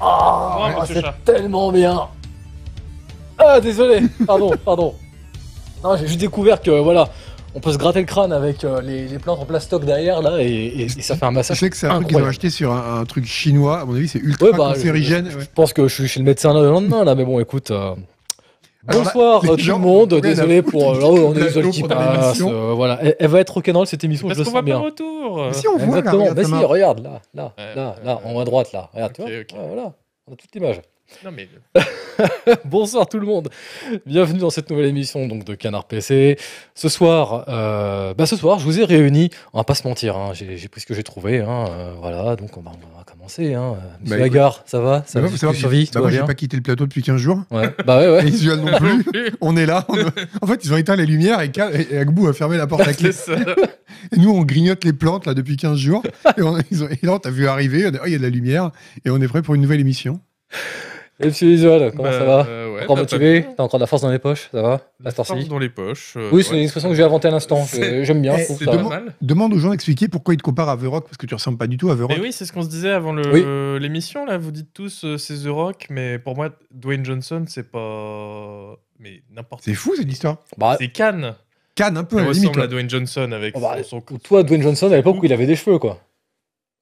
Oh, c'est tellement bien. Ah, désolé. Pardon, pardon. Non, j'ai juste découvert que, voilà, on peut se gratter le crâne avec euh, les, plantes en plastoc derrière, là, et, ça fait un massage. Je sais que c'est un truc qu'ils ont acheté sur un, truc chinois, à mon avis, c'est ultra ouais, bah, Je, pense que je suis chez le médecin le lendemain, là, mais bon, écoute. Euh, Bonsoir euh, tout le monde, désolé pour euh, oh, on est désolé qui passe. Euh, voilà, elle, va être rock'n'roll cette émission. Parce je le sens bien. retour. Mais si on voit Là, regarde, si, regarde là, là, là, là, en haut à droite là. Regarde, Voilà, on a toute l'image. Non mais... Bonsoir tout le monde. Bienvenue dans cette nouvelle émission donc de Canard PC. Ce soir, euh, bah, ce soir, je vous ai réunis. On va pas se mentir, hein, j'ai pris ce que j'ai trouvé. Hein, voilà, donc on va, on va commencer. Hein. Euh, Monsieur bah, ça va Ça bah, va, vous survie, Moi, j'ai pas quitté le plateau depuis 15 jours. Ouais. Bah ouais, non plus. on est là. En fait, ils ont éteint les lumières et, a fermé la porte à clé. Et nous, on grignote les plantes là depuis 15 jours. Et, là, on t'a vu arriver. Oh, il y a de la lumière. Et on est prêt pour une nouvelle émission. Et monsieur comment bah, ça va euh, Encore bah, motivé T'as encore de la force dans les poches Ça va La force dans les poches. Euh, oui, c'est une expression que j'ai inventée à l'instant. J'aime bien. Eh, demande aux gens d'expliquer pourquoi ils te comparent à The Rock, parce que tu ressembles pas du tout à The Rock. Mais oui, c'est ce qu'on se disait avant l'émission. Là, Vous dites tous euh, c'est The Rock, mais pour moi, Dwayne Johnson, c'est pas. Mais n'importe C'est fou cette histoire. Bah, c'est Cannes. Cannes, un peu. Il ressemble limite, à Dwayne Johnson avec oh, son, Toi, Dwayne Johnson, à l'époque où il avait des cheveux, quoi.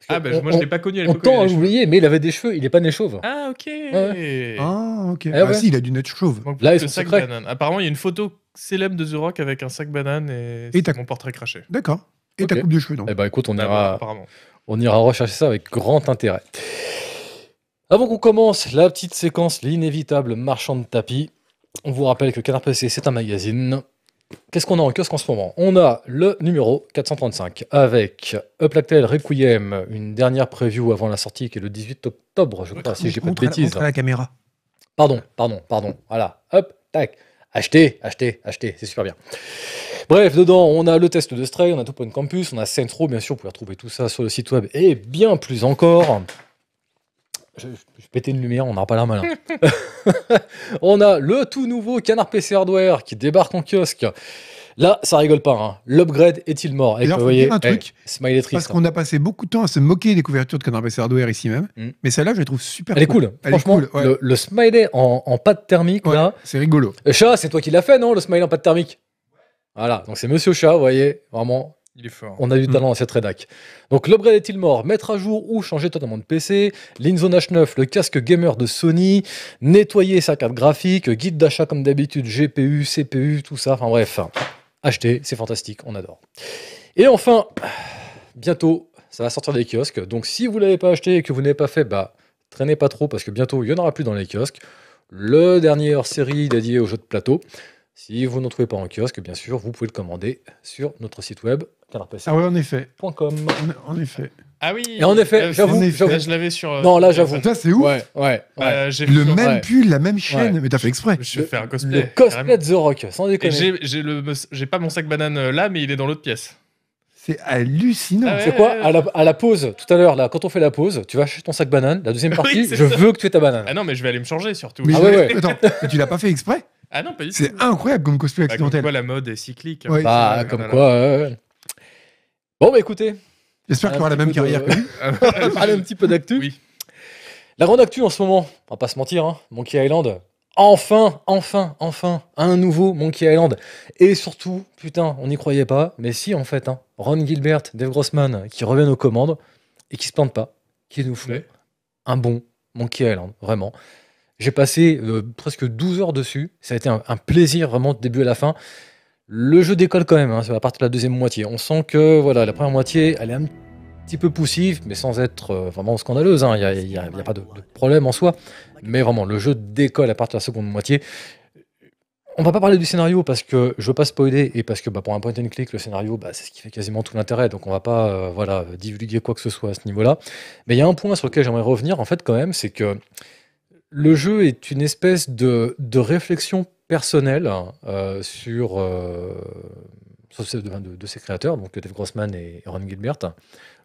Ah, bah, on, moi, je l'ai pas connu à mais il avait des cheveux, il est pas né chauve. Ah, ok. Ah, ok. Eh ah, si, il a dû net chauve. Là, il sac Apparemment, il y a une photo célèbre de The Rock avec un sac banane et, et mon portrait craché. D'accord. Et ta coupe de cheveux, non Eh ben écoute, on ah ira, bah, on ira rechercher ça avec grand intérêt. Avant qu'on commence la petite séquence, l'inévitable marchand de tapis, on vous rappelle que Canard PC, c'est un magazine. Qu'est-ce qu'on a en kiosque en ce moment On a le numéro 435 avec Uplactel Requiem, une dernière preview avant la sortie qui est le 18 octobre, je crois, si j'ai pas de bêtises. La, la caméra. Pardon, pardon, pardon. Voilà, hop, tac. Achetez, achetez, achetez, c'est super bien. Bref, dedans, on a le test de Stray, on a Top Campus, on a Centro, bien sûr, vous pouvez retrouver tout ça sur le site web et bien plus encore je, pétais une lumière, on n'aura pas la malin. on a le tout nouveau Canard PC Hardware qui débarque en kiosque. Là, ça rigole pas. Hein. L'upgrade est-il mort Et eh, là, vous voyez, un eh, truc, parce qu'on a passé beaucoup de temps à se moquer des couvertures de Canard PC Hardware ici même. Mm. Mais celle-là, je la trouve super cool. Elle est cool, le, smiley en, pâte thermique, là. C'est rigolo. Euh, chat, c'est toi qui l'as fait, non Le smiley en pâte thermique. Voilà, donc c'est Monsieur Chat, vous voyez, vraiment on a du mm. talent dans à cette rédac. Donc l'upgrade est-il mort Mettre à jour ou changer totalement de PC, l'InZone H9, le casque gamer de Sony, nettoyer sa carte graphique, guide d'achat comme d'habitude, GPU, CPU, tout ça, enfin bref. Acheter, c'est fantastique, on adore. Et enfin, bientôt, ça va sortir des kiosques. Donc si vous ne l'avez pas acheté et que vous n'avez pas fait, bah traînez pas trop parce que bientôt il n'y en aura plus dans les kiosques. Le dernier hors série dédié aux jeux de plateau. Si vous n'en trouvez pas en kiosque, bien sûr, vous pouvez le commander sur notre site web Ah ouais, en effet. En, en effet. Ah oui. Et en effet, euh, j'avoue, je l'avais sur. Euh, non, là, j'avoue. Ça, c'est où Ouais, ouais. Euh, le même pull, la même chaîne, mais t'as fait exprès. Je vais faire un cosplay. Le cosplay de The Rock, sans déconner. J'ai pas mon sac banane là, mais il est dans l'autre pièce. C'est hallucinant. Ah c'est quoi à la, pause, tout à l'heure, là, quand on fait la pause, tu vas acheter ton sac banane, la deuxième partie, je veux que tu aies ta banane. Ah non, mais je vais aller me changer surtout. ah ouais, Attends, tu l'as pas fait exprès ah non, pas du C'est incroyable comme cosplay bah, accidentel. Comme quoi, la mode est cyclique. Bah, euh, comme quoi. Bon, bah écoutez. J'espère qu'il aura la même carrière que lui. Ah, Allez, un petit peu d'actu. La grande actu en ce moment, on va pas se mentir, hein, Monkey Island. Enfin, enfin, enfin, un nouveau Monkey Island. Et surtout, putain, on n'y croyait pas, mais si en fait, hein, Ron Gilbert, Dave Grossman, qui reviennent aux commandes et qui se plantent pas, qui nous font un bon Monkey Island, vraiment. J'ai passé euh, presque 12 heures dessus. Ça a été un, plaisir vraiment de début à la fin. Le jeu décolle quand même, hein, à partir de la deuxième moitié. On sent que voilà, la première moitié, elle est un petit peu poussive, mais sans être euh, vraiment scandaleuse. Hein. Il n'y a, pas de, problème en soi. Mais vraiment, le jeu décolle à partir de la seconde moitié. On va pas parler du scénario parce que je veux pas spoiler et parce que bah, pour un point and click, le scénario, bah, c'est ce qui fait quasiment tout l'intérêt. Donc on va pas euh, voilà, divulguer quoi que ce soit à ce niveau-là. Mais il y a un point sur lequel j'aimerais revenir, en fait, quand même, c'est que le jeu est une espèce de, de réflexion personnelle hein, euh, sur, euh, sur de, de, ses créateurs, donc Dave Grossman et Ron Gilbert,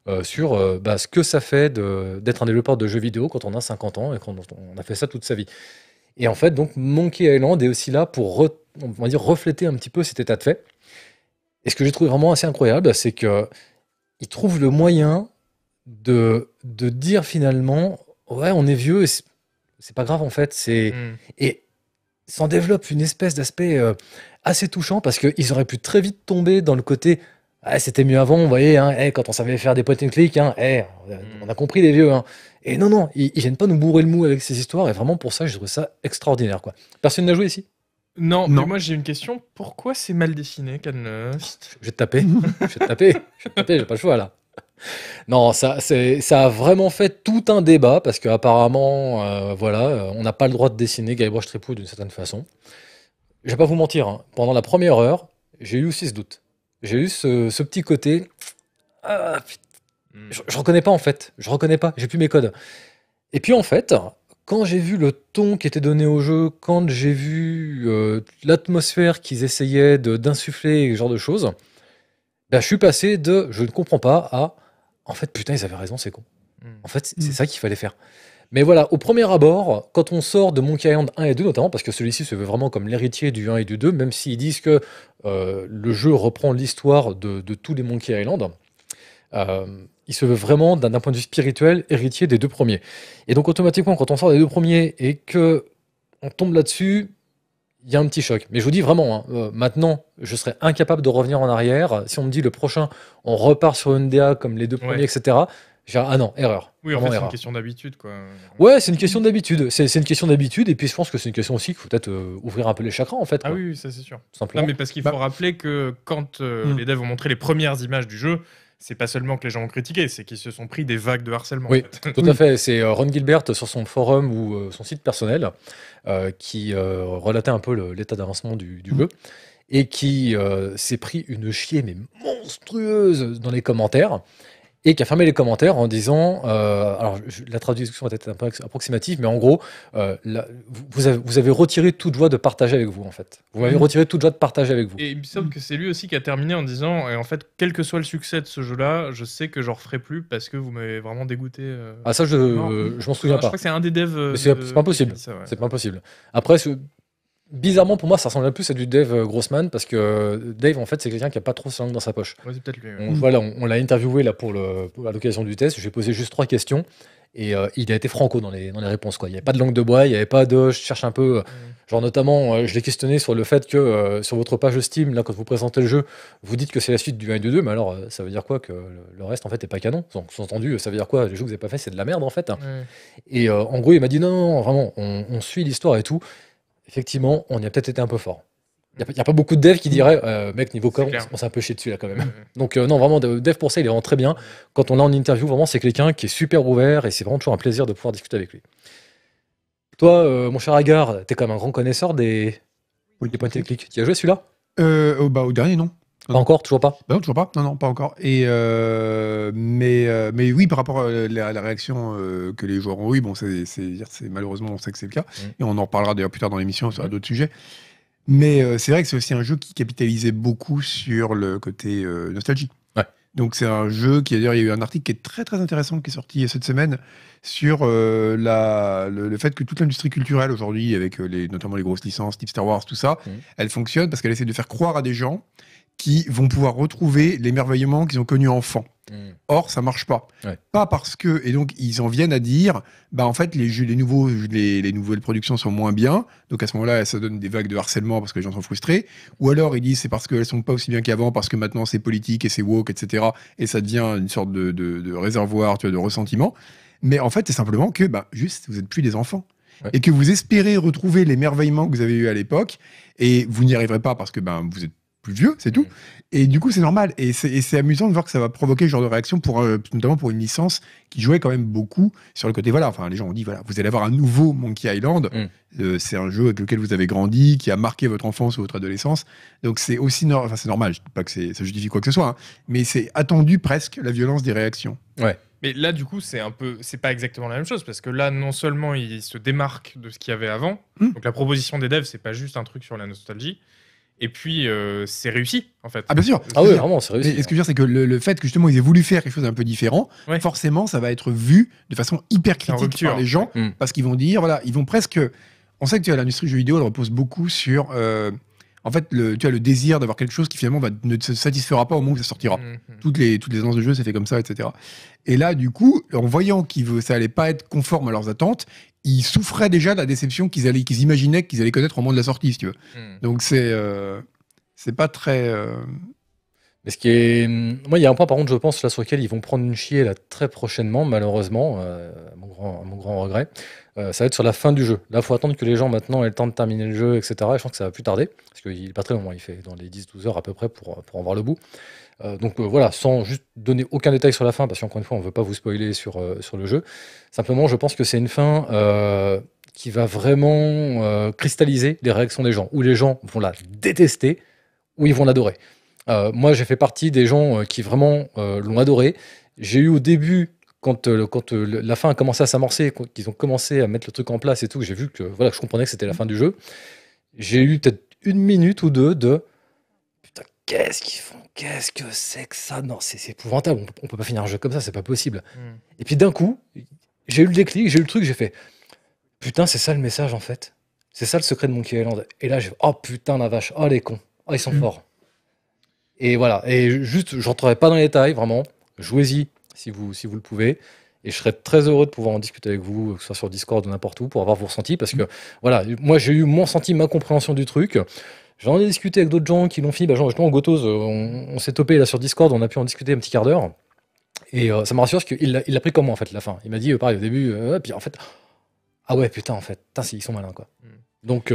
euh, sur bah, ce que ça fait d'être un développeur de jeux vidéo quand on a 50 ans et quand on a fait ça toute sa vie. Et en fait, donc Monkey Island est aussi là pour on va dire, refléter un petit peu cet état de fait. Et ce que j'ai trouvé vraiment assez incroyable, c'est que ils trouve le moyen de, de dire finalement, ouais, on est vieux, et c'est pas grave en fait. C'est mm. et s'en développe une espèce d'aspect euh, assez touchant parce qu'ils auraient pu très vite tomber dans le côté ah, c'était mieux avant, vous voyez, hein, eh, quand on savait faire des point and click, hein, eh, mm. on a compris les vieux. Hein. Et non, non, ils, viennent pas nous bourrer le mou avec ces histoires, et vraiment pour ça, je trouve ça extraordinaire. Quoi. Personne n'a joué ici non, non, mais moi j'ai une question. Pourquoi c'est mal dessiné, Canne? Je vais te taper. je vais te taper. Je vais te taper, j'ai pas le choix là. Non, ça, ça a vraiment fait tout un débat parce qu'apparemment, euh, voilà, on n'a pas le droit de dessiner Guybrush Tripou d'une certaine façon. Je vais pas vous mentir, hein. pendant la première heure, j'ai eu aussi ce doute. J'ai eu ce, petit côté. Ah, je, ne reconnais pas en fait, je reconnais pas, j'ai plus mes codes. Et puis en fait, quand j'ai vu le ton qui était donné au jeu, quand j'ai vu euh, l'atmosphère qu'ils essayaient d'insuffler, ce genre de choses, ben, je suis passé de je ne comprends pas à en fait, putain, ils avaient raison, c'est con. Hmm. En fait, c'est hmm. ça qu'il fallait faire. Mais voilà, au premier abord, quand on sort de Monkey Island 1 et 2 notamment, parce que celui-ci se veut vraiment comme l'héritier du 1 et du 2, même s'ils disent que euh, le jeu reprend l'histoire de, tous les Monkey Island, euh, il se veut vraiment, d'un point de vue spirituel, héritier des deux premiers. Et donc automatiquement, quand on sort des deux premiers et que on tombe là-dessus, il y a un petit choc. Mais je vous dis vraiment, hein, euh, maintenant, je serais incapable de revenir en arrière. Si on me dit le prochain, on repart sur une DA comme les deux premiers, etc. ah non, erreur. Oui, en fait, c'est une question d'habitude, quoi. Ouais, c'est une question d'habitude. C'est une question d'habitude, et puis je pense que c'est une question aussi qu'il faut peut-être euh, ouvrir un peu les chakras, en fait. Ah oui, ça c'est sûr. Non, mais parce qu'il faut bah rappeler que quand euh, hmm. les devs ont montré les premières images du jeu, c'est pas seulement que les gens ont critiqué, c'est qu'ils se sont pris des vagues de harcèlement. Oui, tout à fait. C'est euh, Ron Gilbert sur son forum ou euh, son site personnel euh, qui relatait un peu l'état d'avancement du, mm. jeu et qui s'est pris une chier mais monstrueuse dans les commentaires et qui a fermé les commentaires en disant, euh, alors la traduction va être un peu approximative, mais en gros, euh, vous, avez, vous, avez, retiré toute joie de partager avec vous, en fait. Vous m'avez mmh. retiré toute joie de partager avec vous. Et il me semble que c'est lui aussi qui a terminé en disant, et en fait, quel que soit le succès de ce jeu-là, je sais que j'en referai plus parce que vous m'avez vraiment dégoûté. Euh. Ah ça, je, je m'en souviens pas. Je crois que c'est un des devs. C'est pas possible C'est pas impossible. Après, Bizarrement, pour moi, ça ressemble un plus à du Dave euh, Grossman parce que euh, Dave, en fait, c'est quelqu'un qui a pas trop sa langue dans sa poche. on, voilà, on, l'a interviewé là pour, le, à l'occasion du test. J'ai posé juste trois questions et euh, il a été franco dans les, réponses. Il n'y avait pas de langue de bois, il n'y avait pas de. Je cherche un peu. Mm. genre, notamment, je l'ai questionné sur le fait que sur votre page Steam, là, quand vous présentez le jeu, vous dites que c'est la suite du 1 et du 2, mais alors ça veut dire quoi Que le, reste, en fait, n'est pas canon Donc, entendu ça veut dire quoi Les jeux que vous n'avez pas fait, c'est de la merde, en fait. Hein. Et en gros, il m'a dit non, non, vraiment, on suit l'histoire et tout effectivement, on y a peut-être été un peu fort. Il n'y a, pas beaucoup de devs qui diraient, mm. euh, mec, niveau corps, on s'est un peu chié dessus là quand même. Mm, mm. Donc, euh, non, vraiment, dev pour ça, il est vraiment très bien. Quand on l'a en interview, vraiment, c'est quelqu'un qui est super ouvert et c'est vraiment toujours un plaisir de pouvoir discuter avec lui. Toi, euh, mon cher Agar, tu es quand même un grand connaisseur des. des points Tu as joué celui-là oh, bah, au dernier, non pas encore, toujours pas bah Non, toujours pas. Non, non, pas encore. Et euh, mais, euh, mais oui, par rapport à la, réaction euh, que les joueurs ont eue, bon, c'est, malheureusement, on sait que c'est le cas. Mm. Et on en reparlera d'ailleurs plus tard dans l'émission sur mm. d'autres sujets. Mais c'est vrai que c'est aussi un jeu qui capitalisait beaucoup sur le côté nostalgie. Ouais. Donc c'est un jeu qui, d'ailleurs, il y a eu un article qui est très très intéressant qui est sorti cette semaine sur la, le, fait que toute l'industrie culturelle aujourd'hui, avec les, notamment les grosses licences type Star Wars, tout ça, mm. elle fonctionne parce qu'elle essaie de faire croire à des gens qui vont pouvoir retrouver l'émerveillement qu'ils ont connu enfant. Hmm. Or, ça marche pas. Pas parce que et donc ils en viennent à dire, bah en fait les les nouveaux, les, les, nouvelles productions sont moins bien. Donc à ce moment-là, ça donne des vagues de harcèlement parce que les gens sont frustrés. Ou alors ils disent c'est parce qu'elles sont pas aussi bien qu'avant parce que maintenant c'est politique et c'est woke, etc. Et ça devient une sorte de, réservoir, tu vois, de ressentiment. Mais en fait, c'est simplement que bah juste vous êtes plus des enfants. et que vous espérez retrouver l'émerveillement que vous avez eu à l'époque, et vous n'y arriverez pas parce que ben, vous êtes plus vieux, c'est tout. Mm. Et du coup, c'est normal. Et c'est amusant de voir que ça va provoquer ce genre de réaction, pour, euh, notamment pour une licence qui jouait quand même beaucoup sur le côté. Voilà, enfin, les gens ont dit voilà, vous allez avoir un nouveau Monkey Island. Mm. Euh, c'est un jeu avec lequel vous avez grandi, qui a marqué votre enfance ou votre adolescence. Donc, c'est aussi normal, enfin, c'est normal. Je pas que ça justifie quoi que ce soit, hein, mais c'est attendu presque la violence des réactions. Ouais. Mais là, du coup, c'est un peu, c'est pas exactement la même chose parce que là, non seulement il se démarque de ce qu'il y avait avant, hmm. donc la proposition des devs, c'est pas juste un truc sur la nostalgie, et puis, euh, c'est réussi, en fait. Ah, bien sûr. Ah oui, vraiment, c'est réussi. Hein. ce que je veux dire, c'est que le, fait que justement, ils aient voulu faire quelque chose d'un peu différent, forcément, ça va être vu de façon hyper critique par les gens, parce qu'ils vont dire, voilà, ils vont presque. On sait que tu as l'industrie du jeu vidéo, elle repose beaucoup sur. Euh, en fait, le, tu as le désir d'avoir quelque chose qui finalement va, ne se satisfera pas au moment où ça sortira. Mhm. Toutes les toutes les annonces de jeu, c'est fait comme ça, etc. Et là, du coup, en voyant que ça allait pas être conforme à leurs attentes, ils souffraient déjà de la déception qu'ils allaient, qu'ils imaginaient qu'ils allaient connaître au moment de la sortie, si tu veux. Hmm. Donc c'est, euh, c'est pas très. Euh, Mais ce qui est, moi, il y a un point par contre, je pense là sur lequel ils vont prendre une chier là très prochainement, malheureusement, euh, à mon grand, mon grand regret. Euh, ça va être sur la fin du jeu. Là, faut attendre que les gens maintenant aient le temps de terminer le jeu, etc. je pense que ça va plus tarder parce qu'il est pas très long, hein. il fait dans les 10-12 heures à peu près pour pour en voir le bout. Euh, donc euh, voilà, sans juste donner aucun détail sur la fin, parce qu'encore une fois, on ne veut pas vous spoiler sur, euh, sur le jeu. Simplement, je pense que c'est une fin qui va vraiment cristalliser les réactions des gens, où les gens vont la détester, ou ils vont l'adorer. moi, j'ai fait partie des gens qui vraiment l'ont adoré. J'ai eu au début, quand, quand la fin a commencé à s'amorcer, qu'ils ont commencé à mettre le truc en place et tout, j'ai vu que voilà, je comprenais que c'était la fin du jeu. J'ai eu peut-être une minute ou deux de putain, qu'est-ce qu'ils font qu'est-ce que c'est que ça Non, c'est épouvantable. On peut, peut pas finir un jeu comme ça, c'est pas possible. Mm. Et puis d'un coup, j'ai eu le déclic, j'ai eu le truc, j'ai fait putain, c'est ça le message en fait. C'est ça le secret de Monkey Island. Et là, j'ai oh putain la vache, oh les cons, oh ils sont mm. forts. Et voilà. Et juste, je rentrerai pas dans les détails, vraiment. Jouez-y si vous, si vous le pouvez. Et je serais très heureux de pouvoir en discuter avec vous, que ce soit sur Discord ou n'importe où, pour avoir vos ressentis. Parce que, mm. voilà, moi, j'ai eu mon senti, ma compréhension du truc. J'en ai discuté avec d'autres gens qui l'ont fini. Bah, genre, justement, Gotos, euh, on, s'est topé là sur Discord, on a pu en discuter un petit quart d'heure. Et euh, ça me rassure parce qu'il l'a pris comme moi, en fait, la fin. Il m'a dit, euh, pareil, au début, puis en fait, ah ouais, putain, en fait, ils sont malins, quoi. Mm. Donc.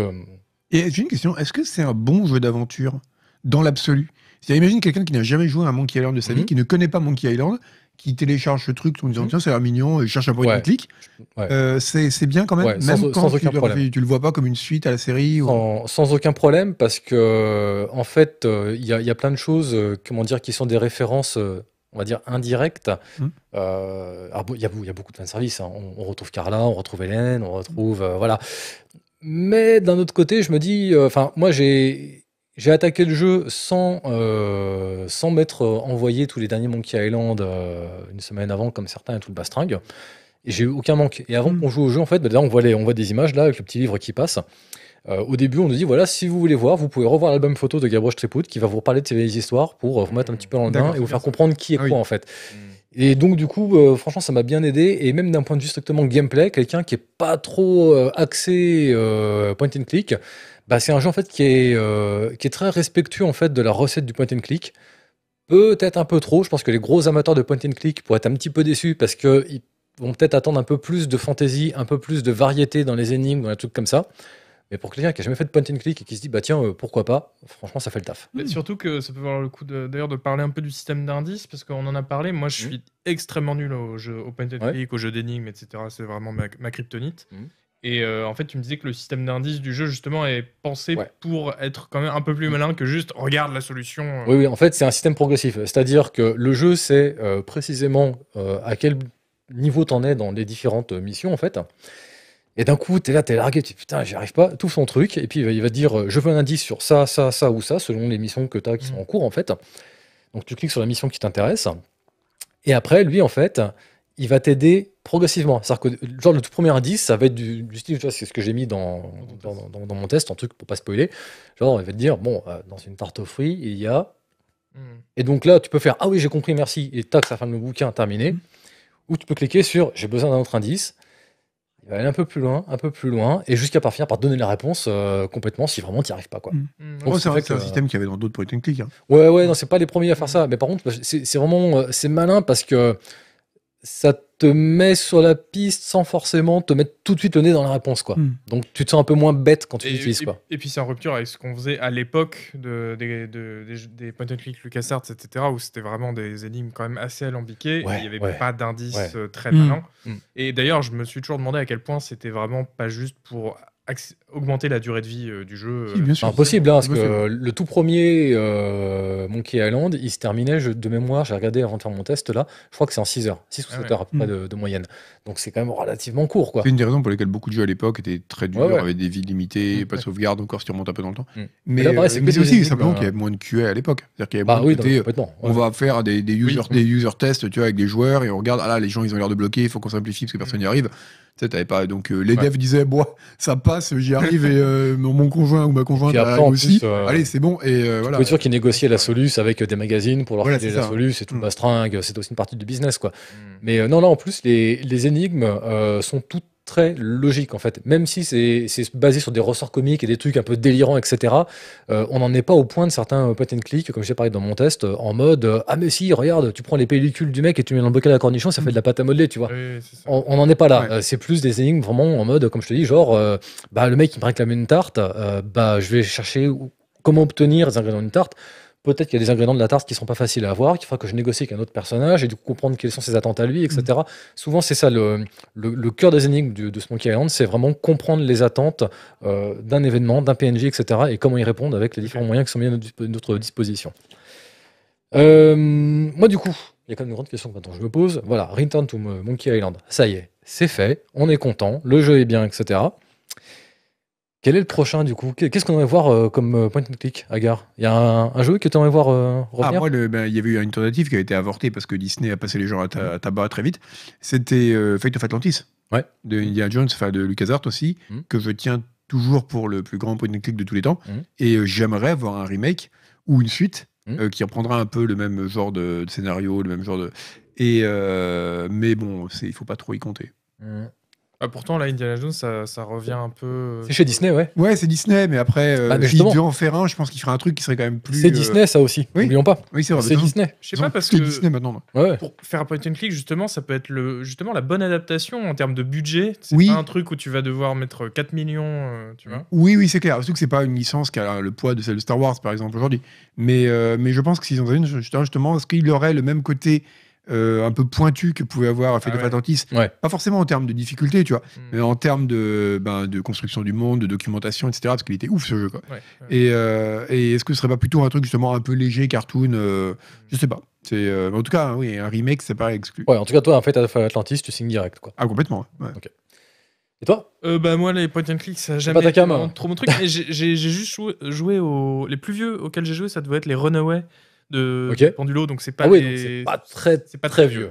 Et j'ai une question, est-ce que c'est un bon jeu d'aventure, dans l'absolu cest imagine quelqu'un qui n'a jamais joué à Monkey Island de sa vie, mm-hmm. qui ne connaît pas Monkey Island, qui télécharge ce truc en disant mm. tiens c'est l'air mignon et cherche un point de clic ouais. Euh, c'est bien quand même même quand tu, tu le vois pas comme une suite à la série sans, aucun problème parce que euh, en fait euh, il y, a, plein de choses comment dire qui sont des références on va dire indirectes. Mm. il y, a, beaucoup de services hein. On, on, retrouve Carla, on retrouve Hélène, on retrouve. voilà. Mais d'un autre côté, je me dis. Enfin, moi, j'ai j'ai attaqué le jeu sans, euh, sans m'être euh, envoyé tous les derniers Monkey Island euh, une semaine avant, comme certains, et tout le bastringue. Et j'ai eu aucun manque. Et avant hmm. qu'on joue au jeu, en fait, bah, là, on voit, les, on voit des images là, avec le petit livre qui passe. au début, on nous dit voilà, si vous voulez voir, vous pouvez revoir l'album photo de Gabriel tripout qui va vous parler de ces vieilles histoires pour vous mettre un petit peu dans le bain et vous faire comprendre qui est ah quoi, en fait. Hmm. Et donc, du coup, franchement, ça m'a bien aidé. Et même d'un point de vue strictement gameplay, quelqu'un qui est pas trop axé point and click, bah, c'est un jeu en fait qui est, euh, qui est très respectueux en fait de la recette du point and click. Peut-être un peu trop. Je pense que les gros amateurs de point and click pourraient être un petit peu déçus parce qu'ils vont peut-être attendre un peu plus de fantaisie, un peu plus de variété dans les énigmes, dans les trucs comme ça. Mais pour quelqu'un qui a jamais fait de point and click et qui se dit bah tiens euh, pourquoi pas, franchement ça fait le taf. Hmm. surtout que ça peut valoir le coup d'ailleurs de, parler un peu du système d'indices parce qu'on en a parlé. Moi je hmm. suis extrêmement nul au jeu point and click, au jeu d'énigmes, etc. C'est vraiment ma, ma kryptonite. Hmm. Et euh, en fait, tu me disais que le système d'indice du jeu, justement, est pensé pour être quand même un peu plus mm. malin que juste regarde la solution. Euh. Oui, oui, en fait, c'est un système progressif. C'est-à-dire que le jeu, sait euh, précisément à quel niveau t'en es dans les différentes missions, en fait. Et d'un coup, t'es là, t'es largué, tu putain, j'y arrive pas, tout son truc. Et puis, il va te dire, je veux un indice sur ça, ça, ça ou ça, selon les missions que t'as qui mm. sont en cours, en fait. Donc, tu cliques sur la mission qui t'intéresse. Et après, lui, en fait, il va t'aider progressivement. C'est-à-dire que genre, le tout premier indice, ça va être du, style, c'est ce que j'ai mis dans, dans, mon test, un truc pour pas spoiler. Genre, il va te dire, bon, euh, dans une tarte aux fruits, il y a. Hmm. Et donc là, tu peux faire, ah oui, j'ai compris, merci, et tac, ça fait le bouquin, terminé. Hmm. Ou tu peux cliquer sur, j'ai besoin d'un autre indice. Il va aller un peu plus loin, un peu plus loin, et jusqu'à parvenir par donner la réponse euh, complètement si vraiment tu n'y arrives pas. quoi. Hmm. c'est vrai que c'est un système qu'il y avait dans d'autres points de click. Ouais, ouais, non, c'est pas les premiers à faire ça. Mais par contre, c'est vraiment euh, c'est malin parce que ça te met sur la piste sans forcément te mettre tout de suite le nez dans la réponse. quoi. Hmm. Donc tu te sens un peu moins bête quand tu l'utilises. Quoi. Et, puis c'est en rupture avec ce qu'on faisait à l'époque des, des point and click LucasArts, etc., où c'était vraiment des énigmes quand même assez alambiquées. il n'y avait pas d'indices euh, très hmm. Hmm. Et d'ailleurs, je me suis toujours demandé à quel point c'était vraiment pas juste pour augmenter la durée de vie euh, du jeu. Oui, c'est euh, impossible, hein, parce que euh, le tout premier Monkey Island, il se terminait, de mémoire, j'ai regardé avant de faire mon test là, je crois que c'est en 6 heures, 6 ou 7 ah heures à peu près mm. de, moyenne. Donc c'est quand même relativement court. C'est une des raisons pour lesquelles beaucoup de jeux à l'époque étaient très durs, ouais, avec des vies limitées, mm, pas de sauvegarde encore si tu remontes un peu dans le temps. Mm. Mais, c'est aussi simplement hein. qu'il y avait moins de QA à l'époque. on va faire des, des user, user tests tu vois, avec des joueurs et on regarde, ah là, les gens ils ont l'air de bloquer, il faut qu'on simplifie parce que personne n'y arrive. Donc, euh, les devs disaient, ça passe, j'y arrive, et euh, mon conjoint ou ma conjointe aussi. Euh, Allez, c'est bon. Et voilà. être sûr qu'ils négociaient la soluce avec des magazines pour leur faire des la Solus et tout le mm. C'est aussi une partie du business, quoi. Mm. Mais non, là, en plus, les énigmes sont toutes très logique en fait. Même si c'est basé sur des ressorts comiques et des trucs un peu délirants, etc., euh, on n'en est pas au point de certains euh, and click, comme j'ai parlé dans mon test, euh, en mode Ah, mais si, regarde, tu prends les pellicules du mec et tu mets dans le bocal à cornichon, ça fait de la pâte à modeler, tu vois. on n'en est pas là. c'est plus des énigmes vraiment en mode, comme je te dis, genre, bah, le mec il me réclame une tarte, bah, je vais chercher comment obtenir les ingrédients d'une tarte peut-être qu'il y a des ingrédients de la tarte qui ne sont pas faciles à avoir, qu'il faudra que je négocie avec un autre personnage et comprendre quelles sont ses attentes à lui, etc. Mm. Souvent, c'est ça le, cœur des énigmes de, ce Monkey Island, c'est vraiment comprendre les attentes euh, d'un événement, d'un PNJ, etc. et comment y répondre avec les différents moyens qui sont mis à notre, disposition. Euh, moi, du coup, il y a quand même une grande question que maintenant je me pose. Voilà, Return to Monkey Island, ça y est, c'est fait, on est content, le jeu est bien, etc. Quel est le prochain du coup Qu'est-ce qu'on aimerait voir euh, comme euh, point clic click, gare Il y a un, un jeu que tu aimerais voir euh, ah, revenir moi, ben, il y avait eu une tentative qui a été avortée parce que Disney a passé les gens à, tabac très vite. C'était Fate of Atlantis. De Indiana Jones, enfin de LucasArts aussi, mmh. que je tiens toujours pour le plus grand point de clic de tous les temps. Mmh. Et j'aimerais voir un remake ou une suite mmh. qui reprendra un peu le même genre de, scénario, le même genre de. Et mais bon, il il faut pas trop y compter. Ah, pourtant, là, Indiana Jones, ça, ça revient un peu. Euh, c'est chez Disney, ouais. Ouais, c'est Disney, mais après, euh, ah, si bah, en faire un, je pense qu'il ferait un truc qui serait quand même plus. C'est euh, Disney, ça aussi. Oui. N'oublions pas. Oui, c'est vrai. C'est Disney. Je sais pas parce que. C'est Disney maintenant. Ouais. Pour faire un point and click, justement, ça peut être le... justement la bonne adaptation en termes de budget. C'est pas un truc où tu vas devoir mettre 4 millions, tu vois. Oui, oui, c'est clair. Surtout que c'est pas une licence qui a le poids de celle de Star Wars, par exemple, aujourd'hui. Mais, mais je pense que s'ils en avaient une, justement, est-ce qu'il aurait le même côté euh, un peu pointu que pouvait avoir Fate ah fait Atlantis. Pas forcément en termes de difficulté, tu vois, hmm. mais en termes de, ben, de construction du monde, de documentation, etc. Parce qu'il était ouf ce jeu. Euh, et, est-ce que ce serait pas plutôt un truc justement un peu léger, cartoon euh, Je sais pas. C'est, en tout cas, oui, un remake, c'est pas exclu. en tout cas, toi, en fait, Atlantis, tu signes direct. Quoi. Ah, complètement. Et toi bah, moi les point and click ça jamais été hein. trop mon truc. j'ai juste joué, aux les plus vieux auxquels j'ai joué ça devait être les Runaway de okay. donc c'est pas, ah c'est pas, très, vieux.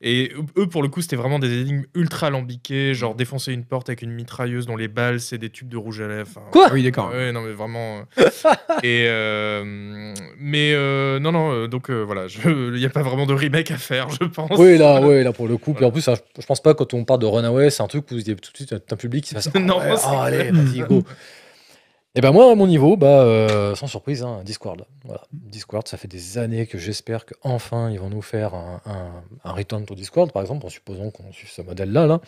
Et eux, pour le coup, c'était vraiment des énigmes ultra lambiquées genre défoncer une porte avec une mitrailleuse dont les balles, c'est des tubes de rouge à lèvres. Quoi Oui, d'accord. Ouais, non, mais vraiment. Euh. et euh, mais euh, non, non, donc voilà, il je... n'y a pas vraiment de remake à faire, je pense. Oui, là, oui là pour le coup. et en plus, je pense pas quand on parle de Runaway, c'est un truc où vous dites tout de suite, un public qui se passe. non, ah ah, allez, vas-y, go. Et eh ben moi, à mon niveau, bah, euh, sans surprise, hein, Discord. Voilà. Discord, ça fait des années que j'espère qu'enfin ils vont nous faire un, return to Discord, par exemple, en supposant qu'on suive ce modèle-là. Là.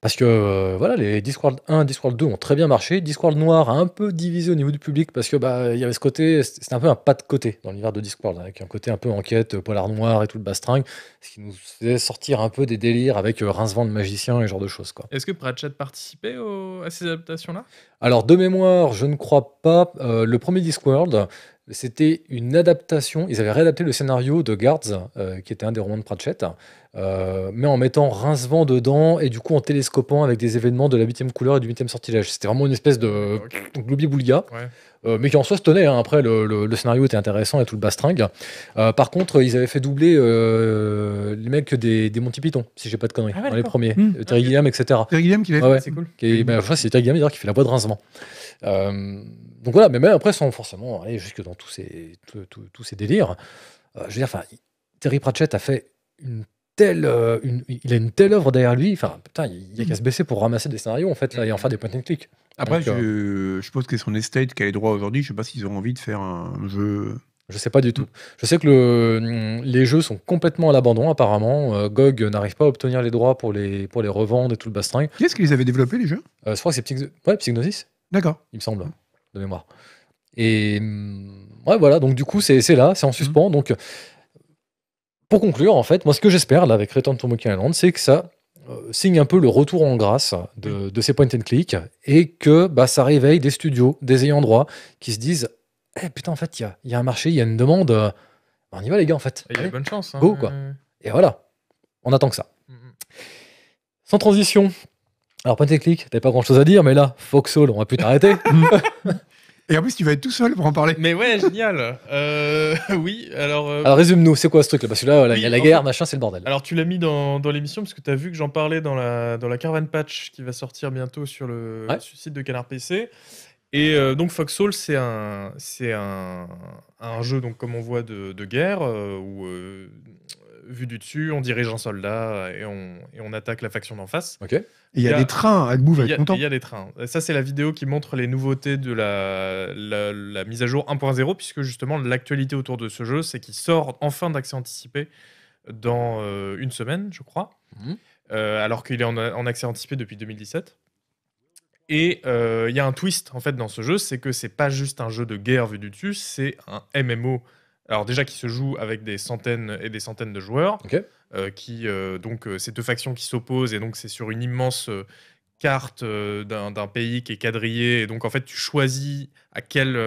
Parce que euh, voilà, les Discord 1, Discord 2 ont très bien marché. Discord noir a un peu divisé au niveau du public parce que bah il y avait ce côté, c'était un peu un pas de côté dans l'univers de Discord, avec un côté un peu enquête, euh, polar noir et tout le bastringue, ce qui nous faisait sortir un peu des délires avec euh, de magicien et ce genre de choses. Est-ce que Pratchett participait à ces adaptations-là alors, de mémoire, je ne crois pas. Euh, le premier Discworld, c'était une adaptation. Ils avaient réadapté le scénario de Guards, euh, qui était un des romans de Pratchett, euh, mais en mettant Rincevent dedans et du coup en télescopant avec des événements de la huitième couleur et du huitième sortilège. C'était vraiment une espèce de okay. gloobie euh, mais qui en soi se tenait. Hein. Après, le, le, scénario était intéressant et tout le bastringue. Euh, par contre, ils avaient fait doubler euh, les mecs des, des Monty Python, si j'ai pas de conneries, ah dans les premiers. Hmm. Terry Gilliam, etc. Terry Gilliam qui fait, ah c'est cool. Bah, enfin, c'est Terry Gilliam qui fait la voix de rincement. Euh, donc voilà, mais même après, sans forcément aller jusque dans tous ces, tous, tous ces délires, je veux dire, Terry Pratchett a fait une telle, euh, une, il a une telle œuvre derrière lui. Enfin, putain, il n'y a qu'à se baisser pour ramasser des scénarios en fait là, et en faire des point and click. Après, euh, je, je, pense que son estate qui a les droits aujourd'hui, je sais pas s'ils ont envie de faire un jeu. Je sais pas du tout. Je sais que le, mm, les jeux sont complètement à l'abandon apparemment. Euh, GOG n'arrive pas à obtenir les droits pour les, pour les revendre et tout le bastring. Qui est-ce qu'ils avaient développé les jeux Je crois que c'est ouais, Psygnosis. D'accord. Il me semble, de mémoire. Et mm, ouais, voilà. Donc du coup, c'est là, c'est en suspens. Mmh. Donc pour conclure, en fait, moi, ce que j'espère là avec Return to Island, c'est que ça euh, signe un peu le retour en grâce de, ces point and click et que bah, ça réveille des studios, des ayants droit qui se disent eh, Putain, en fait, il y a, un marché, il y a une demande. Euh, bah, on y va, les gars, en fait. Il y a bonne chance. Hein. go, quoi. Et voilà. On attend que ça. Mm, mm. Sans transition. Alors, point and click, t'avais pas grand chose à dire, mais là, Foxhole, on va plus t'arrêter. Et en plus, tu vas être tout seul pour en parler. Mais ouais, génial. Euh, oui, alors. Euh, alors résume-nous, c'est quoi ce truc-là Parce que là, il y a la guerre, machin, c'est le bordel. Alors tu l'as mis dans, l'émission parce que tu as vu que j'en parlais dans la, dans la Caravan Patch qui va sortir bientôt sur le, site de Canard PC. Et euh, donc donc Foxhole, c'est un, c'est un, un, jeu, donc, comme on voit, de, de guerre, où vu du dessus, on dirige un soldat et on, attaque la faction d'en face. Ok. il y, a des trains, à content. Il y a des trains. Ça, c'est la vidéo qui montre les nouveautés de la, mise à jour 1.0, puisque justement, l'actualité autour de ce jeu, c'est qu'il sort enfin d'accès anticipé dans euh, une semaine, je crois, mhm. euh, alors qu'il est en, accès anticipé depuis 2017. Et euh, il y a un twist en fait dans ce jeu, c'est que c'est pas juste un jeu de guerre vu du dessus, c'est un MMO alors déjà qui se joue avec des centaines et des centaines de joueurs, euh, qui euh, donc euh, c'est ces deux factions qui s'opposent et donc c'est sur une immense carte d'un, pays qui est quadrillé et donc en fait tu choisis à quelle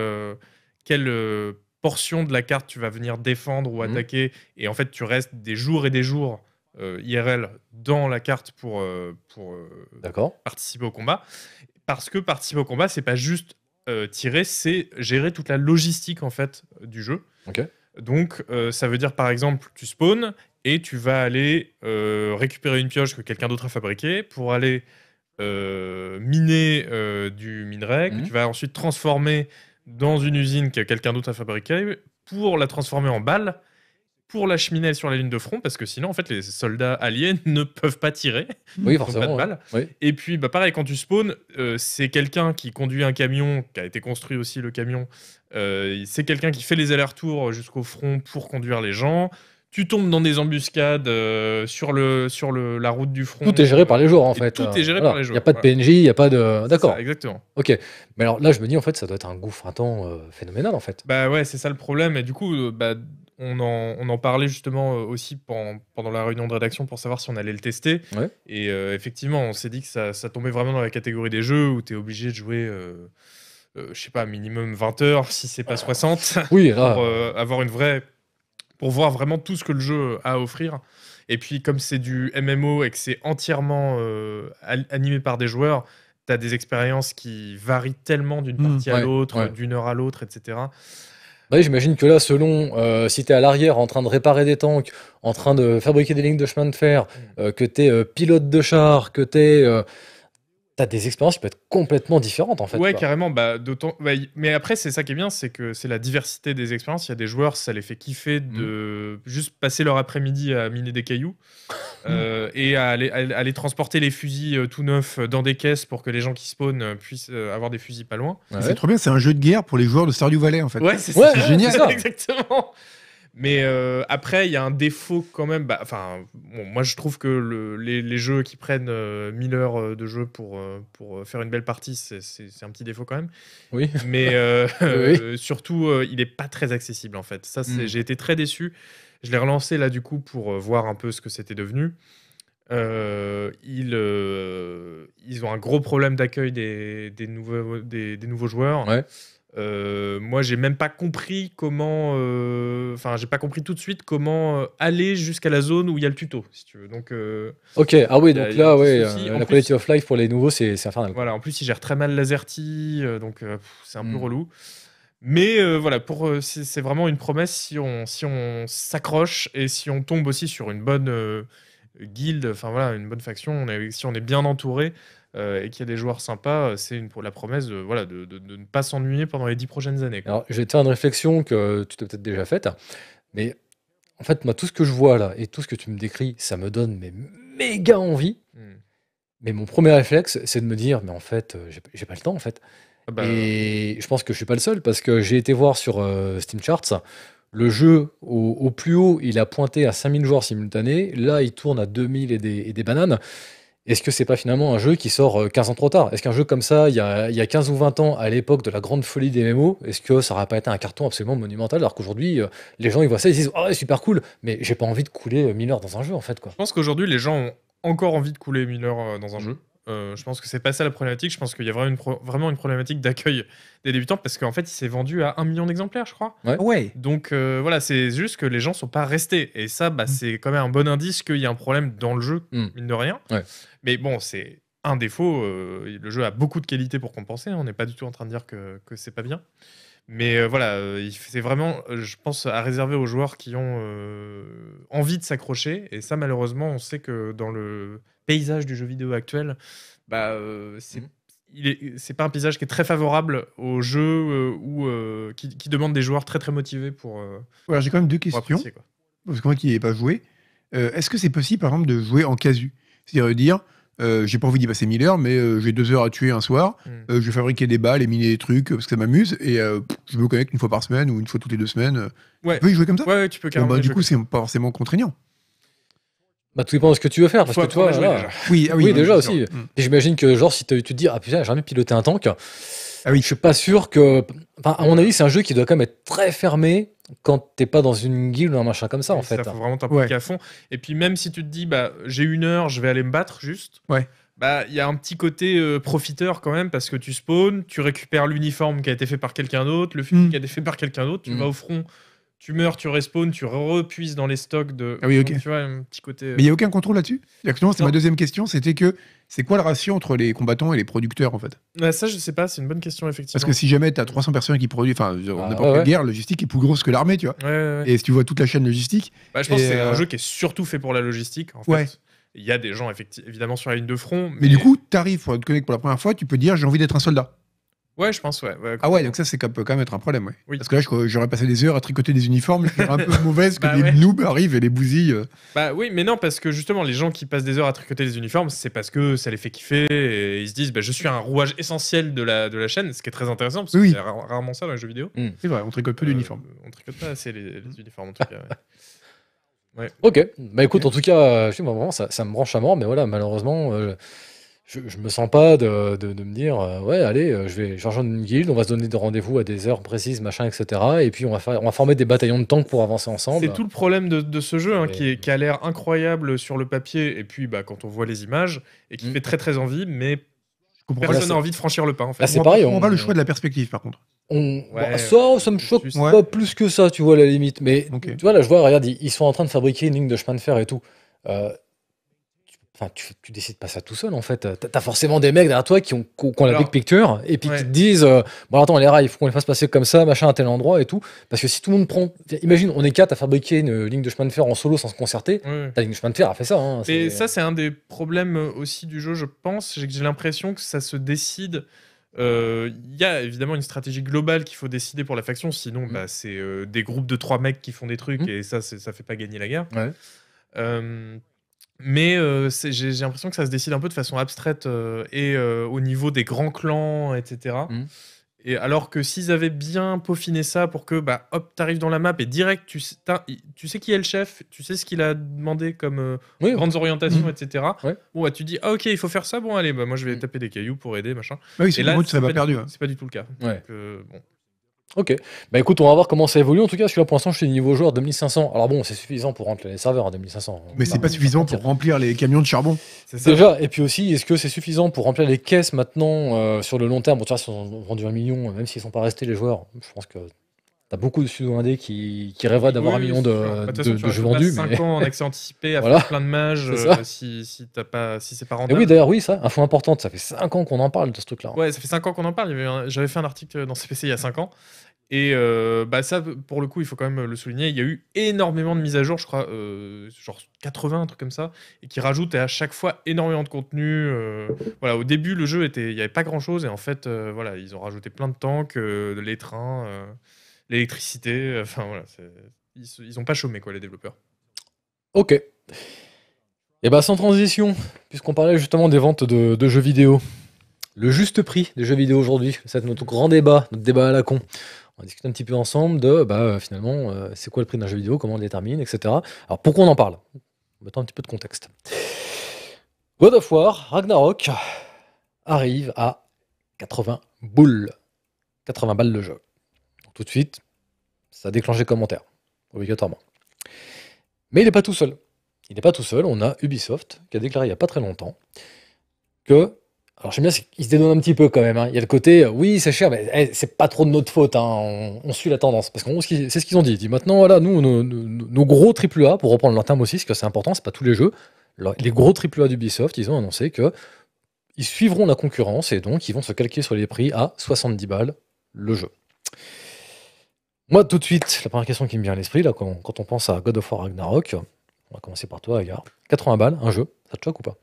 quelle portion de la carte tu vas venir défendre ou mhm. attaquer et en fait tu restes des jours et des jours IRL dans la carte pour pour participer au combat parce que participer au combat c'est pas juste euh, tirer, c'est gérer toute la logistique en fait du jeu. Donc, euh, ça veut dire par exemple, tu spawns et tu vas aller euh, récupérer une pioche que quelqu'un d'autre a fabriquée pour aller miner du minerai que mhm. tu vas ensuite transformer dans une usine que quelqu'un d'autre a fabriquée pour la transformer en balle pour la cheminée sur la ligne de front, parce que sinon, en fait, les soldats alliés ne peuvent pas tirer. Oui, forcément. Et puis, bah, pareil, quand tu spawns, euh, c'est quelqu'un qui conduit un camion, qui a été construit aussi le camion. Euh, c'est quelqu'un qui fait les allers-retours jusqu'au front pour conduire les gens. Tu tombes dans des embuscades euh, sur, le, sur le, la route du front. Tout est géré par les joueurs, en fait. Tout est géré par les joueurs. Il n'y a pas de PNJ, il n'y a pas de. D'accord. Exactement. Ok. Mais alors là, je me dis, en fait, ça doit être un gouffre, un temps phénoménal, en fait. Bah ouais, c'est ça le problème. Et du coup, bah, on en, parlait justement euh, aussi pendant, la réunion de rédaction pour savoir si on allait le tester. Et euh, effectivement, on s'est dit que ça, tombait vraiment dans la catégorie des jeux où tu es obligé de jouer, euh, ne euh, je sais pas, minimum 20 heures, si c'est pas 60, oui, pour avoir une vraie. pour voir vraiment tout ce que le jeu a à offrir. Et puis, comme c'est du MMO et que c'est entièrement animé par des joueurs, tu as des expériences qui varient tellement d'une mmh, partie à l'autre, d'une heure à l'autre, etc j'imagine que là, selon euh, si tu es à l'arrière en train de réparer des tanks, en train de fabriquer des lignes de chemin de fer, mm. euh, que t'es es euh, pilote de char, que t'es... es t'as des expériences qui peuvent être complètement différentes en fait. Ouais, carrément. Bah, d'autant. mais après, c'est ça qui est bien, c'est que c'est la diversité des expériences. Il y a des joueurs, ça les fait kiffer mm. de juste passer leur après-midi à miner des cailloux euh, et à aller, transporter les fusils euh, tout neufs euh, dans des caisses pour que les gens qui spawnent puissent avoir des fusils pas loin. C'est trop bien. C'est un jeu de guerre pour les joueurs de Stardew Valley en fait. Ouais, c'est, génial. Exactement. Mais euh, après, il y a un défaut quand même. Bah, enfin, moi, je trouve que les, jeux qui prennent 1000 euh, heures euh, de jeu pour, pour faire une belle partie, c'est un petit défaut quand même. Oui. Mais surtout, il n'est pas très accessible en fait. Ça, mm. j'ai été très déçu. Je l'ai relancé là du coup pour voir un peu ce que c'était devenu. ils, ils ont un gros problème d'accueil des, nouveaux, des, nouveaux joueurs. Euh, moi, j'ai même pas compris comment. Euh, enfin, j'ai pas compris tout de suite comment euh, aller jusqu'à la zone où il y a le tuto, si tu veux. Donc. ok. Ah oui. Donc là, ouais. la quality of life pour les nouveaux, c'est infernal. Voilà. En plus, il gère très mal l'azerty, donc c'est un peu hmm. relou. Mais voilà, pour c'est vraiment une promesse si on si on s'accroche et si on tombe aussi sur une bonne guilde, enfin voilà, une bonne faction. On si on est bien entouré. Euh, et qu'il y a des joueurs sympas, euh, c'est pour la promesse de, voilà, de, ne pas s'ennuyer pendant les dix prochaines années. Alors, je vais une réflexion que tu t'es peut-être déjà faite, mais en fait, moi, tout ce que je vois là et tout ce que tu me décris, ça me donne mais, méga envie. Hmm. Mais mon premier réflexe, c'est de me dire, mais en fait, euh, j'ai, pas le temps, en fait. Ah bah, et je pense que je suis pas le seul, parce que j'ai été voir sur Steam Charts, le jeu, au, plus haut, il a pointé à 5000 joueurs simultanés. Là, il tourne à 2000 et et des bananes. Est-ce que c'est pas finalement un jeu qui sort 15 euh, ans trop tard Est-ce qu'un jeu comme ça, il y, a, il y a 15 ou 20 ans, à l'époque de la grande folie des MMO, est-ce que ça n'aurait pas été un carton absolument monumental Alors qu'aujourd'hui, euh, les gens ils voient ça, ils disent Oh, super cool, mais j'ai pas envie de couler 1000 euh, heures dans un jeu en fait. Quoi. Je pense qu'aujourd'hui, les gens ont encore envie de couler 1000 heures dans un mm. jeu. Euh, je pense que c'est pas ça la problématique. Je pense qu'il y a vraiment une, problématique d'accueil des débutants parce qu'en fait, il s'est vendu à un million d'exemplaires, je crois. Ouais. Donc euh, voilà, c'est juste que les gens ne sont pas restés. Et ça, bah, mm. c'est quand même un bon indice qu'il y a un problème dans le jeu, mm. mine de rien. Mais bon, c'est un défaut. Euh, le jeu a beaucoup de qualités pour compenser. Hein. On n'est pas du tout en train de dire que, que c'est pas bien. Mais euh, voilà, c'est euh, vraiment, euh, je pense, à réserver aux joueurs qui ont envie de s'accrocher. Et ça, malheureusement, on sait que dans le paysage du jeu vidéo actuel, bah, ce mhm. c'est. pas un paysage qui est très favorable aux jeux ou qui, demande des joueurs très très motivés pour. j'ai quand même deux questions. parce que moi qui n'ai pas joué, est-ce que c'est possible par exemple de jouer en casu C'est-à-dire dire, euh, j'ai pas envie d'y passer mille heures, mais euh, j'ai deux heures à tuer un soir. Mm. Euh, je vais fabriquer des balles et miner des trucs parce que ça m'amuse. Et je me connecte une fois par semaine ou une fois toutes les deux semaines. Tu peux y jouer comme ça Ouais, tu peux bah, du coup, c'est pas forcément contraignant. Bah, tout dépend de ce que tu veux faire. Parce que toi, oui, ah déjà aussi. Mm. j'imagine que, genre, si tu te dis, ah putain, j'ai jamais piloté un tank. Ah oui. Je suis pas sûr que. Enfin, à mon avis, c'est un jeu qui doit quand même être très fermé quand t'es pas dans une guilde ou un machin comme ça, en fait. Ça faut vraiment t'impliquer à fond. Et puis, même si tu te dis, bah, j'ai une heure, je vais aller me battre, juste. Ouais bah il y a un petit côté euh, profiteur quand même parce que tu spawns, tu récupères l'uniforme qui a été fait par quelqu'un d'autre, le fusil hmm. qui a été fait par quelqu'un d'autre, tu hmm. vas au front, tu meurs, tu respawns, tu repuises dans les stocks de. Ah oui, ok. Tu vois, un petit côté. Euh. Mais il n'y a aucun contrôle là-dessus c'est ma deuxième question, c'était que c'est quoi le ratio entre les combattants et les producteurs en fait bah, Ça, je sais pas, c'est une bonne question effectivement. Parce que si jamais tu as 300 personnes qui produisent, enfin, on n'a pas en guerre. guerre, logistique est plus grosse que l'armée, tu vois. Ouais, et si tu vois toute la chaîne logistique. Bah, je pense que c'est un euh, jeu qui est surtout fait pour la logistique en fait. Il y a des gens évidemment sur la ligne de front. Mais, du coup, tu arrives pour te connecter pour la première fois, tu peux dire j'ai envie d'être un soldat. Ouais, je pense, ouais. ah ouais, donc ça, c'est quand même être un problème, ouais. Parce que là, j'aurais passé des heures à tricoter des uniformes un peu mauvaise que des bah noobs arrivent et les bousilles. Euh. Bah oui, mais non, parce que justement, les gens qui passent des heures à tricoter des uniformes, c'est parce que ça les fait kiffer et ils se disent, bah, je suis un rouage essentiel de la, de la chaîne, ce qui est très intéressant, parce que c'est rarement ça dans les jeux vidéo. Hmm. C'est vrai, on tricote peu d'uniformes. on tricote pas assez les, uniformes, en tout cas. Ouais. Ok, bah écoute, en tout cas, euh, je sais, vraiment, ça, ça, me branche à mort, mais voilà, malheureusement, euh, je, me sens pas de, me dire euh, ouais allez euh, je vais rejoindre une guilde on va se donner des rendez-vous à des heures précises machin etc et puis on va faire on va former des bataillons de tanks pour avancer ensemble c'est tout le problème de, ce jeu hein, qui, a l'air incroyable sur le papier et puis bah quand on voit les images et qui mm. fait très très envie mais personne n'a envie de franchir le pas en fait on, on, a le choix de la perspective par contre on... Bah, ça, ça me choque plus, pas plus que ça, tu vois, la limite. Mais tu vois, là, je vois, regarde, ils, ils sont en train de fabriquer une ligne de chemin de fer et tout. Euh, tu, décides pas ça tout seul en fait. T'as as forcément des mecs derrière toi qui ont, la big picture et puis qui te disent euh, Bon, attends, les rails, il faut qu'on les fasse passer comme ça, machin, à tel endroit et tout. Parce que si tout le monde prend. Imagine, on est quatre à fabriquer une ligne de chemin de fer en solo sans se concerter. la ligne de chemin de fer a fait ça. Hein, et ça, c'est un des problèmes euh, aussi du jeu, je pense. J'ai l'impression que ça se décide. Euh, il y a évidemment une stratégie globale qu'il faut décider pour la faction, sinon mmh. bah, c'est des groupes de trois mecs qui font des trucs mmh. et ça, ça fait pas gagner la guerre. Ouais. Mais euh, j'ai l'impression que ça se décide un peu de façon abstraite euh, et euh, au niveau des grands clans, etc. Mmh. Et alors que s'ils avaient bien peaufiné ça pour que, bah, hop, t'arrives dans la map et direct, tu sais, tu sais qui est le chef, tu sais ce qu'il a demandé comme grandes orientations, mmh. etc. Ouais. Bah, tu dis, ah ok, il faut faire ça, bon, allez, bah, moi je vais mmh. taper des cailloux pour aider, machin. Bah oui, et là, c'est pas, pas, perdu. Hein. C'est pas du tout le cas. bon. Ok. Bah écoute, on va voir comment ça évolue. En tout cas, sur là pour l'instant, je suis niveau joueur 2500. Alors bon, c'est suffisant pour remplir les serveurs, à hein, 2500. Mais c'est bah, pas suffisant pour remplir les camions de charbon. Ça. Déjà, et puis aussi, est-ce que c'est suffisant pour remplir les caisses maintenant euh, sur le long terme Bon, tu vois, si on vendu un million, même s'ils sont pas restés les joueurs, je pense que T'as beaucoup de sud indés qui, qui rêveraient d'avoir un million de, bah, jeux vendus. 5 ans en accès anticipé à faire plein de mages euh, si, pas, si c'est pas rentable. oui, d'ailleurs, oui, ça, info importante, ça fait 5 ans qu'on en parle de ce truc-là. Hein. Ouais, ça fait 5 ans qu'on en parle. J'avais fait un article dans CPC il y a 5 ans. Et euh, bah ça, pour le coup, il faut quand même le souligner. Il y a eu énormément de mises à jour, je crois, euh, genre 80, un truc comme ça, et qui rajoutent à chaque fois énormément de contenu. voilà, au début, le jeu, était, il n'y avait pas grand-chose, et en fait, voilà, ils ont rajouté plein de tanks, les trains l'électricité. Euh, enfin voilà, ils n'ont pas chômé quoi les développeurs. Ok. Et eh bah ben, sans transition, puisqu'on parlait justement des ventes de, jeux vidéo, le juste prix des jeux vidéo aujourd'hui, ça c'est notre grand débat, notre débat à la con. On discute un petit peu ensemble de bah, euh, finalement euh, c'est quoi le prix d'un jeu vidéo, comment on le détermine, etc. Alors pourquoi on en parle On mettre un petit peu de contexte. God of War, Ragnarok arrive à 80 boules, 80 balles de jeu tout de suite, ça déclenche les commentaires, obligatoirement. Mais il n'est pas tout seul. Il n'est pas tout seul. On a Ubisoft qui a déclaré il n'y a pas très longtemps que. Alors j'aime bien qu'il se dénonce un petit peu quand même. Hein. Il y a le côté, euh, oui, c'est cher, mais eh, c'est pas trop de notre faute. Hein. On, suit la tendance. Parce que c'est ce qu'ils ont dit. Ils maintenant, voilà, nous, nos, nos gros AAA, pour reprendre leur terme aussi, parce que c'est important, c'est pas tous les jeux. Les gros AAA d'Ubisoft, ils ont annoncé que ils suivront la concurrence et donc ils vont se calquer sur les prix à 70 balles le jeu. Moi, tout de suite, la première question qui me vient à l'esprit, là, quand, on pense à God of War Ragnarok, on va commencer par toi, Agar. 80 balles, un jeu, ça te choque ou pas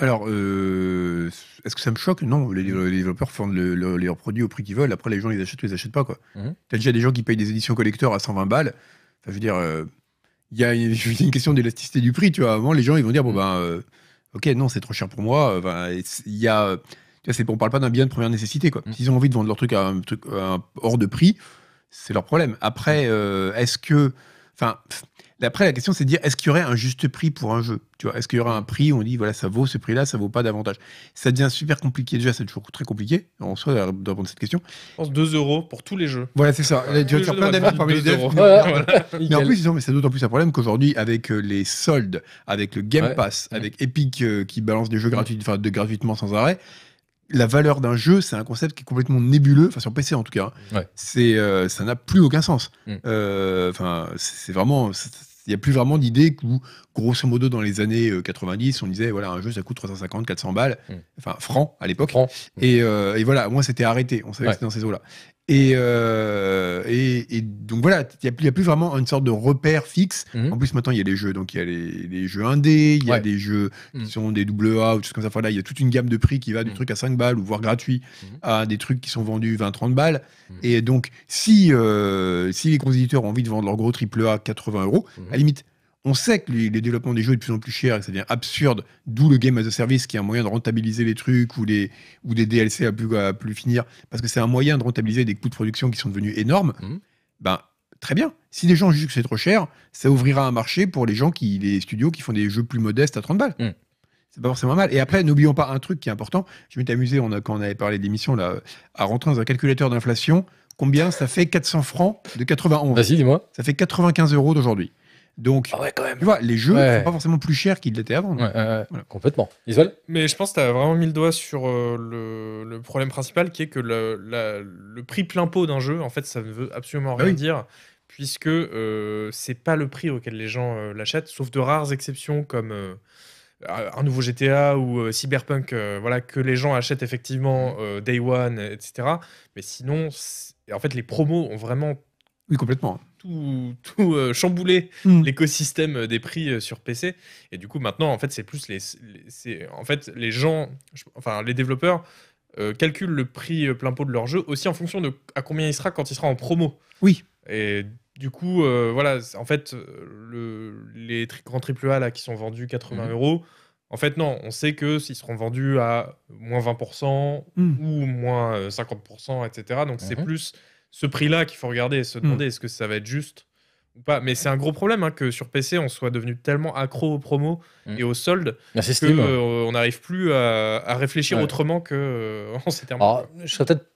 alors, euh, est-ce que ça me choque Non, les, développeurs font le, leurs produits au prix qu'ils veulent. Après, les gens, ils achètent ou ils achètent pas. quoi. Mhm. T'as déjà des gens qui payent des éditions collecteurs à 120 balles. Enfin, je veux dire, euh, il y a une, question d'élasticité du prix, tu vois. Avant, les gens, ils vont dire, bon, mhm. ben, euh, ok, non, c'est trop cher pour moi. Enfin, il y a, tu vois, on parle pas d'un bien de première nécessité, quoi. Mhm. S'ils ont envie de vendre leur truc à un truc hors de prix, c'est leur problème. Après, euh, est-ce que. Enfin, après, la question, c'est de dire est-ce qu'il y aurait un juste prix pour un jeu Tu vois, est-ce qu'il y aurait un prix où on dit voilà, ça vaut ce prix-là, ça vaut pas davantage Ça devient super compliqué. Déjà, c'est toujours très compliqué en soi de répondre à cette question. Je pense 2 euros pour tous les jeux. Voilà, c'est ça. tu vas plein d'avis parmi les devs. mais en plus, c'est d'autant plus un problème qu'aujourd'hui, avec euh, les soldes, avec le Game Pass, avec Epic euh, qui balance des jeux gratuits, enfin, de gratuitement sans arrêt, la valeur d'un jeu, c'est un concept qui est complètement nébuleux, enfin sur PC en tout cas. C'est, euh, ça n'a plus aucun sens. Mm. Euh, enfin, c'est vraiment, il n'y a plus vraiment d'idée que, grosso modo, dans les années 90, euh, on disait voilà, un jeu ça coûte 350, 400 balles, mm. enfin francs à l'époque. Et, voilà, moi c'était arrêté. On savait que c'était dans ces eaux-là. Euh, et, et, donc voilà, il n'y a, plus vraiment une sorte de repère fixe. Mhm. En plus, maintenant, il y a les jeux. Donc, il y a les, jeux indés, il y a des jeux qui mhm. sont des double A ou tout comme ça. il y a toute une gamme de prix qui va du mhm. truc à 5 balles ou voire gratuit à des trucs qui sont vendus 20-30 balles. Et donc, si, euh, si les conséditeurs ont envie de vendre leur gros triple A à 80 euros, à la limite, on sait que le développement des jeux est de plus en plus cher et que ça devient absurde, d'où le game as a service qui est un moyen de rentabiliser les trucs ou, les, ou des DLC à plus, à plus finir, parce que c'est un moyen de rentabiliser des coûts de production qui sont devenus énormes. Mhm. Ben, très bien. Si les gens jugent que c'est trop cher, ça ouvrira un marché pour les gens qui, les studios qui font des jeux plus modestes à 30 balles. Mhm. C'est pas forcément mal. Et après, n'oublions pas un truc qui est important. Je m'étais amusé quand on avait parlé d'émission à rentrer dans un calculateur d'inflation. Combien ça fait 400 francs de 91 Vas-y, dis-moi. Ça fait 95 euros d'aujourd'hui. Donc, ah tu vois, les jeux ne sont pas forcément plus chers qu'ils l'étaient avant. Complètement. Mais je pense que tu as vraiment mis le doigt sur euh, le, problème principal qui est que le, prix plein pot d'un jeu, en fait, ça ne veut absolument bah rien dire puisque euh, c'est pas le prix auquel les gens euh, l'achètent, sauf de rares exceptions comme un nouveau GTA ou Cyberpunk, voilà, que les gens achètent effectivement Day One, etc. Mais sinon, en fait, les promos ont vraiment oui, complètement. Tout, tout euh, hmm. l'écosystème des prix euh, sur PC. Et du coup, maintenant, en fait, c'est plus les, c'est en fait, les gens, enfin, les développeurs euh, calculent le prix plein pot de leur jeu aussi en fonction de à combien il sera quand il sera en promo. Oui. Et du coup, voilà, en fait, le, les grands AAA là, qui sont vendus 80 mhm. euros, en fait, non, on sait que s'ils seront vendus à moins 20% hmm. ou moins 50%, etc. Donc, c'est plus ce prix-là qu'il faut regarder et se hmm. demander est-ce que ça va être juste ou pas. Mais c'est un gros problème hein, que sur PC, on soit devenu tellement accro aux promos hmm. et aux soldes bah, qu'on hein. euh, n'arrive plus à, réfléchir autrement que euh, en ces termes. Alors, je serais peut-être,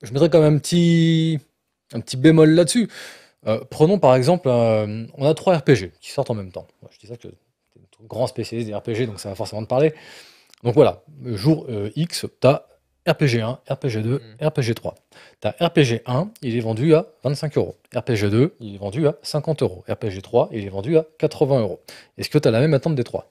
je mettrais quand même un petit, un petit bémol là-dessus. Euh, prenons par exemple, on a trois RPG qui sortent en même temps. je dis ça que es un grand spécialiste des RPG, donc ça va forcément te parler. Donc voilà, jour X, tu RPG1, RPG2, hmm. RPG3. Tu RPG1, il est vendu à 25 euros. RPG2, il est vendu à 50 euros. RPG3, il est vendu à 80 euros. Est-ce que tu as la même attente des trois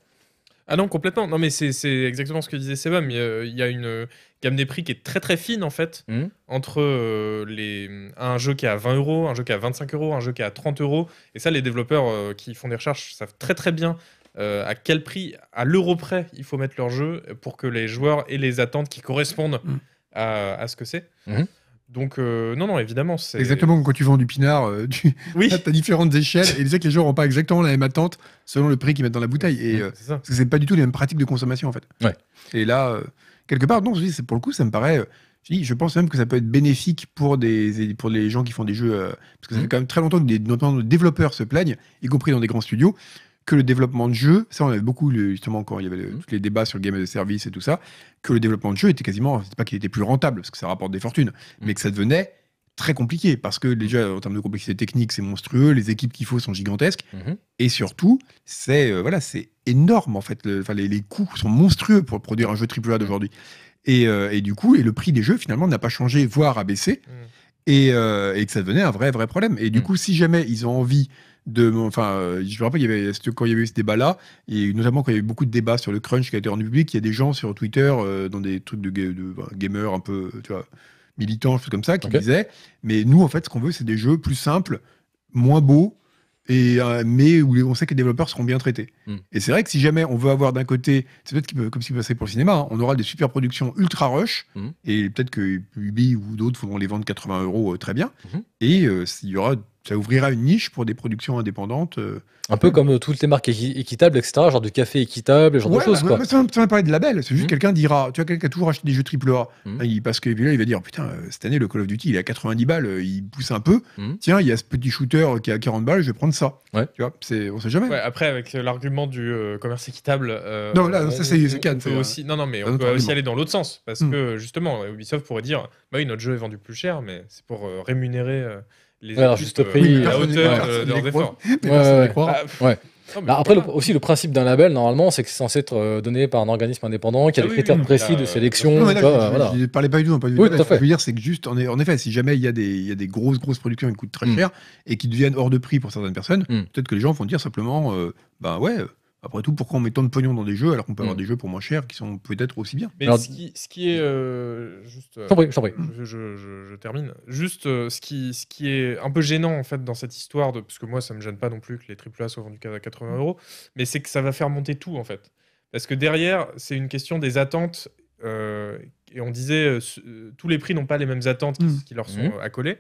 ah non, complètement. Non, mais c'est exactement ce que disait Sebam. Euh, il, y a, une euh, gamme des prix qui est très très fine en fait. Hmm. Entre euh, les, un jeu qui est à 20 euros, un jeu qui est à 25 euros, un jeu qui est à 30 euros. Et ça, les développeurs qui font des recherches savent très très bien euh, à quel prix, à l'euro près, il faut mettre leur jeu pour que les joueurs aient les attentes qui correspondent mm. à, ce que c'est. Mhm. Donc, euh, non, non, évidemment. c'est Exactement comme quand tu vends du pinard, euh, tu as différentes échelles et sais que les joueurs n'ont pas exactement la même attente selon le prix qu'ils mettent dans la bouteille. Et, mm, parce que c'est pas du tout les mêmes pratiques de consommation, en fait. Et là, quelque part, non, c'est pour le coup, ça me paraît. Je, pense même que ça peut être bénéfique pour, des, pour les gens qui font des jeux. parce que ça mm. fait quand même très longtemps que des, développeurs se plaignent, y compris dans des grands studios, que le développement de jeu, ça on avait beaucoup justement quand il y avait mm. tous les débats sur le game as a service et tout ça, que le développement de jeu était quasiment, c'est pas qu'il était plus rentable parce que ça rapporte des fortunes, mm. mais que ça devenait très compliqué parce que déjà en termes de complexité technique c'est monstrueux, les équipes qu'il faut sont gigantesques mm-hmm. et surtout c'est euh, voilà c'est énorme en fait, le, les, les, coûts sont monstrueux pour produire un jeu AAA d'aujourd'hui mm. et, euh, et, du coup et le prix des jeux finalement n'a pas changé voire a baissé euh, et, que ça devenait un vrai vrai problème et du coup si jamais ils ont envie de, enfin, euh, je me rappelle, qu'il y avait, quand il y avait eu ce débat-là, et notamment quand il y a eu beaucoup de débats sur le crunch qui a été rendu public, il y a des gens sur Twitter, euh, dans des trucs de, de gamers un peu, tu vois, militants, comme ça, qui disaient, mais nous, en fait, ce qu'on veut, c'est des jeux plus simples, moins beaux, et, euh, mais où on sait que les développeurs seront bien traités. Hmm. Et c'est vrai que si jamais on veut avoir d'un côté, c'est peut-être comme ce qui passait pour le cinéma, hein, on aura des super productions ultra rush, hmm. et peut-être que Ubi ou d'autres vont les vendre 80 euros très bien, hmm. et il y aura ça ouvrira une niche pour des productions indépendantes. Euh, un peu comme euh, toutes les marques équitables, etc., genre du café équitable, genre de choses. Bah, bah, ça, va parler de label, c'est juste mmh. quelqu'un dira, tu vois, quelqu'un a toujours acheté des jeux AAA, mmh. hein, parce que là, il va dire, putain, euh, cette année, le Call of Duty, il est à 90 balles, il pousse un peu, mmh. tiens, il y a ce petit shooter qui est à 40 balles, je vais prendre ça. Ouais. Tu vois, on sait jamais. après, avec l'argument du commerce équitable... non, là, ça, c'est canne. Non, non, mais on peut aussi aller dans l'autre sens, parce que, justement, Ubisoft pourrait dire, bah oui, notre jeu est vendu plus cher, mais c'est pour rémunérer alors, juste prix, euh, la hauteur euh, de leurs efforts. Ah, ouais, bah, après, aussi, le principe d'un label, normalement, c'est que c'est censé être euh, donné par un organisme indépendant qui a ah des critères précis de sélection. je, voilà. parlais pas du tout, pas du Ce que je veux dire, c'est que juste, en, en, effet, si jamais il y, a des, grosses, grosses productions qui coûtent très hmm. cher et qui deviennent hors de prix pour certaines personnes, hmm. peut-être que les gens vont dire simplement, ben bah ouais. Après tout, pourquoi on met tant de pognon dans des jeux alors qu'on peut avoir mm. des jeux pour moins cher qui sont peut-être aussi bien Mais ce, qui, est euh, juste, sans euh, je, termine. Juste euh, ce, qui, ce qui est un peu gênant en fait dans cette histoire, de, parce que moi ça me gêne pas non plus que les AAA soient vendus à 80 euros, mais c'est que ça va faire monter tout en fait. Parce que derrière, c'est une question des attentes et on disait, euh, euh, tous les prix n'ont pas les mêmes attentes hmm. qui leur sont hmm. euh, accolées.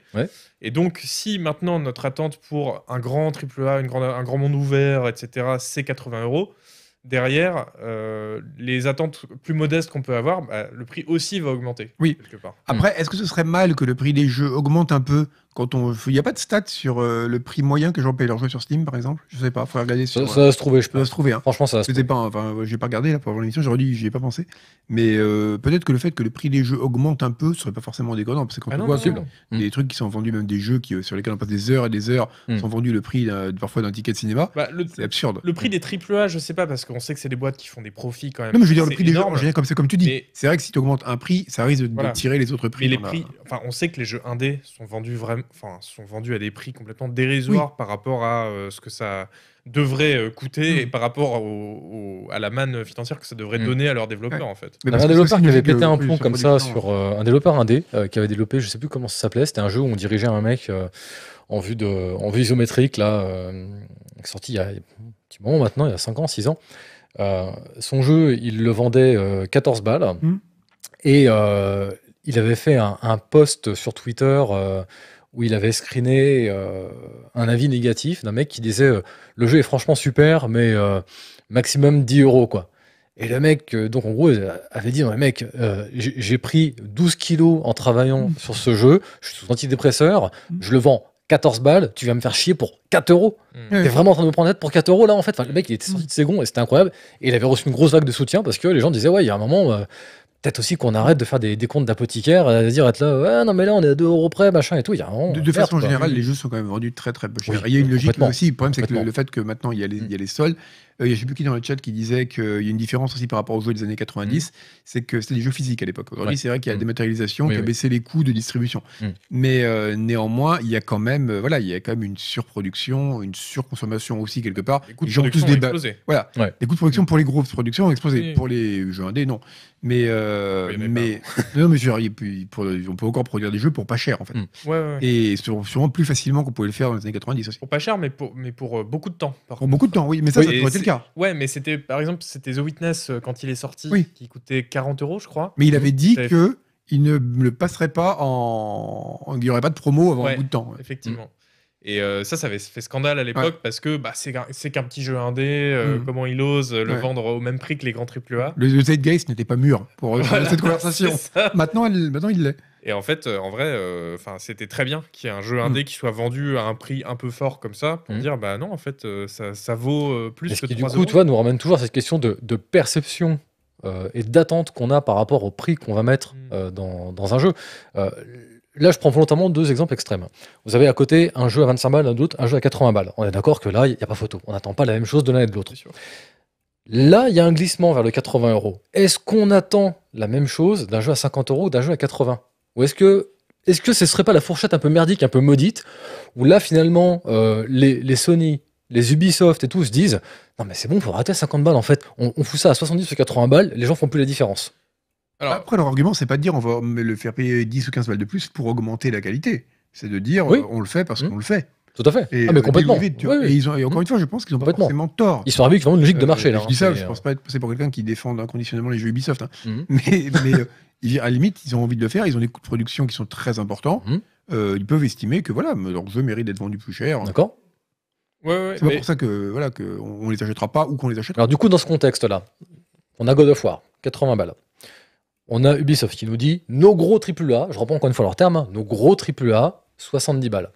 Et donc, si maintenant notre attente pour un grand AAA, une un grand monde ouvert, etc., c'est 80 euros, derrière, les attentes plus modestes qu'on peut avoir, bah, le prix aussi va augmenter. Oui. Quelque part. Après, hmm. est-ce que ce serait mal que le prix des jeux augmente un peu quand on, il n'y a pas de stats sur euh, le prix moyen que les gens payent leur jeu sur Steam, par exemple. Je sais pas, faut regarder sur. Ça, se trouver, je euh, peux. se trouver. Hein. Franchement, ça. Je pas, enfin, j'ai pas regardé là pour l'émission. J'aurais dit, j'y ai pas pensé. Mais euh, peut-être que le fait que le prix des jeux augmente un peu, serait pas forcément déconnant, parce que quand ah on voit hmm. des trucs qui sont vendus, même des jeux qui, sur lesquels on passe des heures et des heures, hmm. sont vendus le prix parfois d'un ticket de cinéma. Bah, c'est absurde. Le prix des AAA, je sais pas, parce qu'on sait que c'est des boîtes qui font des profits quand même. Non, je veux dire, le prix des jeux, comme c'est comme tu dis. C'est vrai que si tu augmentes un prix, ça risque de, tirer les autres prix. les prix, enfin, on sait que les jeux indés sont vendus vraiment enfin, sont vendus à des prix complètement dérisoires par rapport à euh, ce que ça devrait euh, coûter hmm. et par rapport à la manne financière que ça devrait hmm. donner à leurs développeurs en fait. un développeur qui avait pété un plomb comme ça sur hein. euh, un développeur indé qui avait développé, je sais plus comment ça s'appelait, c'était un jeu où on dirigeait un mec en vue de en vue isométrique là sorti il y a un petit moment maintenant, il y a 5 ans, 6 ans. son jeu, il le vendait 14 balles. Hmm. Et il avait fait un, un post sur Twitter où il avait screené euh, un avis négatif d'un mec qui disait euh, le jeu est franchement super, mais euh, maximum 10 euros quoi. Et le mec, donc en gros, avait dit non mais mec, j'ai pris 12 kilos en travaillant mmh. sur ce jeu, je suis sous antidépresseur, mmh. je le vends 14 balles, tu vas me faire chier pour 4 euros. Mmh. T'es vraiment en train de me prendre tête pour 4 euros là en fait. le mec il était sorti de et c'était incroyable. Et il avait reçu une grosse vague de soutien parce que les gens disaient ouais, il y a un moment, peut-être aussi qu'on arrête de faire des, comptes d'apothicaire, à euh, dire être là, ouais, non, mais là, on est à 2 euros près, machin et tout. de, façon générale, les jeux sont quand même vendus très très peu cher. il y a une logique aussi. Le problème, c'est que le, fait que maintenant, il y a les, sols. il y a mm. les soldes. Euh, sais plus qui dans le chat qui disait qu'il y a une différence aussi par rapport aux jeux des années 90, mm. c'est que c'était des jeux physiques à l'époque. Aujourd'hui, c'est vrai qu'il y a la mm. dématérialisation qui a baissé les coûts de distribution. Mais euh, néanmoins, il y a quand même, voilà, il y a quand même une surproduction, une surconsommation aussi quelque part. Les coûts de, production ont explosé. Voilà, les coûts de production pour les grosses productions ont Pour les jeux indés, non. Mais, euh, mais, non, mais on peut encore produire des jeux pour pas cher en fait. Hmm. Et sûrement plus facilement qu'on pouvait le faire dans les années 90 aussi. Pour pas cher, mais pour, mais pour euh, beaucoup de temps. pour beaucoup de temps, oui. Mais ça, ça le cas. Ouais, mais c'était par exemple, c'était The Witness euh, quand il est sorti, qui coûtait 40 euros, je crois. Mais il avait dit que il ne le passerait pas en. Il n'y aurait pas de promo avant un bout de temps. Effectivement. Hmm. Et euh, ça, ça avait fait scandale à l'époque parce que bah, c'est qu'un petit jeu indé, euh, mm. comment il ose le vendre au même prix que les grands AAA. Le, le Zeitgeist n'était pas mûr pour euh, cette conversation. Maintenant, maintenant, il l'est. Et en fait, en vrai, enfin, c'était très bien qu'il y ait un jeu mm. indé qui soit vendu à un prix un peu fort comme ça pour mm. dire bah non, en fait, ça, ça vaut plus Mais que Du coup, tu toi, nous ramène toujours à cette question de, perception et d'attente qu'on a par rapport au prix qu'on va mettre dans, dans, un jeu là, je prends volontairement deux exemples extrêmes. Vous avez à côté un jeu à 25 balles, un autre, un jeu à 80 balles. On est d'accord que là, il n'y a pas photo. On n'attend pas la même chose de l'un et de l'autre. Là, il y a un glissement vers le 80 euros. Est-ce qu'on attend la même chose d'un jeu à 50 euros ou d'un jeu à 80 Ou est-ce que est-ce que ce serait pas la fourchette un peu merdique, un peu maudite, où là finalement euh, les, les, Sony, les Ubisoft et tout se disent non mais c'est bon, faut rater à 50 balles en fait. On, on fout ça à 70 ou 80 balles, les gens font plus la différence. Après, leur argument, c'est pas de dire on va le faire payer 10 ou 15 balles de plus pour augmenter la qualité. C'est de dire on le fait parce mmh. qu'on le fait. Tout à fait. Ah, mais euh, complètement. Et, ils ont, encore mmh. une fois, je pense qu'ils ont pas forcément tort. Ils sont qu'ils ont une logique de euh, marché. je dis ça, hein, je pense pas être passé pour quelqu'un qui défend inconditionnellement les jeux Ubisoft. Hein. Mmh. Mais, euh, à la limite, ils ont envie de le faire. Ils ont des coûts de production qui sont très importants. ils peuvent estimer que voilà, leur jeu mérite d'être vendu plus cher. D'accord. c'est pas pour ça que voilà les achètera pas ou qu'on les achète. Alors du coup, dans ce contexte-là, on a God of War, 80 balles on a Ubisoft qui nous dit nos gros AAA, je reprends encore une fois leur terme, hein, nos gros AAA, 70 balles.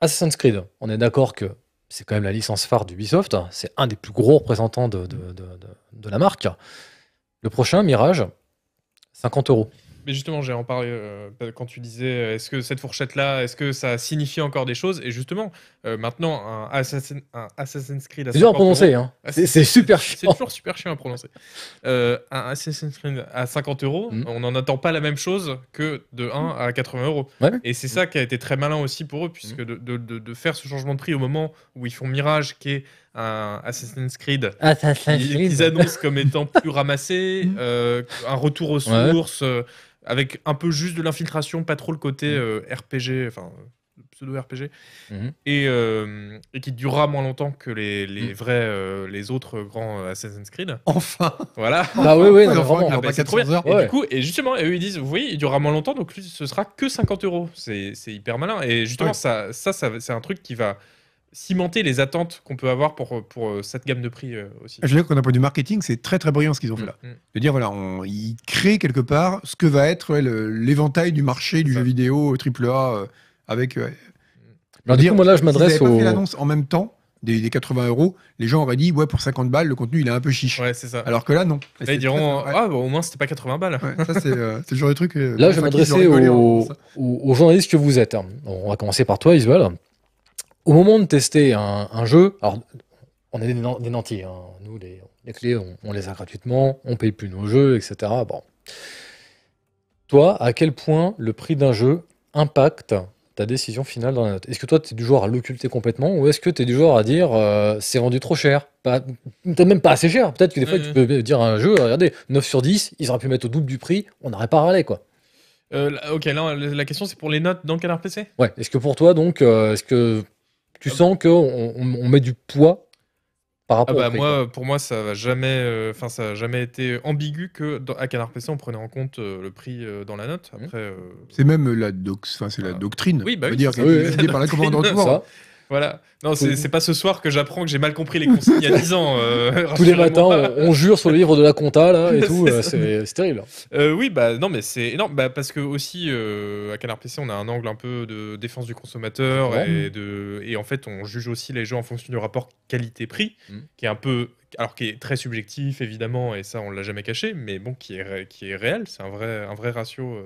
Assassin's Creed, on est d'accord que c'est quand même la licence phare d'Ubisoft, hein, c'est un des plus gros représentants de, de, la marque. Le prochain, Mirage, 50 euros justement, j'ai en parlé euh, quand tu disais, euh, est-ce que cette fourchette-là, est-ce que ça signifie encore des choses Et justement, euh, maintenant, un, Assassin's Creed... À hein. c'est c'est, super chiant. C'est toujours super chiant à prononcer. un Assassin's Creed à 50 euros, hmm. on n'en attend pas la même chose que de 1 à 80 euros. Et c'est ça qui a été très malin aussi pour eux, puisque hmm. de, faire ce changement de prix au moment où ils font Mirage, qui est un Assassin's Creed qu'ils annoncent comme étant plus ramassé, euh, un retour aux sources, euh, avec un peu juste de l'infiltration, pas trop le côté mm. euh, RPG, enfin pseudo-RPG, mm-hmm. et, qui durera moins longtemps que les, mm. vrais, les autres grands Assassin's Creed. Enfin Voilà Bah oui, oui, vraiment, ah, bah, c'est Heures, et du coup, et justement, eux ils disent, oui, il durera moins longtemps, donc ce sera que 50 euros. C'est hyper malin. Et justement, ça, ça c'est un truc qui va cimenter les attentes qu'on peut avoir pour, pour euh, cette gamme de prix euh, aussi. Je veux dire qu'on a point du marketing, c'est très très brillant ce qu'ils ont fait mm, là. Mm. De dire, voilà, on, ils créent quelque part ce que va être l'éventail du marché du jeu vidéo AAA euh, avec. Mm. Alors dire, moi là, je m'adresse si fait l'annonce en même temps des, 80 euros, les gens auraient dit, ouais, pour 50 balles, le contenu, il est un peu chiche. Ouais, c'est ça. Alors que là, non. ils diront, ah, bah, au moins, c'était pas 80 balles. ça, c'est le genre de truc. là, je vais m'adresser aux, aux, journalistes que vous êtes. Hein. On va commencer par toi, Isabelle au moment de tester un, jeu, alors on est des, des nantis, hein. nous les, les clés on, les a gratuitement, on paye plus nos jeux, etc. Bon. Toi, à quel point le prix d'un jeu impacte ta décision finale dans la note Est-ce que toi tu es du genre à l'occulter complètement ou est-ce que tu es du genre à dire euh, c'est rendu trop cher Peut-être même pas assez cher, peut-être que des fois tu mmh, mmh. peux dire à un jeu, ah, regardez, 9 sur 10, ils auraient pu mettre au double du prix, on n'aurait pas râlé quoi. Euh, ok, là, la question c'est pour les notes dans Canard PC Ouais, est-ce que pour toi, donc, euh, est-ce que tu sens qu'on on, met du poids par ah rapport à bah, moi, Pour moi, ça n'a jamais, euh, enfin ça jamais été ambigu que dans, à Canard PC, on prenait en compte euh, le prix euh, dans la note. Mmh. Après, C'est même la, doc, c'est la ah. doctrine. Oui, bah, dire, la, Voilà. Non, c'est pas ce soir que j'apprends que j'ai mal compris les consignes il y a 10 ans. Euh, Tous les matins, on, jure sur le livre de la compta, là, et tout. Euh, c'est terrible. Euh, oui, bah, non, mais c'est. Non, bah, parce que aussi, à Canard PC, on a un angle un peu de défense du consommateur. Et, de, et en fait, on juge aussi les jeux en fonction du rapport qualité-prix, mm. qui est un peu. Alors, qui est très subjectif, évidemment, et ça, on l'a jamais caché, mais bon, qui est, qui est réel. C'est un vrai, un vrai ratio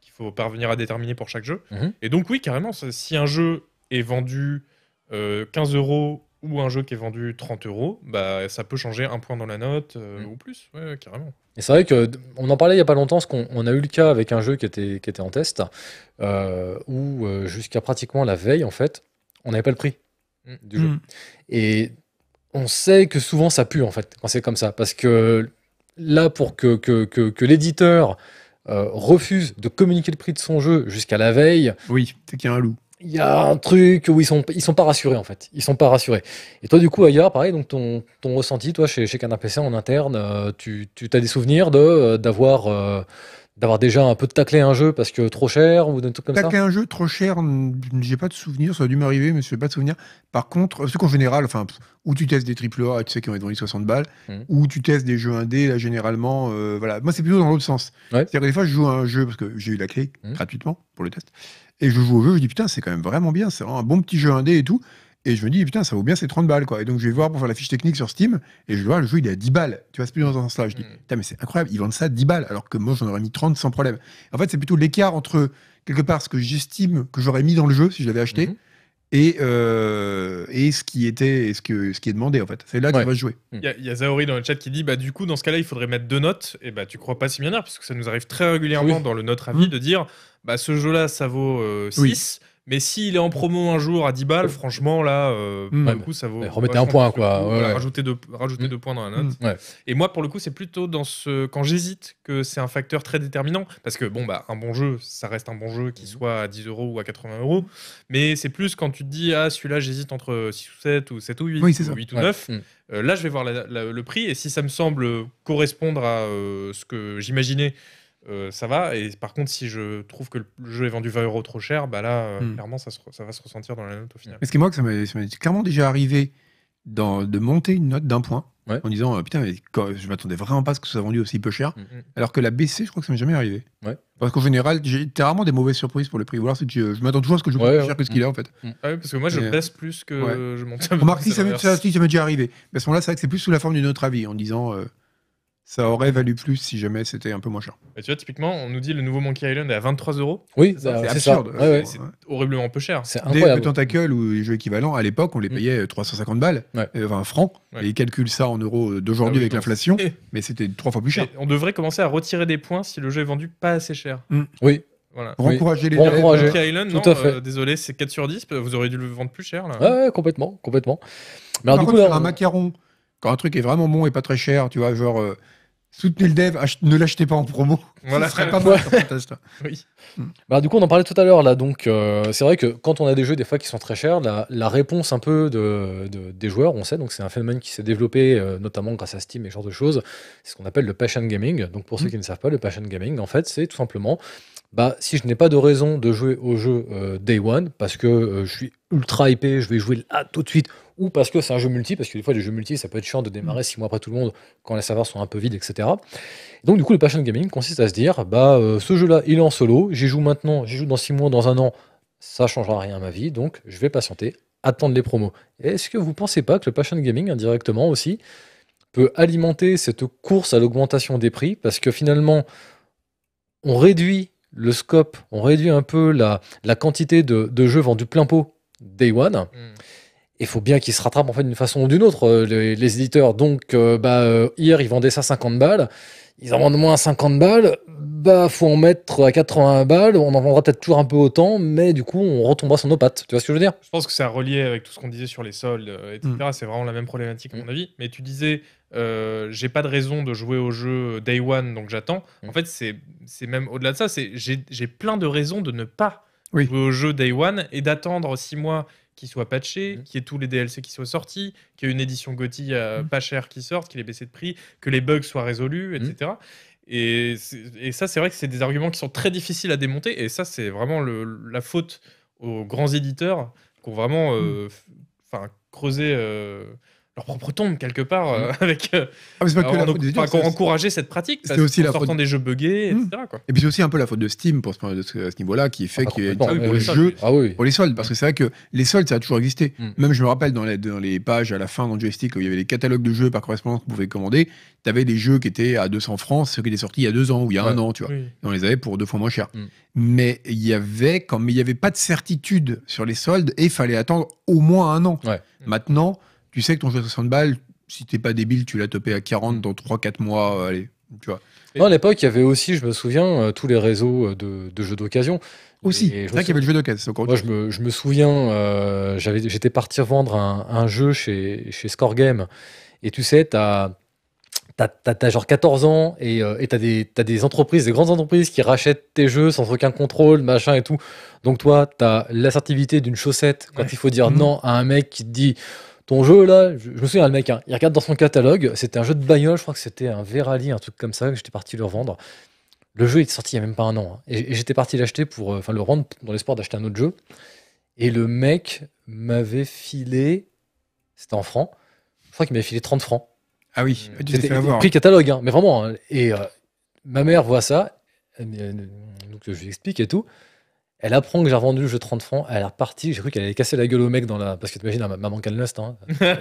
qu'il faut parvenir à déterminer pour chaque jeu. Mm-hmm. Et donc, oui, carrément, si un jeu est vendu 15 euh, euros ou un jeu qui est vendu 30 euros, bah, ça peut changer un point dans la note euh, mm. ou plus, carrément. Et c'est vrai qu'on en parlait il n'y a pas longtemps, qu'on on a eu le cas avec un jeu qui était, qui était en test, euh, où jusqu'à pratiquement la veille, en fait, on n'avait pas le prix mm. du jeu. Mm. Et on sait que souvent ça pue, en fait, quand c'est comme ça, parce que là, pour que, que, l'éditeur refuse de communiquer le prix de son jeu jusqu'à la veille. Oui, c'est qu'il y a un loup il y a un truc où ils sont ils sont pas rassurés en fait. Ils sont pas rassurés. Et toi du coup ailleurs pareil donc ton, ton ressenti toi chez chez Canard PC en interne, euh, tu tu as des souvenirs de euh, d'avoir euh, d'avoir déjà un peu de taclé un jeu parce que trop cher ou truc comme ça Tacler un jeu trop cher, j'ai pas de souvenir, ça a dû m'arriver, mais je n'ai pas de souvenir. Par contre, ce qu'en général, enfin, où tu testes des AAA, tu sais qu'ils ont les 60 balles, hmm. ou tu testes des jeux indés, là, généralement, voilà. Moi, c'est plutôt dans l'autre sens. C'est-à-dire que des fois, je joue à un jeu, parce que j'ai eu la clé hmm. gratuitement pour le test, et je joue au jeu, je dis putain, c'est quand même vraiment bien, c'est vraiment un bon petit jeu indé et tout. Et je me dis, putain, ça vaut bien ces 30 balles, quoi. Et donc, je vais voir pour faire la fiche technique sur Steam, et je vois, le jeu, il est à 10 balles. Tu vois, c'est plus dans un sens-là. Je dis, hmm. putain, mais c'est incroyable, ils vendent ça à 10 balles, alors que moi, j'en aurais mis 30 sans problème. En fait, c'est plutôt l'écart entre, quelque part, ce que j'estime que j'aurais mis dans le jeu si je l'avais acheté, mhm. Euh, et, ce qui était ce, que, ce qui est demandé en fait. C'est là que va jouer. Mm. Il y, a Zaori dans le chat qui dit bah du coup dans ce cas-là il faudrait mettre deux notes et bah tu crois pas si bien parce que ça nous arrive très régulièrement dans le notre avis mm. de dire bah ce jeu-là ça vaut 6 euh, mais s'il est en promo un jour à 10 balles, franchement, là, euh, pour mm. le coup, ça vaut. remettez un point, quoi. Rajouter, deux, rajouter mm. deux points dans la note. Mm. Et moi, pour le coup, c'est plutôt dans ce. Quand j'hésite, que c'est un facteur très déterminant. Parce que, bon, bah, un bon jeu, ça reste un bon jeu, qui soit à 10 euros ou à 80 euros. Mais c'est plus quand tu te dis, ah, celui-là, j'hésite entre 6 ou 7 ou 7 ou 8 ou 8 ou 9. Euh, là, je vais voir le prix. Et si ça me semble correspondre à euh, ce que j'imaginais euh, ça va. Et par contre, si je trouve que le jeu est vendu 20 euros trop cher, bah là, euh, hmm. clairement, ça, va se ressentir dans la note au final. Parce que moi, ça m'est clairement déjà arrivé de monter une note d'un point en disant euh, putain, mais je m'attendais vraiment pas à ce que ça soit vendu aussi peu cher. Mm-hmm. Alors que la baisser, je crois que ça m'est jamais arrivé. Parce qu'en général, j'ai rarement des mauvaises surprises pour le prix. Ou alors, je, m'attends toujours à ce que je ouais, plus cher que ce qu'il est en fait. Mm. Ah oui, parce que moi, je baisse plus que je monte. Remarque, si ça m'est déjà arrivé. À ce moment-là, c'est vrai que c'est plus sous la forme d'une autre avis en disant. Ça aurait valu plus si jamais c'était un peu moins cher. Bah, tu vois, typiquement, on nous dit le nouveau Monkey Island est à 23 euros. Oui, c'est absurde. C'est horriblement peu cher. C'est incroyable. Des ou les jeux équivalents, à l'époque, on les mm. payait 350 euh, balles, 20 euh, francs. Et ils calculent ça en euros euh, d'aujourd'hui ah avec l'inflation, mais c'était trois fois plus cher. on devrait commencer à retirer des points si le jeu est vendu pas assez cher. Mm. Oui, voilà. encourager les à Monkey Island, non, désolé, c'est 4 sur 10, vous auriez dû le vendre plus cher. Là. ouais, complètement, complètement. Mais alors, Par du un macaron, quand un truc est vraiment bon et pas très cher, tu vois, genre. Soutenez le dev, ne l'achetez pas en promo. Ce serait pas oui. Mm. bah, du coup, on en parlait tout à l'heure. là. Donc, euh, c'est vrai que quand on a des jeux, des fois, qui sont très chers, la, réponse un peu de, des joueurs, on sait, donc c'est un phénomène qui s'est développé euh, notamment grâce à Steam et ce genre de choses. C'est ce qu'on appelle le passion gaming. Donc, pour ceux mm. qui ne savent pas, le passion gaming, en fait, c'est tout simplement bah, si je n'ai pas de raison de jouer au jeu euh, Day One, parce que euh, je suis ultra hypé, je vais jouer là tout de suite, ou parce que c'est un jeu multi, parce que des fois les jeux multi, ça peut être chiant de démarrer mm. six mois après tout le monde quand les serveurs sont un peu vides, etc. Donc du coup, le passion gaming consiste à se dire, bah euh, ce jeu-là, il est en solo, j'y joue maintenant, j'y joue dans six mois, dans un an, ça changera rien à ma vie, donc je vais patienter, attendre les promos. Est-ce que vous pensez pas que le passion gaming indirectement aussi peut alimenter cette course à l'augmentation des prix, parce que finalement on réduit le scope, on réduit un peu la, quantité de, jeux vendus plein pot Day One. Hmm il faut bien qu'ils se rattrapent en fait d'une façon ou d'une autre, euh, les, éditeurs. Donc, euh, bah, euh, hier, ils vendaient ça 50 balles. Ils en vendent moins à 50 balles. Bah, faut en mettre à 80 balles. On en vendra peut-être toujours un peu autant, mais du coup, on retombera sur nos pattes. Tu vois ce que je veux dire Je pense que ça un avec tout ce qu'on disait sur les soldes, etc. Mm. C'est vraiment la même problématique, à mon mm. avis. Mais tu disais, j'ai pas de raison de jouer au jeu day one, donc j'attends. Mm. En fait, c'est même au-delà de ça. J'ai plein de raisons de ne pas jouer au jeu Day One et d'attendre six mois qui soit patché, qui mhm. qu'il ait tous les DLC qui soient sortis, qu'il y ait une édition GOTY euh, mhm. pas chère qui sorte, qu'il ait baissé de prix, que les bugs soient résolus, etc. Mhm. Et, ça, c'est vrai que c'est des arguments qui sont très difficiles à démonter. Et ça, c'est vraiment la faute aux grands éditeurs qui ont vraiment euh, creusé euh, leur propre tombe quelque part mm. euh, avec euh, ah, pas que euh, encourager cette pratique c'est aussi sortant des jeux buggés etc mm. Et puis c'est aussi un peu la faute de Steam pour ce, à ce niveau-là qui fait Ah, bah, qu'il y pour ah les jeu soldes. Ah pour les soldes parce que c'est vrai que les soldes ça a toujours existé. Mm. Même je me rappelle dans les, dans les pages à la fin dans joystick où il y avait les catalogues de jeux par correspondance que vous pouvez commander, tu avais des jeux qui étaient à 200 francs, ceux qui étaient sortis il y a deux ans ou il y a un an, tu vois. on les avait pour deux fois moins cher. Mais il y avait comme il y avait pas de certitude sur les soldes et il fallait attendre au moins un an. Maintenant, tu sais que ton jeu de 60 balles, si t'es pas débile, tu l'as topé à 40 dans 3-4 mois, euh, allez, tu vois. Non, à l'époque, il y avait aussi, je me souviens, euh, tous les réseaux euh, de, jeux d'occasion. Aussi, c'est y avait le jeu Moi, je me, souviens, j'étais parti vendre un, jeu chez, chez Score et tu sais, t'as t'as, genre 14 ans et t'as, des, des entreprises, des grandes entreprises qui rachètent tes jeux sans aucun contrôle, machin et tout. Donc toi, t'as l'assertivité d'une chaussette quand il faut dire mmh. non à un mec qui te dit ton jeu là, je, me souviens, le mec, hein, il regarde dans son catalogue, c'était un jeu de bagnole, je crois que c'était un Verali, un truc comme ça, que j'étais parti le revendre. Le jeu est sorti il n'y a même pas un an. Hein. et, j'étais parti l'acheter pour, euh, enfin, le rendre dans l'espoir d'acheter un autre jeu. Et le mec m'avait filé, c'était en francs, je crois qu'il m'avait filé 30 francs. Ah oui, euh, tu t'es fait avoir. Prix catalogue, hein, mais vraiment. et euh, ma mère voit ça, donc je lui explique et tout. Elle apprend que j'ai revendu le jeu 30 francs, elle est repartie, j'ai cru qu'elle allait casser la gueule au mec dans la. Parce que t'imagines, maman Calnust, hein.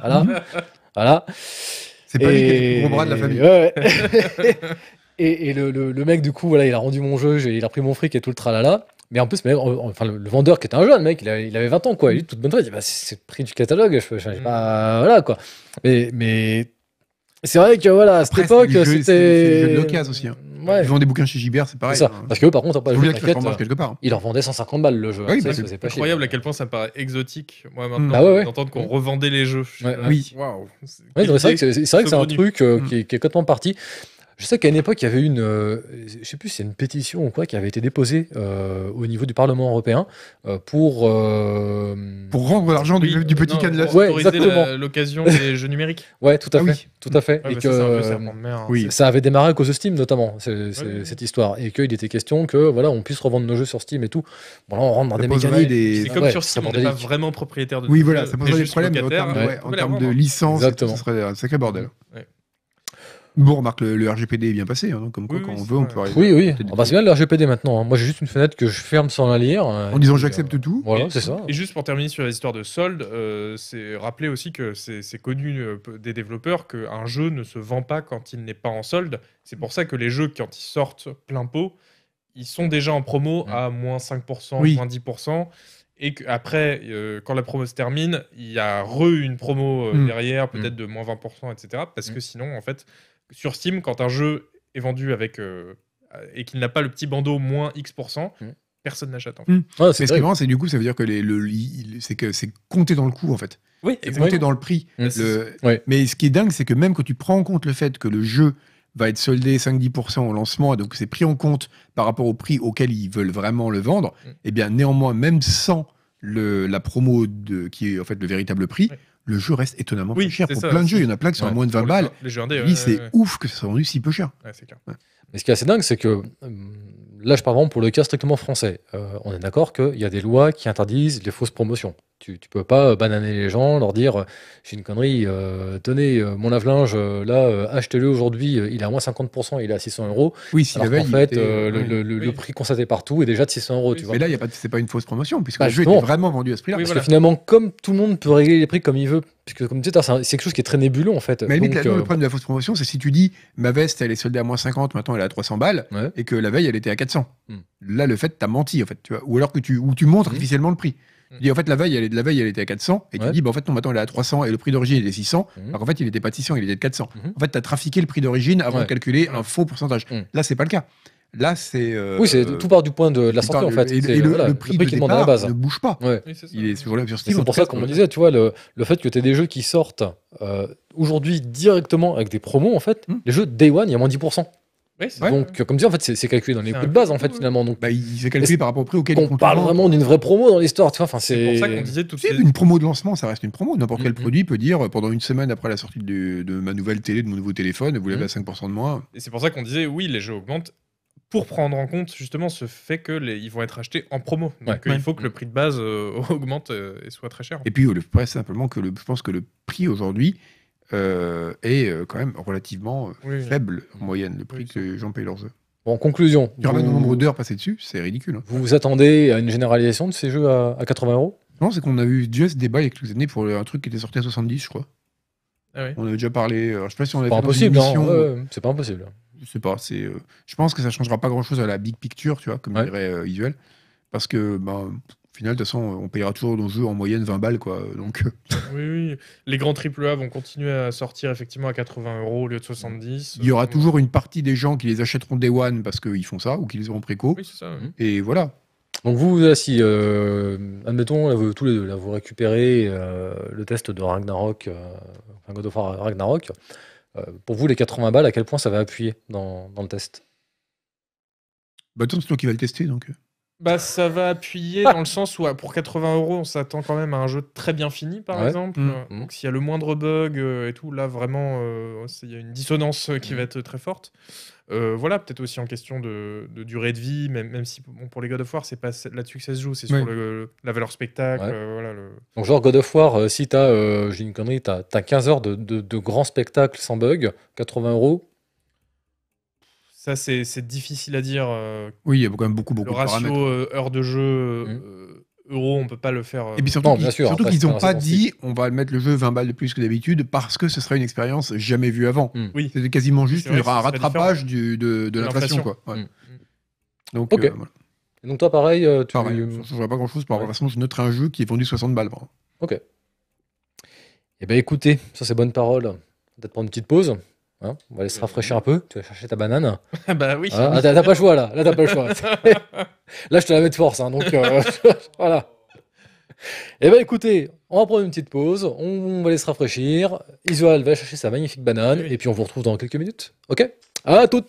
voilà. Voilà. C'est pas et... le gros bras de la famille. Ouais. et, et le, le, mec, du coup, voilà, il a rendu mon jeu, il a pris mon fric et tout le tralala. Mais en plus, mais, enfin, le, vendeur qui était un jeune mec, il avait, 20 ans, quoi. Il dit toute bonne foi, il dit bah, c'est le prix du catalogue, je, je, je, mm. voilà, quoi. Mais, mais c'est vrai que voilà, à cette époque, c'était. C'était une de aussi. Hein. Ouais. Ils vendaient des bouquins chez Gibert, c'est pareil. Hein. Parce que eux, par contre, pas Ils en vendaient 150 balles le jeu. oui, bah, c'est incroyable à quel point ça me paraît exotique. Moi, euh, maintenant, ah d'entendre qu'on revendait les jeux. Ah, oui. C'est vrai que c'est un truc euh, mm. qui est complètement parti. Je sais qu'à une époque, il y avait une, euh, je sais plus, c'est une pétition ou quoi, qui avait été déposée euh, au niveau du Parlement européen euh, pour pour rendre l'argent du, petit cadenas. Ouais, L'occasion des jeux numériques. Ouais, tout à ah fait, oui. tout à fait. et bah hein. ça, avait démarré à cause de Steam notamment cette histoire, et qu'il était question que voilà, on puisse revendre nos jeux sur Steam et tout. Bon on rentre dans des mécaniques. C'est comme sur Steam, on n'est pas vraiment propriétaire de. Oui, voilà, ça pose des problèmes en termes de licence. Exactement. Ce serait un sacré bordel. Bon, remarque, le, RGPD est bien passé, hein, donc comme quoi, quand on veut, on peut arriver. Oui, oui, on passe bien le RGPD maintenant. Hein. Moi, j'ai juste une fenêtre que je ferme sans la lire. Euh, en disant j'accepte tout. Voilà, c'est ça. Et juste pour terminer sur les histoires de soldes, euh, c'est rappeler aussi que c'est connu euh, des développeurs qu'un jeu ne se vend pas quand il n'est pas en solde. C'est pour ça que les jeux, quand ils sortent plein pot, ils sont déjà en promo à moins 5%, moins 10% et qu'après, quand la promo se termine, il y a re une promo mm. derrière, peut-être mm. de moins 20%, etc. Parce mm. que sinon, en fait, sur Steam, quand un jeu est vendu avec euh, et qu'il n'a pas le petit bandeau moins X%, mm. personne n'achète. Mm. c'est ce qui c'est du coup, ça veut dire que le, c'est que c'est compté dans le coût en fait. Oui, c'est compté dans le prix. Mm. Mais ce qui est dingue, c'est que même quand tu prends en compte le fait que le jeu va être soldé 5-10% au lancement, et donc c'est pris en compte par rapport au prix auquel ils veulent vraiment le vendre, et eh bien néanmoins, même sans le, la promo de, qui est en fait le véritable prix, le jeu reste étonnamment plus cher pour plein de jeux. Il y en a plein qui sont à moins de 20 balles. oui, c'est ouf que ça soit vendu si peu cher. Mais ce qui est assez dingue, c'est que euh, là, je parle vraiment pour le cas strictement français. Euh, on est d'accord qu'il y a des lois qui interdisent les fausses promotions. Tu, tu peux pas euh, bananer les gens, leur dire euh, j'ai une connerie, euh, tenez mon lave-linge, là achetez-le aujourd'hui, il est à moins 50%, il est à 600 euros. Oui, si la veille, fait, le, prix constaté partout est déjà de 600 euros. tu mais là, ce c'est pas une fausse promotion, puisque bah, le jeu est vraiment vendu à ce prix-là. parce que finalement, comme tout le monde peut régler les prix comme il veut, puisque comme tu disais, c'est quelque chose qui est très nébuleux en fait. Mais le problème de la fausse promotion, c'est si tu dis ma veste, elle est soldée à moins 50, maintenant elle est à 300 balles, et que la veille, elle était à 400. Hmm. Là, le fait, tu as menti en fait, tu vois. Ou alors que tu, ou tu montres hmm. officiellement le prix il en fait, la veille, elle, de la veille, elle était à 400. Et tu dis, bah, en fait, non, maintenant, elle est à 300 et le prix d'origine était 600. Mhm. Alors qu'en fait, il n'était pas de 600, il était de 400. Mhm. En fait, tu as trafiqué le prix d'origine avant de calculer un faux pourcentage. Mhm. Là, c'est pas le cas. Là, c'est. Euh, oui, c'est tout part du point de, la sortie, en fait. Et, le, prix le, prix, de la base. ne bouge pas. il est C'est pour ça qu'on me disait, tu vois, le, fait que tu aies des jeux qui sortent euh, aujourd'hui directement avec des promos, en fait, hmm. les jeux Day One, il y a moins 10%. Donc, euh, comme dit, en fait, c'est calculé dans les coûts de base, en fait, finalement. Donc, bah, c'est calculé par rapport au prix auquel on parle vraiment d'une vraie promo dans l'histoire. Enfin, c'est pour ça qu'on disait tout Une promo de lancement, ça reste une promo. N'importe mm, quel mm. produit peut dire euh, pendant une semaine après la sortie de, ma nouvelle télé, de mon nouveau téléphone, vous l'avez à 5% mm. de moins. Et c'est pour ça qu'on disait, oui, les jeux augmentent pour prendre en compte justement ce fait qu'ils vont être achetés en promo. Donc euh, il faut que le prix de base augmente et soit très cher. Et puis le, simplement que le, je pense que le prix aujourd'hui euh, est euh, quand même relativement euh, faible en moyenne, le prix que Jean paye leurs jeux. en conclusion, y le nombre d'heures passées dessus, c'est ridicule. Hein. Vous vous attendez à une généralisation de ces jeux à, 80 euros Non, c'est qu'on a eu déjà ce débat il y a quelques années pour un truc qui était sorti à 70, je crois. Ah on avait déjà parlé. je sais pas si on avait pas hein. c'est pas impossible. Je sais pas. C'est. je pense que ça changera pas grand chose à la big picture, tu vois, comme ouais. dirait Visuel, parce que ben, final, de toute façon, on payera toujours nos jeux en moyenne 20 balles, quoi. Donc. Euh, oui, oui. Les grands AAA vont continuer à sortir effectivement à 80 euros au lieu de 70. Il y aura euh, toujours une partie des gens qui les achèteront des One parce qu'ils font ça ou qu'ils les auront préco. Oui, c'est ça. Et voilà. Donc vous, si, euh, admettons, vous, tous les vous récupérez le test de Ragnarok, enfin God Ragnarok, pour vous, les 80 balles, à quel point ça va appuyer dans, le test Bah, toi qui va le tester, donc. Bah, ça va appuyer ah. dans le sens où pour 80 euros, on s'attend quand même à un jeu très bien fini, par exemple. Mm, euh, donc, mm. s'il y a le moindre bug euh, et tout, là, vraiment, euh, il y a une dissonance qui mm. va être très forte. voilà, peut-être aussi en question de, durée de vie, même, même si bon, pour les God of War, c'est pas là-dessus que ça se joue, c'est sur la valeur spectacle. voilà, Donc, genre God of War, si t'as, j'ai une connerie, t'as as 15 heures de, de, de, grand spectacle sans bug, 80 euros, ça, c'est difficile à dire. Euh, oui, il y a quand même beaucoup, beaucoup le de ratio euh, heure de jeu. Mmh. Euh, euro, euros, on peut pas le faire. Et puis surtout, qu'ils n'ont pas dit on va mettre le jeu 20 balles de plus que d'habitude parce que ce sera une expérience jamais vue avant. Mmh. Oui. C'était quasiment juste un rattrapage du, de, l'inflation. quoi. Mmh. Donc, donc toi, pareil, tu. ne pas grand chose. Par ouais. façon, je noterai un jeu qui est vendu 60 balles. ok. Eh bien, écoutez, ça, c'est bonne parole. Peut-être prendre une petite pause on va aller se rafraîchir un peu. Tu vas chercher ta banane. bah oui. ah, t'as pas le choix là. Là, t'as pas le choix. là, je te la mets de force. donc voilà. Eh bien, écoutez, on va prendre une petite pause. On va aller se rafraîchir. Isual va chercher sa magnifique banane. Et puis, on vous retrouve dans quelques minutes. Ok À tout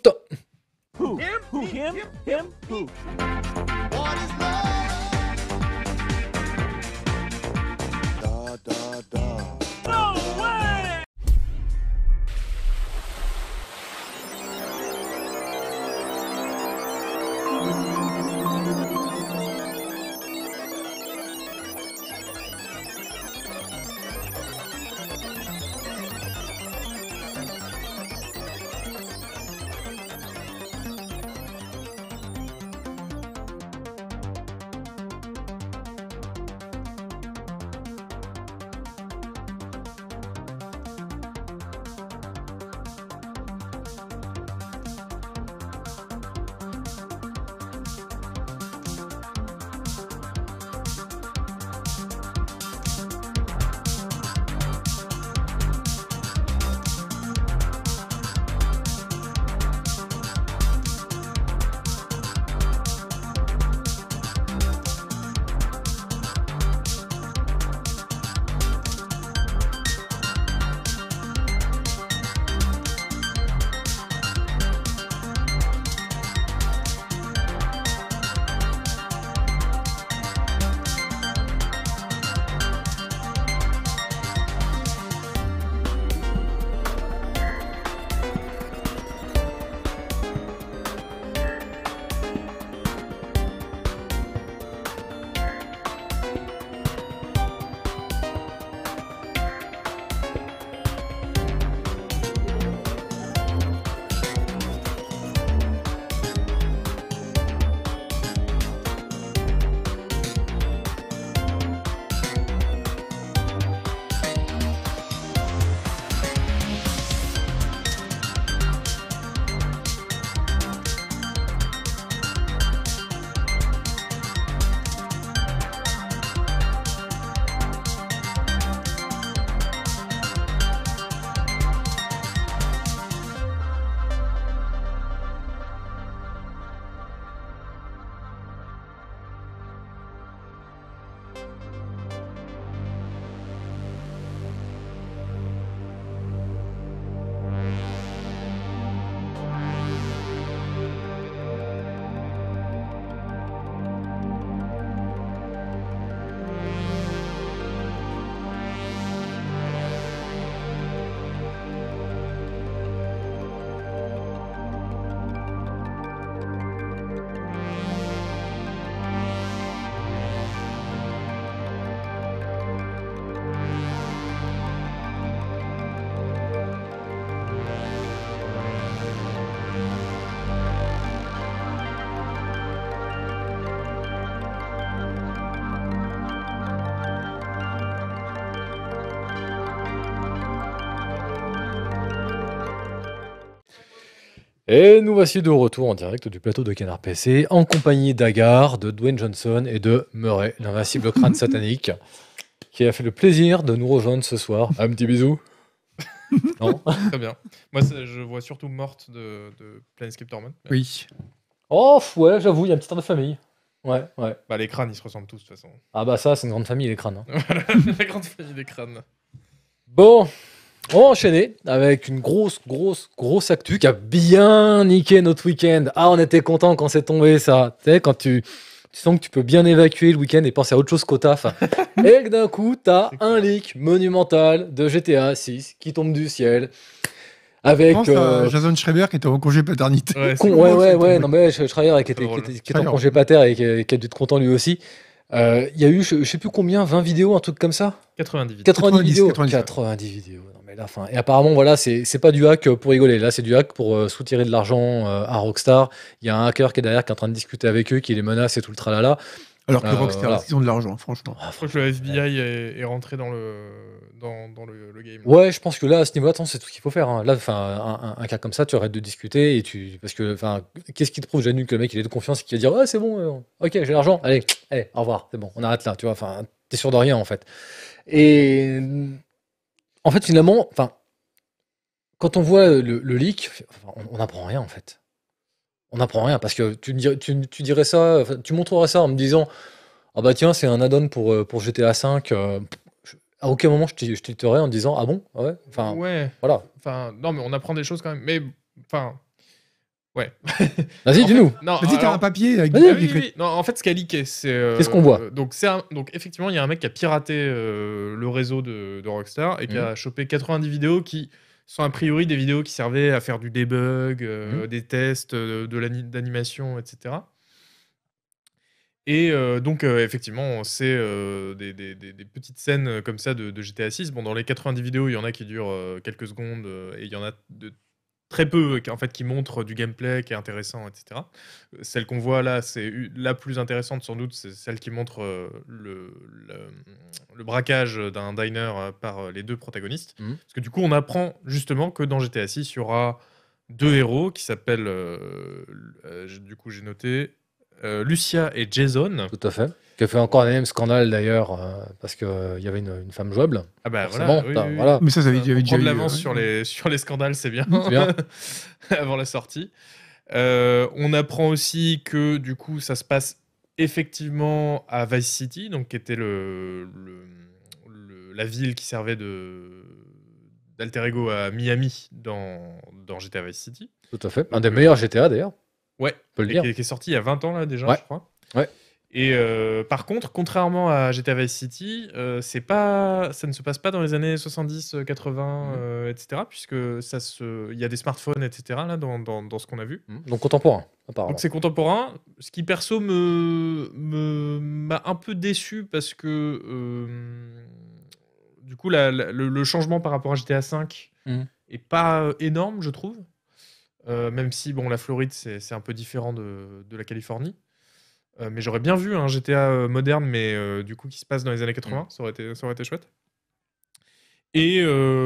Et nous voici de retour en direct du plateau de Canard PC, en compagnie d'Agar, de Dwayne Johnson et de Murray, l'invincible crâne satanique, qui a fait le plaisir de nous rejoindre ce soir. Un petit bisou. Très bien. Moi, je vois surtout morte de, de Planescape Oui. Oh, ouais, j'avoue, il y a un petit air de famille. Ouais, ouais. Bah, les crânes, ils se ressemblent tous, de toute façon. Ah, bah, ça, c'est une grande famille, les crânes. Hein. la grande famille des crânes. Bon, on va enchaîner avec une grosse, grosse, grosse actu qui a bien niqué notre week-end. Ah, on était content quand c'est tombé ça. Tu sais, quand tu, sens que tu peux bien évacuer le week-end et penser à autre chose qu'au taf. et que d'un coup, t'as un leak monumental de GTA 6 qui tombe du ciel. Avec euh, Jason Schreiber qui était en congé paternité. Ouais, ouais, ouais, non mais Schreiber qui était, qui était, en congé paternité et qui, a, dû être content lui aussi. Euh, il y a eu, je, ne sais plus combien, 20 vidéos, un truc comme ça 90 vidéos. 90, vidéos. 90 vidéos. Et apparemment, voilà, c'est pas du hack euh, pour rigoler. Là, c'est du hack pour euh, soutirer de l'argent euh, à Rockstar. Il y a un hacker qui est derrière, qui est en train de discuter avec eux, qui les menace et tout le tralala. Alors que Rockstar, ils ont de l'argent, franchement. franchement. le FBI est, est, rentré dans le, dans, dans le, game. Ouais, je pense que là, à ce niveau-là, c'est tout ce qu'il faut faire. Hein. Là, un, un, cas comme ça, tu arrêtes de discuter. Et tu, parce que, qu'est-ce qui te prouve, Janu, que le mec, il est de confiance et qu'il va dire, ouais, c'est bon, ok, j'ai l'argent, allez, allez, au revoir, c'est bon, on arrête là, tu vois. Enfin, t'es sûr de rien, en fait. Et en fait, finalement, quand on voit euh, le, leak, on n'apprend rien en fait. On n'apprend rien parce que tu, dirais ça, tu montrerais ça en me disant Ah bah tiens, c'est un add-on pour, euh, pour GTA V. Euh, à aucun moment je tilterais en disant Ah bon Ouais. Voilà. non, mais on apprend des choses quand même. Mais enfin, Ouais. Vas-y, dis-nous. Vas-y, t'as un papier avec des Non, en fait, ce qu'a leaké, c'est. Euh, qu'est-ce qu'on voit donc, c'est donc, effectivement, il y a un mec qui a piraté euh, le réseau de, de Rockstar et qui mhm. a chopé 90 vidéos qui sont a priori des vidéos qui servaient à faire du debug, euh, mhm. des tests de l'animation etc. Et donc, effectivement, c'est des, des, petites scènes comme ça de, de, GTA 6. Bon, dans les 90 vidéos, il y en a qui durent quelques secondes et il y en a de très peu euh, en fait qui montrent du gameplay qui est intéressant etc euh, celle qu'on voit là c'est la plus intéressante sans doute c'est celle qui montre euh, le, braquage d'un diner par les deux protagonistes mhm. parce que du coup on apprend justement que dans GTA 6 il y aura deux héros qui s'appellent du coup j'ai noté Lucia et Jason tout à fait qui a fait encore un même scandale d'ailleurs, euh, parce qu'il euh, il y avait une, femme jouable. Ah bah voilà, Mais ça, ça avait, avait déjà. de l'avance sur, les, sur les scandales, c'est bien. Avant la sortie. Euh, on apprend aussi que du coup, ça se passe effectivement à Vice City, donc qui était le, la ville qui servait de d'alter ego à Miami dans, dans GTA Vice City. Tout à fait. Un des meilleurs GTA d'ailleurs. Ouais, peut le dire. Qui, est sorti il y a 20 ans là déjà, je crois. Ouais. Et euh, par contre, contrairement à GTA Vice City, euh, c'est pas, ça ne se passe pas dans les années 70, 80, etc. Puisque ça il y a des smartphones, etc. Là, dans, ce qu'on a vu. Mhm. Donc contemporain, apparemment. Donc c'est contemporain. Ce qui perso me m'a un peu déçu parce que euh, du coup, le, changement par rapport à GTA V n'est mhm. est pas énorme, je trouve. même si bon, la Floride c'est un peu différent de, de la Californie. Euh, mais j'aurais bien vu un GTA euh, moderne, mais euh, du coup qui se passe dans les années 80, mm. ça, aurait été, aurait été chouette. Et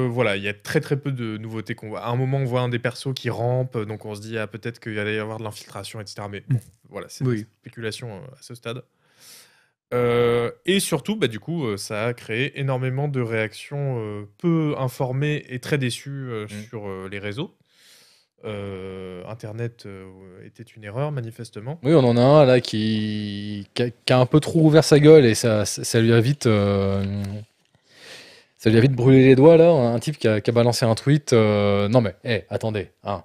voilà, il y a très très peu de nouveautés qu'on voit. À un moment, on voit un des persos qui rampe, donc on se dit ah, peut-être qu'il allait y avoir de l'infiltration, etc. Mais bon, mm. voilà, c'est une spéculation à ce stade. et surtout, bah, du coup, ça a créé énormément de réactions peu informées et très déçues mm. sur les réseaux. Euh, Internet euh, était une erreur, manifestement. Oui, on en a un là qui, a, un peu trop ouvert sa gueule et ça, ça lui a vite. Euh, ça lui a vite brûlé les doigts, là. Un type qui a, balancé un tweet. Non, mais, hey, attendez. Hein.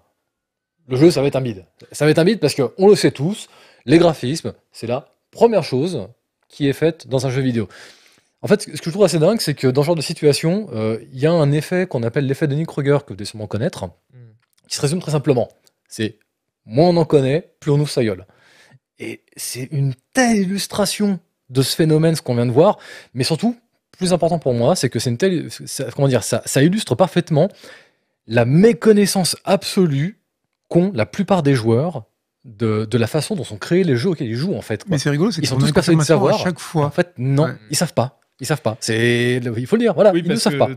Le jeu, ça va être un bide. Ça va être un bide parce que on le sait tous, les graphismes, c'est la première chose qui est faite dans un jeu vidéo. En fait, ce que je trouve assez dingue, c'est que dans ce genre de situation, il y a un effet qu'on appelle l'effet de Nick Kruger, que vous devez sûrement connaître. Hmm qui se résume très simplement. C'est moins on en connaît, plus on nous sa Et c'est une telle illustration de ce phénomène, ce qu'on vient de voir, mais surtout, plus important pour moi, c'est que c'est une telle, ça, comment dire, ça, ça illustre parfaitement la méconnaissance absolue qu'ont la plupart des joueurs de, de, la façon dont sont créés les jeux auxquels ils jouent en fait. Mais c'est rigolo, c'est qu'ils sont tous persuadés de savoir. À chaque fois. En fait, non, ils savent pas. Ils savent pas. C'est, il faut le dire. Voilà, ils ne savent pas.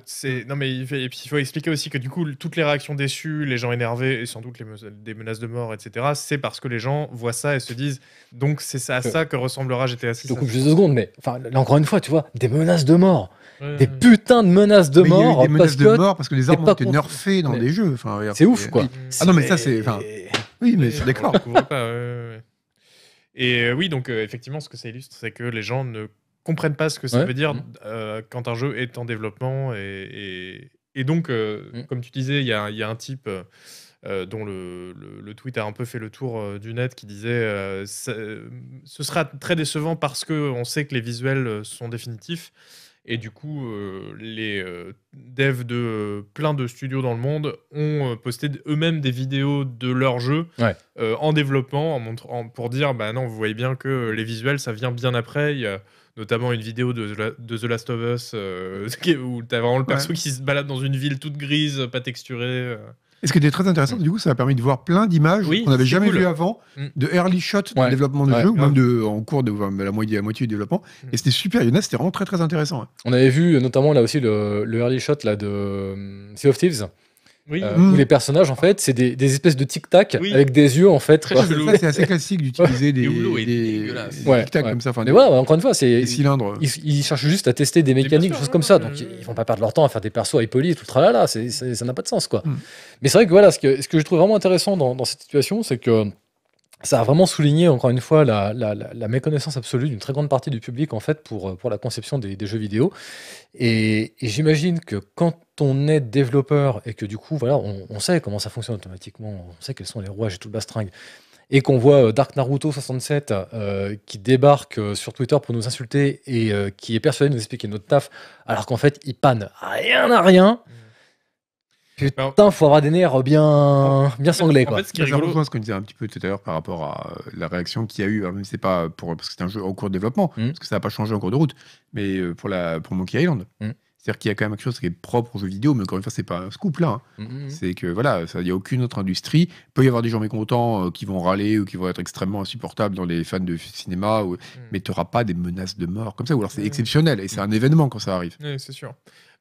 Non, mais il, et puis, il faut expliquer aussi que du coup, toutes les réactions déçues, les gens énervés et sans doute les des menaces de mort, etc. C'est parce que les gens voient ça et se disent donc c'est à ça que ressemblera GTA 6. Je juste deux secondes, mais enfin, encore une fois, tu vois, des menaces de mort. des putains de menaces de mort. Il y a des menaces de mort parce que les armes ont été nerfées dans des jeux. Enfin, c'est ouf, quoi. Ah non, mais ça, c'est. Oui, mais c'est d'accord. Et euh, oui, donc euh, effectivement, ce que ça illustre, c'est que les gens ne comprennent pas ce que ça veut dire mm. euh, quand un jeu est en développement. Et, donc, euh, mm. comme tu disais, il y a, un type euh, dont le, tweet a un peu fait le tour du net qui disait Ce sera très décevant parce qu'on sait que les visuels sont définitifs. Et du coup, les devs de plein de studios dans le monde ont posté eux-mêmes des vidéos de leur jeu en développement en montrant, pour dire Bah non, vous voyez bien que les visuels, ça vient bien après. Y a, notamment une vidéo de, de The Last of Us euh, où tu as vraiment le perso qui se balade dans une ville toute grise, pas texturée. Et euh. ce qui était très intéressant, du coup, ça a permis de voir plein d'images qu'on n'avait jamais vues avant, mm. de early shots du développement du jeu, ou même de, en cours de la, moitié, moitié du développement. Mm. Et c'était super, Yonas, c'était vraiment très très intéressant. On avait vu euh, notamment là aussi le, le early shot là, de Sea of Thieves, euh, hmm. les personnages, en fait, c'est des, espèces de tic-tac avec des yeux, en fait. C'est assez classique d'utiliser des, tic-tac comme ça. encore une fois, c'est. cylindres. Ils, cherchent juste à tester des mécaniques, des choses comme ça. Donc, euh, ils vont pas perdre leur temps à faire des persos à tout le tralala. ça n'a pas de sens, quoi. Hmm. Mais c'est vrai que voilà, ce que, je trouve vraiment intéressant dans cette situation, c'est que ça a vraiment souligné, encore une fois, la, méconnaissance absolue d'une très grande partie du public, en fait, pour, euh, pour la conception des, jeux vidéo. Et, j'imagine que quand on est développeur et que, du coup, voilà, on, sait comment ça fonctionne automatiquement, on sait quels sont les rouages et tout le bastringue, et qu'on voit euh, Dark Naruto 67 euh, qui débarque sur Twitter pour nous insulter et qui est persuadé de nous expliquer notre taf, alors qu'en fait, il panne rien à rien. Putain, faut avoir des nerfs bien, bien sanglés. En fait, ce qui est rigolo, ce qu'on disait un petit peu tout à l'heure par rapport à euh, la réaction qu'il y a eu. Hein, même c'est pas pour parce que c'est un jeu en cours de développement, mm. parce que ça n'a pas changé en cours de route, mais euh, pour la pour Monkey Island. Mm. C'est-à-dire qu'il y a quand même quelque chose qui est propre aux jeux vidéo, mais encore une fois, c'est pas un scoop là. Hein. Mm, c'est que voilà, il n'y a aucune autre industrie. Il peut y avoir des gens mécontents euh, qui vont râler ou qui vont être extrêmement insupportables dans les fans de cinéma, ou... mais tu n'auras pas des menaces de mort comme ça. Ou alors c'est exceptionnel et c'est un événement quand ça arrive. c'est sûr.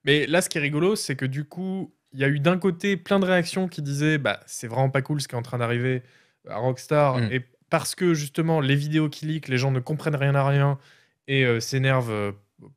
Mais là, ce qui est rigolo, c'est que du coup, il y a eu d'un côté plein de réactions qui disaient bah, c'est vraiment pas cool ce qui est en train d'arriver à Rockstar. Mm. Et parce que justement, les vidéos qui leak, les gens ne comprennent rien à rien et euh, s'énervent euh,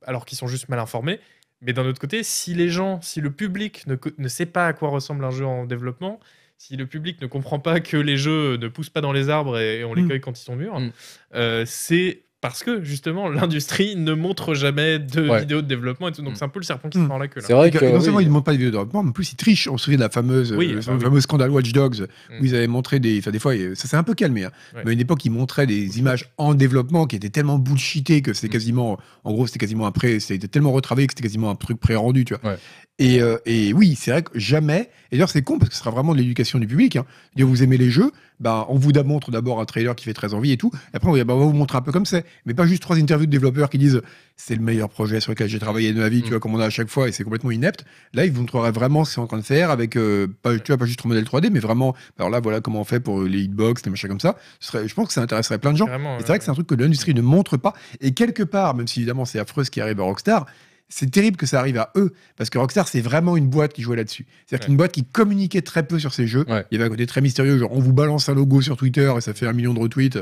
alors qu'ils sont juste mal informés. Mais d'un autre côté, si les gens, si le public ne, sait pas à quoi ressemble un jeu en développement, si le public ne comprend pas que les jeux ne poussent pas dans les arbres et, on les mm. cueille quand ils sont mûrs, mm. euh, c'est parce que justement l'industrie ne montre jamais de vidéos de développement et tout. Donc mm. c'est un peu le serpent qui se prend mm. la queue. C'est vrai que, non seulement ils ne montrent pas de vidéos de développement, mais en plus ils trichent. On se souvient de la fameuse, oui, euh, ah scandale Watch Dogs mm. où ils avaient montré des. Enfin, des fois, ça s'est un peu calmé. Hein. Mais à une époque, ils montraient des images en développement qui étaient tellement bullshitées que c'était quasiment. En gros, c'était quasiment après. C'était tellement retravaillé que c'était quasiment un truc pré-rendu, tu vois. Euh, et, oui, c'est vrai que jamais. Et d'ailleurs, c'est con parce que ce sera vraiment de l'éducation du public. Hein. vous aimez les jeux, bah, on vous montre d'abord un trailer qui fait très envie et tout. Et après, bah, on, va vous montrer un peu comme c'est. Mais pas juste trois interviews de développeurs qui disent c'est le meilleur projet sur lequel j'ai travaillé de ma vie, tu mm. vois, comme on a à chaque fois, et c'est complètement inepte. Là, ils vous montreraient vraiment ce qu'ils sont en train de faire avec, euh, pas, tu vois, pas juste un modèle 3D, mais vraiment, alors là, voilà comment on fait pour euh, les hitbox, les machins comme ça. je pense que ça intéresserait plein de gens. c'est vrai que c'est un truc que l'industrie ne montre pas. Et quelque part, même si évidemment c'est affreux ce qui arrive à Rockstar, c'est terrible que ça arrive à eux, parce que Rockstar, c'est vraiment une boîte qui jouait là-dessus. C'est-à-dire qu'une boîte qui communiquait très peu sur ses jeux. Il y avait un côté très mystérieux, genre on vous balance un logo sur Twitter et ça fait un million de retweets.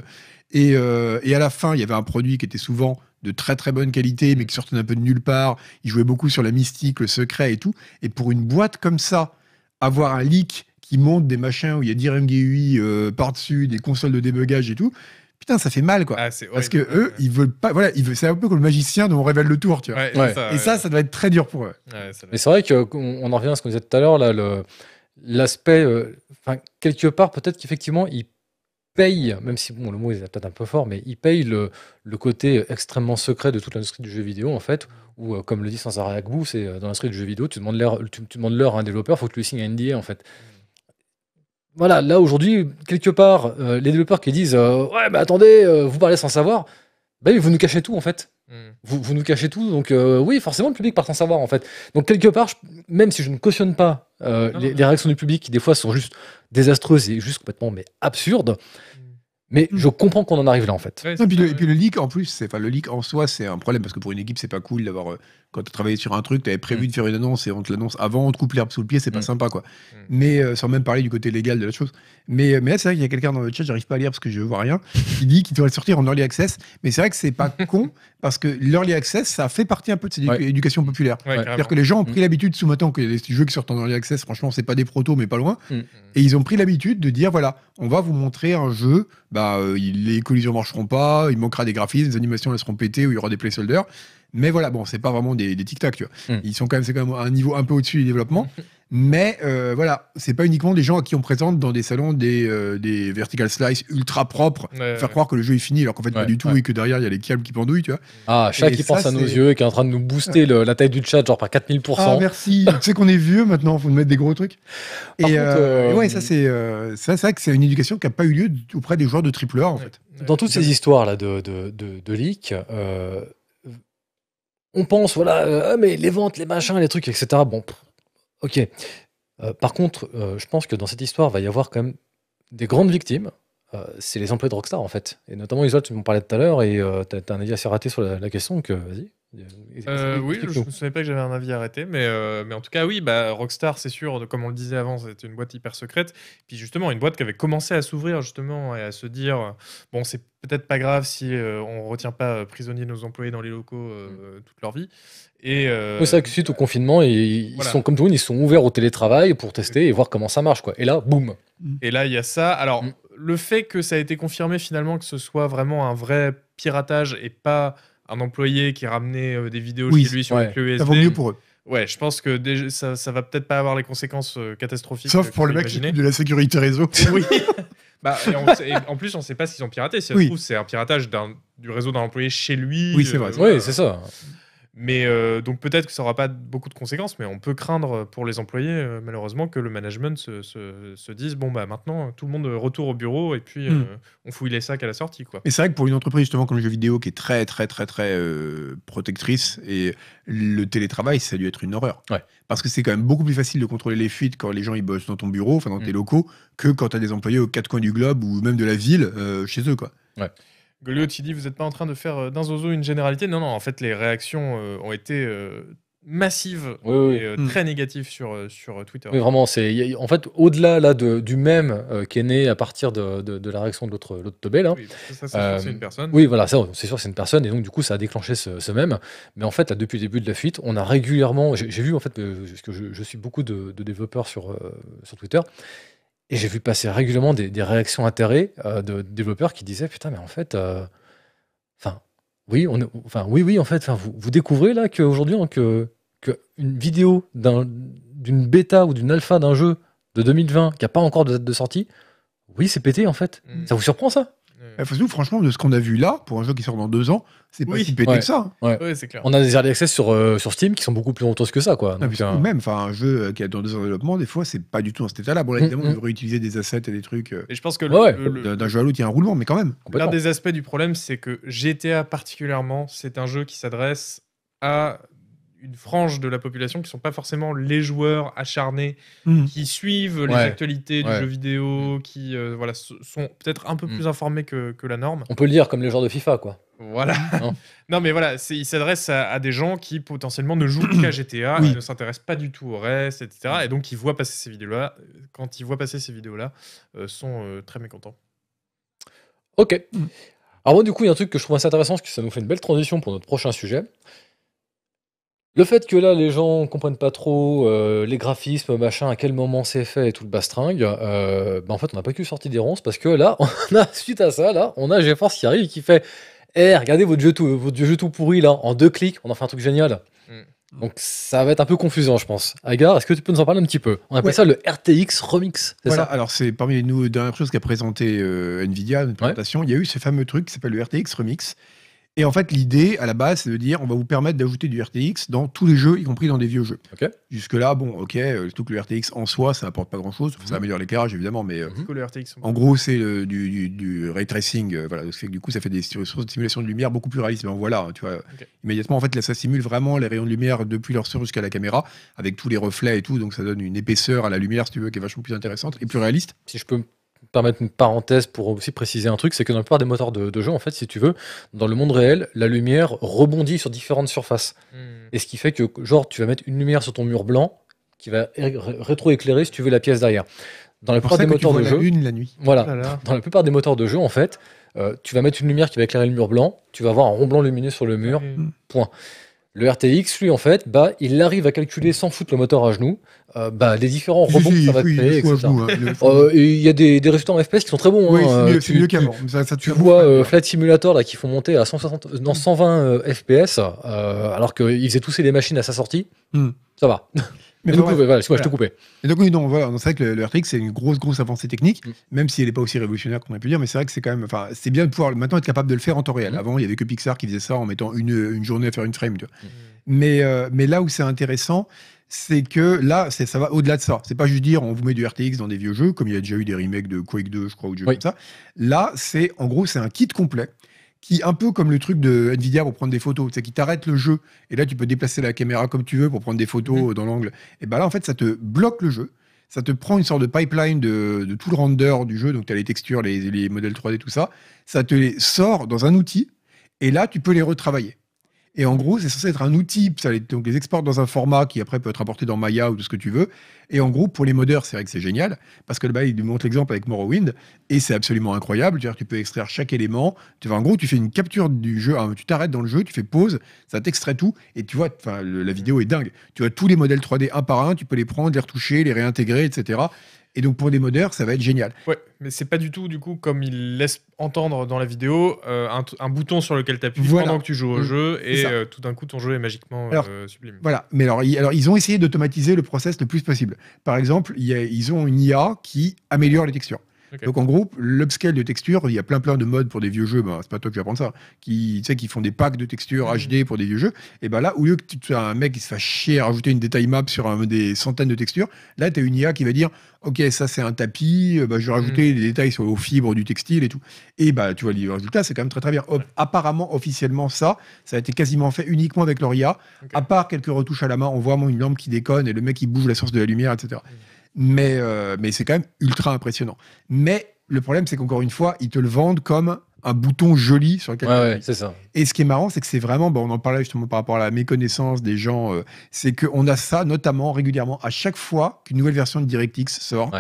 Et, euh, à la fin, il y avait un produit qui était souvent de très très bonne qualité, mais qui sortait un peu de nulle part. Il jouait beaucoup sur la mystique, le secret et tout. Et pour une boîte comme ça, avoir un leak qui monte des machins où il y a 10 MGUI euh, par-dessus, des consoles de débugage et tout, putain, ça fait mal, quoi. Ah, Parce que eux, ils veulent pas. Voilà, ils veulent, c'est un peu comme le magicien dont on révèle le tour, tu vois. et ça, ça doit être très dur pour eux. Mais c'est vrai qu'on on en revient à ce qu'on disait tout à l'heure, là, l'aspect. Euh, enfin, quelque part, peut-être qu'effectivement, ils payent, même si bon, le mot est peut-être un peu fort, mais ils payent le, côté extrêmement secret de toute l'industrie du jeu vidéo, en fait, ou euh, comme le dit Sansara Agbu, c'est euh, dans l'industrie du jeu vidéo, tu demandes l'heure, tu, demandes l'heure un développeur, faut que tu lui signes un NDA, en fait voilà, là aujourd'hui, quelque part, euh, les développeurs qui disent euh, Ouais, mais attendez, euh, vous parlez sans savoir, ben vous nous cachez tout en fait. Hmm. Vous, vous, nous cachez tout, donc oui, forcément, le public part sans savoir en fait. Donc, quelque part, même si je ne cautionne pas les, réactions du public qui, des fois, sont juste désastreuses et juste complètement mais absurdes, hmm. Mais hmm. je comprends qu'on en arrive là en fait. et, puis le, et, puis le, leak en plus, c'est enfin le leak en soi c'est un problème parce que pour une équipe c'est pas cool d'avoir quand tu travaillais sur un truc, tu avais prévu mm. de faire une annonce et on te l'annonce avant, on te coupe l'herbe sous le pied, c'est pas mm. sympa quoi. Mm. Mais euh, sans même parler du côté légal de la chose. Mais, euh, mais là, c'est vrai qu'il y a quelqu'un dans le chat, j'arrive pas à lire parce que je vois rien, qui dit qu'il doit sortir en early access. Mais c'est vrai que c'est pas con parce que l'early access, ça fait partie un peu de cette éducation populaire. C'est-à-dire que les gens ont pris l'habitude sous y a des jeux qui sortent en early access, franchement, c'est pas des protos, mais pas loin. Et ils ont pris l'habitude de dire voilà, on va vous montrer un jeu, bah, euh, les collisions marcheront pas, il manquera des graphismes, les animations elles seront ou il y aura des placeholders. Mais voilà, bon, c'est pas vraiment des, tic tac tu vois. Hmm. Ils sont quand même, c'est quand même un niveau un peu au-dessus du développement. Hmm. Mais euh, voilà, c'est pas uniquement des gens à qui on présente dans des salons des, euh, des vertical slice ultra propres, faire croire que le jeu est fini alors qu'en fait pas du tout et que derrière il y a les câbles qui pendouillent, tu vois. Ah, chat qui pense à nos yeux et qui est en train de nous booster la taille du chat genre par 4000%. Ah, merci. tu sais qu'on est vieux maintenant, faut nous mettre des gros trucs. Euh, et, ouais, ça c'est ça, ça que c'est une éducation qui a pas eu lieu auprès des joueurs de triple en fait. Dans toutes ces histoires là de, de, de, de on pense, voilà, euh, ah, mais les ventes, les machins, les trucs, etc. Bon, ok. Euh, par contre, euh, je pense que dans cette histoire, il va y avoir quand même des grandes victimes. c'est les employés de Rockstar, en fait. Et notamment Isol, tu m'en parlais tout à l'heure, et tu as, un avis assez raté sur la, la question, que vas-y. Euh, euh, oui, je ne me souvenais pas que j'avais un avis arrêté, mais, euh, mais en tout cas, oui, bah, Rockstar, c'est sûr, comme on le disait avant, c'était une boîte hyper secrète. Puis justement, une boîte qui avait commencé à s'ouvrir, justement, et à se dire bon, c'est peut-être pas grave si on ne retient pas prisonniers nos employés dans les locaux mm. toute leur vie. Et pour c'est vrai que suite au confinement, ils, sont comme tout le monde, ils sont ouverts au télétravail pour tester et voir comment ça marche. Quoi. Et là, boum mm. Et là, il y a ça. Alors, mm. le fait que ça a été confirmé finalement que ce soit vraiment un vrai piratage et pas un employé qui ramenait euh, des vidéos chez lui sur le USB. Ça vaut mieux pour eux. Ouais, je pense que ça, ça va peut-être pas avoir les conséquences euh, catastrophiques. Sauf pour le mec qui de la sécurité réseau. oui. Bah, en plus, on ne sait pas s'ils ont piraté. Si trouve, c'est un piratage du réseau d'un employé chez lui. Oui, c'est vrai. Euh, oui, c'est ça. Mais euh, donc peut-être que ça n'aura pas beaucoup de conséquences, mais on peut craindre pour les employés, euh, malheureusement, que le management se, dise bon, bah maintenant, tout le monde retourne au bureau et puis euh, hmm. on fouille les sacs à la sortie. Quoi. Et c'est vrai que pour une entreprise, justement, comme le jeu vidéo, qui est très, très, très, très protectrice, et le télétravail, ça a dû être une horreur. Ouais. Parce que c'est quand même beaucoup plus facile de contrôler les fuites quand les gens ils bossent dans ton bureau, enfin dans tes hmm. locaux, que quand tu as des employés aux quatre coins du globe ou même de la ville chez eux. quoi. Ouais. Goliot, il dit Vous n'êtes pas en train de faire euh, d'un zozo une généralité Non, non, en fait, les réactions euh, ont été euh, massives et hmm. très négatives sur, sur Twitter. Oui, vraiment, c'est en fait au-delà là de, du même qui est né à partir de, de, la réaction de l'autre l'autre hein, oui Oui, ça, c'est une personne. Oui, voilà, c'est sûr c'est une personne et donc du coup ça a déclenché ce, ce même. Mais en fait depuis le début de la fuite, on a régulièrement, j'ai vu en fait parce que je, je suis beaucoup de, développeurs sur sur Twitter et j'ai vu passer régulièrement des, réactions intéressées euh, de, développeurs qui disaient Putain, mais en fait, euh, enfin, oui, on enfin, oui, oui, en fait, vous, vous découvrez là qu'aujourd'hui, hein, que, une vidéo d'une bêta ou d'une alpha d'un jeu de 2020 qui n'a pas encore de date de sortie, oui, c'est pété en fait. Mm. Ça vous surprend ça eh, franchement, de ce qu'on a vu là, pour un jeu qui sort dans deux ans, c'est pas si pété que ça. Hein. On a des early access sur, euh, sur Steam qui sont beaucoup plus longtemps que ça. Quoi. Ah, un... Euh, même, un jeu euh, qui est dans deux ans de développement, des fois, c'est pas du tout dans cet état-là. Bon, mm, évidemment, on devrait mm. utiliser des assets et des trucs. et je pense que d'un jeu à l'autre, il y a un roulement, mais quand même. L'un des aspects du problème, c'est que GTA particulièrement, c'est un jeu qui s'adresse à une frange de la population qui sont pas forcément les joueurs acharnés hmm. qui suivent les actualités du jeu vidéo, qui euh, voilà, sont peut-être un peu hmm. plus informés que, la norme. On peut le dire comme les joueurs de FIFA, quoi. Voilà. Non, mais voilà, il s'adresse à, des gens qui potentiellement ne jouent qu'à GTA, ne s'intéressent pas du tout au reste, etc. Et donc, ils voient passer ces vidéos-là. Quand ils voient passer ces vidéos-là, ils euh, sont euh, très mécontents. Ok. Hmm. Alors moi, du coup, il y a un truc que je trouve assez intéressant, parce que ça nous fait une belle transition pour notre prochain sujet. Le fait que là, les gens comprennent pas trop euh, les graphismes, machin, à quel moment c'est fait et tout le bastringue, euh, bah, en fait, on n'a pas que sorti des ronces parce que là, on a, suite à ça, là, on a GeForce qui arrive et qui fait Eh, regardez votre jeu, tout, votre jeu tout pourri là, en deux clics, on en fait un truc génial. Mm. Donc ça va être un peu confusant, je pense. Agar, est-ce que tu peux nous en parler un petit peu On appelle ça le RTX Remix, voilà, Alors c'est parmi les dernières choses qu'a présenté euh, Nvidia, notre présentation, il y a eu ce fameux truc qui s'appelle le RTX Remix, et en fait, l'idée, à la base, c'est de dire on va vous permettre d'ajouter du RTX dans tous les jeux, y compris dans des vieux jeux. Jusque-là, bon, ok, euh, tout que le RTX en soi, ça n'apporte pas grand-chose. Ça mhm. améliore l'éclairage, évidemment, mais. Euh, mhm. le RTX, en gros, c'est du, ray tracing. Euh, voilà, du coup, ça fait des simulations de lumière beaucoup plus réalistes. Mais ben, voilà, hein, tu vois. Immédiatement, en fait, là, ça simule vraiment les rayons de lumière depuis leur source jusqu'à la caméra, avec tous les reflets et tout. Donc, ça donne une épaisseur à la lumière, si tu veux, qui est vachement plus intéressante et plus réaliste. Si je peux permettre une parenthèse pour aussi préciser un truc, c'est que dans la plupart des moteurs de, jeu, en fait, si tu veux, dans le monde réel, la lumière rebondit sur différentes surfaces. Hmm. Et ce qui fait que, genre, tu vas mettre une lumière sur ton mur blanc qui va rétroéclairer, si tu veux, la pièce derrière. Dans la plupart des moteurs de jeu, une, la nuit. Voilà. Oh dans la plupart des moteurs de jeu, en fait, euh, tu vas mettre une lumière qui va éclairer le mur blanc, tu vas avoir un rond blanc lumineux sur le mur, hmm. point. Le RTX, lui, en fait, bah, il arrive à calculer sans foutre le moteur à genoux, euh, bah, les différents rebonds ça va il y a des, des résultats en FPS qui sont très bons. Oui, hein, c'est mieux, euh, qu'avant. tu vois Flat Simulator là, qui font monter à 160, dans 120 FPS, alors qu'il faisaient tousser les machines à sa sortie. Hmm. Ça va. Mais donc, donc, oui, c'est vrai que le, RTX, c'est une grosse, grosse avancée technique, mm. même si elle n'est pas aussi révolutionnaire qu'on a pu dire, mais c'est vrai que c'est quand même. Enfin, c'est bien de pouvoir maintenant être capable de le faire en temps réel. Mm. Avant, il n'y avait que Pixar qui faisait ça en mettant une, une journée à faire une frame. Mm. Mais, euh, mais là où c'est intéressant, c'est que là, ça va au-delà de ça. C'est pas juste dire on vous met du RTX dans des vieux jeux, comme il y a déjà eu des remakes de Quake 2, je crois, ou de jeux comme ça. Là, c'est en gros, c'est un kit complet qui, un peu comme le truc de Nvidia pour prendre des photos, c'est qui t'arrête le jeu, et là tu peux déplacer la caméra comme tu veux pour prendre des photos mm. dans l'angle. Et ben là, en fait, ça te bloque le jeu, ça te prend une sorte de pipeline de, tout le render du jeu, donc tu as les textures, les modèles 3D, tout ça, ça te les sort dans un outil, et là, tu peux les retravailler. Et en gros, c'est censé être un outil. donc, les exporte dans un format qui après peut être importé dans Maya ou tout ce que tu veux. Et en gros, pour les modeurs, c'est vrai que c'est génial parce que là-bas, il montre l'exemple avec Morrowind et c'est absolument incroyable. Tu peux extraire chaque élément. Tu en gros, tu fais une capture du jeu. Hein, tu t'arrêtes dans le jeu, tu fais pause, ça t'extrait tout et tu vois, la vidéo est dingue. Tu vois tous les modèles 3D un par un. Tu peux les prendre, les retoucher, les réintégrer, etc. Et donc pour des modeurs, ça va être génial. Ouais, mais c'est pas du tout du coup comme il laisse entendre dans la vidéo euh, un, bouton sur lequel tu appuies pendant que tu joues au mm. jeu et euh, tout d'un coup ton jeu est magiquement euh, sublime. Voilà, mais alors, ils ont essayé d'automatiser le process le plus possible. Par exemple, ils ont une IA qui améliore les textures. Donc en groupe, l'upscale de texture, il y a plein plein de modes pour des vieux jeux, ben, c'est pas toi qui vas prendre ça, qui, qui font des packs de textures HD mhm. pour des vieux jeux. Et ben là, au lieu que tu as un mec qui se fasse chier à rajouter une détail map sur des centaines de textures, là, tu as une IA qui va dire Ok, ça c'est un tapis, euh, bah, je vais rajouter mhm. des détails sur aux fibres du textile et tout. Et bah tu vois, le résultat, c'est quand même très très bien. Apparemment, officiellement, ça, ça a été quasiment fait uniquement avec leur IA, à part quelques retouches à la main, on voit vraiment une lampe qui déconne et le mec qui bouge la source de la lumière, etc mais, euh, mais c'est quand même ultra impressionnant. Mais le problème, c'est qu'encore une fois, ils te le vendent comme un bouton joli sur lequel. Ouais, c'est ça. Et ce qui est marrant, c'est que c'est vraiment, bah, on en parlait justement par rapport à la méconnaissance des gens, euh, c'est qu'on a ça notamment régulièrement à chaque fois qu'une nouvelle version de DirectX sort.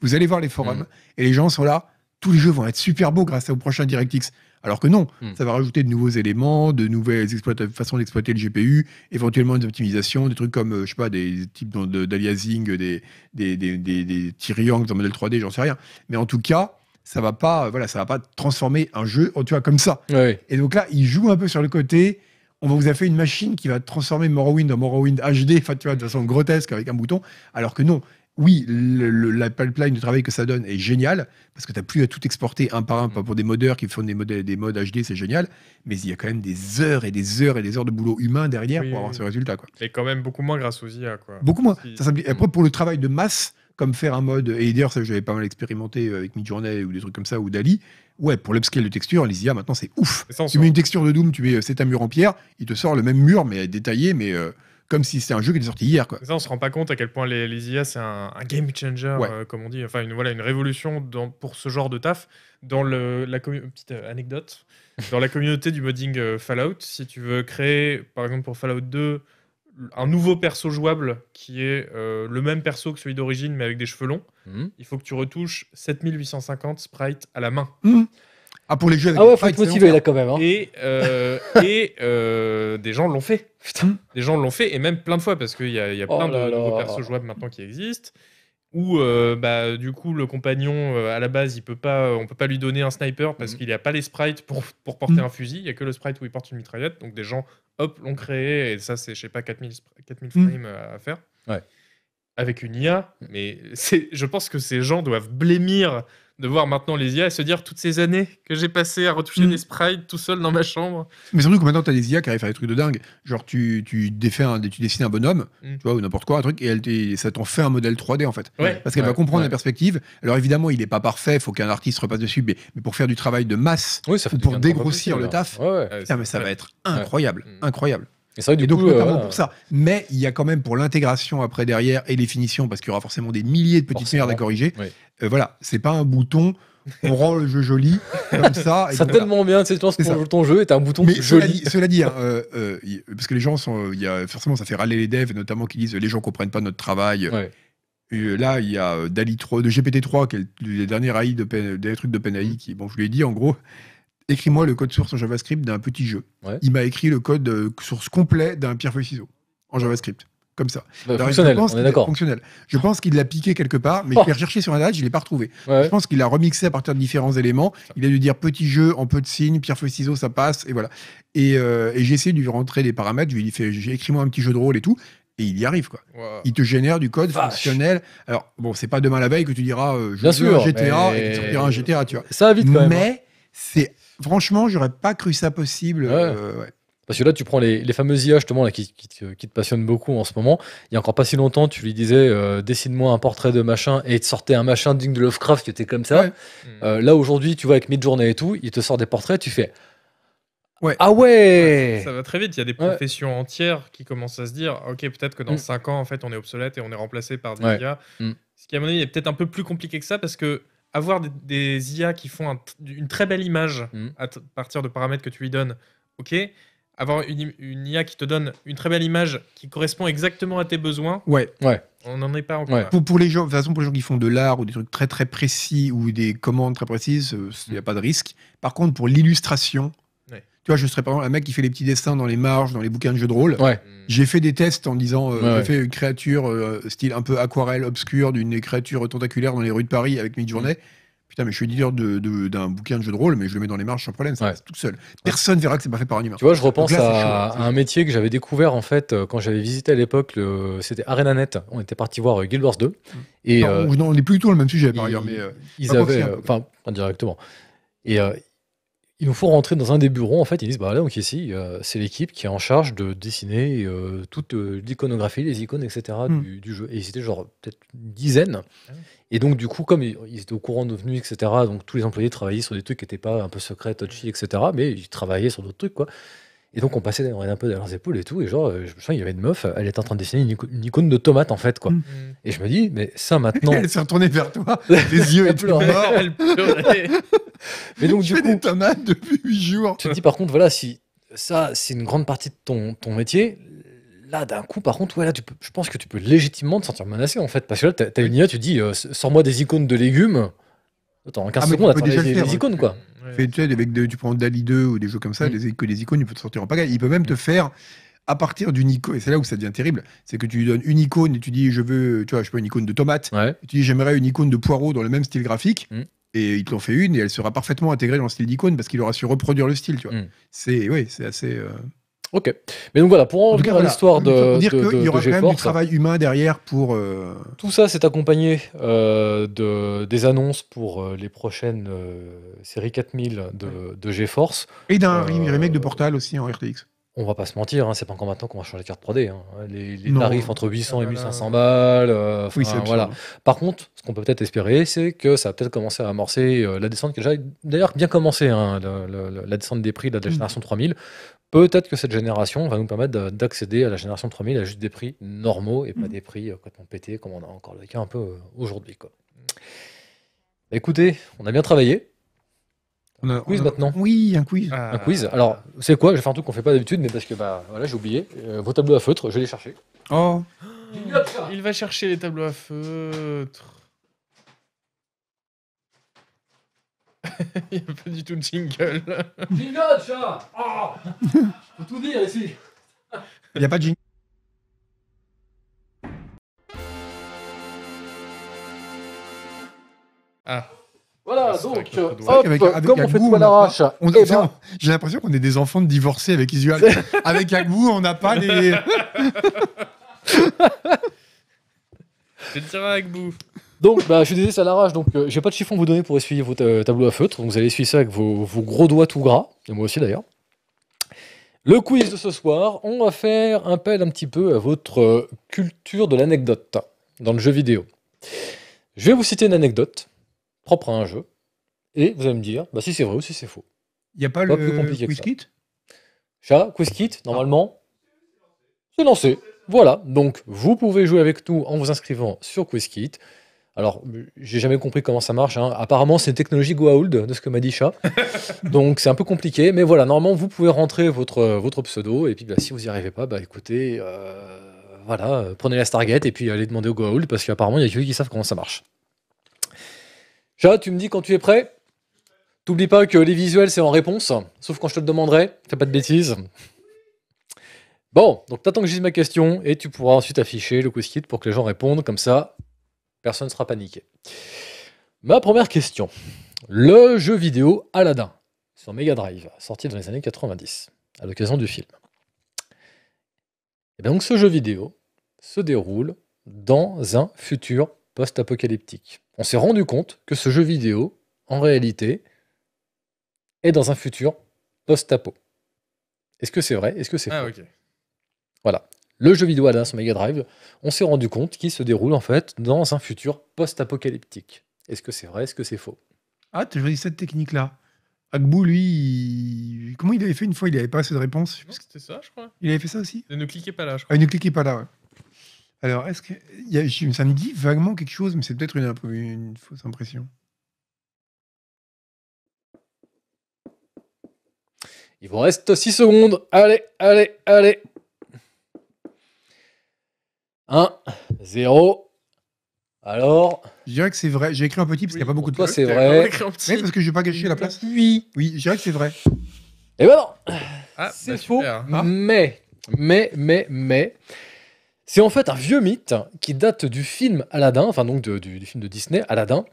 Vous allez voir les forums mm. et les gens sont là. Tous les jeux vont être super beaux grâce au prochain DirectX. Alors que non, hmm. ça va rajouter de nouveaux éléments, de nouvelles façons d'exploiter le GPU, éventuellement des optimisations, des trucs comme, euh, je sais pas, des types d'aliasing, des, des, des, des, dans modèle 3D, j'en sais rien. Mais en tout cas, ça va pas, euh, voilà, ça va pas transformer un jeu, tu vois, comme ça. Et donc là, il joue un peu sur le côté on vous a fait une machine qui va transformer Morrowind en Morrowind HD, de façon grotesque avec un bouton, alors que non oui, le, la pipeline de travail que ça donne est géniale, parce que tu n'as plus à tout exporter un par un, mm. pour des modeurs qui font des, modèles, des modes HD, c'est génial, mais il y a quand même des heures et des heures et des heures de boulot humain derrière pour avoir ce résultat. Quoi. Et quand même beaucoup moins grâce aux IA. Quoi. Beaucoup moins. Ça Après, pour le travail de masse, comme faire un mode, et d'ailleurs, ça j'avais pas mal expérimenté euh, avec Midjourney ou des trucs comme ça, ou Dali, ouais, pour l'upscale de texture, les IA maintenant c'est ouf. Tu mets une texture de Doom, tu mets euh, c'est un mur en pierre, il te sort le même mur, mais détaillé, mais. Euh, comme si c'était un jeu qui était sorti hier. Quoi. Ça, on se rend pas compte à quel point les, IA, c'est un, game changer, euh, comme on dit. Enfin, une, voilà, une révolution pour ce genre de taf. Dans la petite euh, anecdote, dans la communauté du modding euh, Fallout, si tu veux créer, par exemple pour Fallout 2, un nouveau perso jouable qui est le même perso que celui d'origine mais avec des cheveux longs, mmh. il faut que tu retouches 7850 sprites à la main. Mmh. Ah, pour les jeux avec ah là quand même. Hein. Et, euh, euh, des gens l'ont fait. Hmm. Des gens l'ont fait, et même plein de fois, parce qu'il y a, y a plein oh de nouveaux maintenant qui existent. Ou euh, bah, du coup, le compagnon, à la base, il peut pas, on peut pas lui donner un sniper parce qu'il hmm. qu'il a pas les sprites pour, pour porter hmm. un fusil. Il n'y a que le sprite où il porte une mitraillette. Donc des gens, hop, l'ont créé. Et ça, c'est, je sais pas, 4000, 4000 frames à- faire. Avec une IA. Mais c'est, je pense que ces gens doivent blémir de voir maintenant les IA et se dire toutes ces années que j'ai passé à retoucher mm. des sprites tout seul dans ma chambre. Mais surtout que maintenant, tu as des IA qui arrivent à faire des trucs de dingue. Genre, tu, tu, tu dessines un bonhomme, mm. tu vois, ou n'importe quoi, un truc, et elle, ça t'en fait un modèle 3D, en fait. Parce qu'elle va comprendre la perspective. Alors, évidemment, il n'est pas parfait, il faut qu'un artiste repasse dessus, mais, pour faire du travail de masse, pour dégrossir le taf, mais ça va être incroyable, mm. incroyable. Et, du euh, pour ça. Mais il y a quand même pour l'intégration après derrière et les finitions, parce qu'il y aura forcément des milliers de petites merdes à corriger. Euh, voilà, c'est pas un bouton. On rend le jeu joli comme ça. Et ça tellement bien, tu sais, pour ton jeu est un bouton joli. Cela dit, hein, euh, parce que les gens sont, il y a forcément, ça fait râler les devs, notamment qui disent les gens comprennent pas notre travail. là, il y a Dali 3, de GPT-3, qui est le dernier AI de, des trucs de mm. qui, bon, je lui ai dit, en gros, écris-moi le code source en JavaScript d'un petit jeu. Il m'a écrit le code euh, source complet d'un pierre feuille ciseau en JavaScript. Comme ça. Bah, fonctionnel, je pense on est d'accord. Fonctionnel. Je pense qu'il l'a piqué quelque part, mais je oh. l'ai recherché sur Internet, je ne l'ai pas retrouvé. Je pense qu'il l'a remixé à partir de différents éléments. Il a dû dire petit jeu en peu de signes, pierre feuille ciseau, ça passe, et voilà. Euh, et, j'ai essayé de lui rentrer des paramètres. Je lui ai dit, j'ai moi un petit jeu de rôle et tout et il y arrive quoi. Il te génère du code fonctionnel. Alors bon, c'est pas demain la veille que tu diras euh, je Bien sûr, GTA mais... et tu un GTA, Ça vite même. Hein. Mais c'est Franchement, j'aurais pas cru ça possible. Euh, parce que là, tu prends les, les fameux IA justement là, qui, te passionnent beaucoup en ce moment. Il y a encore pas si longtemps, tu lui disais euh, dessine-moi un portrait de machin et il te sortait un machin digne de Lovecraft qui était comme ça. Hmm. Euh, là, aujourd'hui, tu vois, avec Midjourney et tout, il te sort des portraits, tu fais. Ouais. Ah ouais, ça, va très vite. Il y a des professions entières qui commencent à se dire ok, peut-être que dans hmm. cinq 5 ans, en fait, on est obsolète et on est remplacé par des IA. Hmm. Ce qui, à mon avis, est peut-être un peu plus compliqué que ça parce que avoir des, IA qui font une très belle image mm. à partir de paramètres que tu lui donnes, ok. Avoir une, IA qui te donne une très belle image qui correspond exactement à tes besoins. Ouais, ouais. On n'en est pas encore. Pour, les gens, de pour les gens qui font de l'art ou des trucs très très précis ou des commandes très précises, euh, il n'y a mm. pas de risque. Par contre, pour l'illustration, tu vois, je serais par exemple un mec qui fait les petits dessins dans les marges, dans les bouquins de jeux de rôle. Ouais. J'ai fait des tests en disant, euh, j'ai fait une créature euh, style un peu aquarelle obscure d'une créature tentaculaire dans les rues de Paris avec Midjourney. journée mm. Putain, mais je suis leader d'un de, bouquin de jeux de rôle, mais je le mets dans les marges sans problème, ça tout seul. Personne verra que c'est pas fait par un humain. Tu vois, je repense à, un métier que j'avais découvert en fait euh, quand j'avais visité à l'époque, c'était ArenaNet. On était parti voir Guild Wars 2. Mm. Et, non, on est plus du tout le même sujet par ailleurs, mais ils avaient, enfin, directement Et il nous faut rentrer dans un des bureaux, en fait, ils disent, bah là, donc ici, euh, c'est l'équipe qui est en charge de dessiner euh, toute euh, l'iconographie, les icônes, etc. Hmm. Du, jeu. Et ils genre peut-être une dizaine. Ah et donc, du coup, comme ils, étaient au courant de nos etc., donc tous les employés travaillaient sur des trucs qui n'étaient pas un peu secrets, touchy, etc., mais ils travaillaient sur d'autres trucs, quoi. Et donc, on passait un peu dans leurs épaules et tout. Et genre, euh, je me souviens, il y avait une meuf, elle était en train de dessiner une, icône de tomate, en fait, quoi. Mm. Et je me dis, mais ça maintenant. elle s'est retournée vers toi, les yeux étaient morts. Elle pleurait. mais donc, je du coup, des tomates depuis huit jours. Tu te dis, par contre, voilà, si ça, c'est une grande partie de ton, ton métier, là, d'un coup, par contre, tu je pense que tu peux légitimement te sentir menacé, en fait. Parce que là, tu as une IA, tu dis, euh, sors-moi des icônes de légumes. Attends, en 15 ah, secondes, déjà hein. icônes, quoi. tu avec tu prends Dali 2 ou des jeux comme ça, des, mm. que les icônes, il peut te sortir en pagaille. Il peut même te mm. faire à partir d'une icône, et c'est là où ça devient terrible, c'est que tu lui donnes une icône et tu dis je veux, tu vois, je veux une icône de tomate, tu dis j'aimerais une icône de poireau dans le même style graphique, mm. et ils t'en fait une et elle sera parfaitement intégrée dans le style d'icône parce qu'il aura su reproduire le style, tu vois. C'est, oui, c'est assez. Euh, Ok. Mais donc voilà, pour en revenir à l'histoire de, dire qu'il y aura quand même du hein. travail humain derrière pour. Euh, tout ça, c'est accompagné euh, de, des annonces pour euh, les prochaines séries 4000 de, de GeForce. Et d'un remake de Portal aussi en RTX. On va pas se mentir, hein, c'est pas encore maintenant qu'on va changer les cartes 3D. Hein. Les, les tarifs entre 800 et 1500 ah balles. oui, voilà. Par contre, ce qu'on peut peut-être espérer, c'est que ça va peut-être commencer à amorcer la descente qui a déjà d'ailleurs bien commencé, hein, la, la, descente des prix de la mm. génération 3000 peut-être que cette génération va nous permettre d'accéder à la génération 3000 à juste des prix normaux et pas mm. des prix complètement euh, pétés comme on a encore le cas un peu euh, aujourd'hui. Bah, écoutez, on a bien travaillé. On un quiz maintenant. Oui, un quiz. Ah. Un quiz. Alors, c'est quoi Je vais faire un truc qu'on fait pas d'habitude, mais parce que bah voilà, j'ai oublié. Euh, vos tableaux à feutre, je vais les chercher. Oh. Il va chercher les tableaux à feutre. Il n'y a pas du tout de jingle. Jingle, chat oh. Je Faut tout dire ici Il n'y a pas de jingle. Ah. Voilà, ah, donc, avec, comme on fait tout à l'arrache. J'ai l'impression qu'on est des enfants de divorcés avec Isual. avec Agou, on n'a pas les... Je avec Donc, bah, je suis désolé, ça l'arrache. Donc, euh, j'ai pas de chiffon à vous donner pour essuyer vos euh, tableaux à feutre. Donc, vous allez essuyer ça avec vos, gros doigts tout gras. Et moi aussi, d'ailleurs. Le quiz de ce soir, on va faire appel un petit peu à votre euh, culture de l'anecdote dans le jeu vidéo. Je vais vous citer une anecdote propre à un jeu. Et vous allez me dire bah, si c'est vrai ou si c'est faux. Il n'y a pas, le quiz kit ça. quiz kit, normalement, c'est lancé. Voilà, donc vous pouvez jouer avec nous en vous inscrivant sur QuizKit. Alors, j'ai jamais compris comment ça marche. Hein. Apparemment, c'est une technologie Goa'uld, de ce que m'a dit Chat. Donc, c'est un peu compliqué. Mais voilà, normalement, vous pouvez rentrer votre, votre pseudo. Et puis, bah, si vous n'y arrivez pas, bah, écoutez, euh, voilà, prenez la Stargate et puis allez demander au Goa'uld, parce qu'apparemment, il y a que qui savent comment ça marche. Chat, tu me dis quand tu es prêt T'oublies pas que les visuels, c'est en réponse. Sauf quand je te le demanderai. Fais pas de bêtises. Bon, donc t'attends que je dise ma question et tu pourras ensuite afficher le quiz kit pour que les gens répondent. Comme ça, personne ne sera paniqué. Ma première question. Le jeu vidéo Aladdin sur Mega Drive, sorti dans les années 90, à l'occasion du film. Et eh donc ce jeu vidéo se déroule dans un futur post-apocalyptique. On s'est rendu compte que ce jeu vidéo, en réalité, est dans un futur post-apo. Est-ce que c'est vrai Est-ce que c'est ah, faux voilà. Le jeu vidéo Adas Mega Drive, on s'est rendu compte qu'il se déroule en fait dans un futur post-apocalyptique. Est-ce que c'est vrai Est-ce que c'est faux Ah, tu as choisi cette technique-là. Agbou, lui, comment il avait fait une fois Il n'avait pas assez de réponses. C'était ça, je crois. Il avait fait ça aussi Ne cliquez pas là, je crois. Ah, ne cliquez pas là, ouais. Alors, est-ce que. Ça me dit vaguement quelque chose, mais c'est peut-être une... une, fausse impression. Il vous reste 6 secondes. Allez, allez, allez. 1, 0. Alors Je dirais que c'est vrai. J'ai écrit un petit parce qu'il n'y a pas beaucoup de Toi, c'est vrai. Mais parce que je vais pas gâcher la place. Oui. Oui, je dirais que c'est vrai. Et eh ben non ah, C'est bah, faux. Hein. Ah. Mais, mais, mais, mais, c'est en fait un vieux mythe qui date du film Aladdin, enfin donc du film de Disney, Aladdin.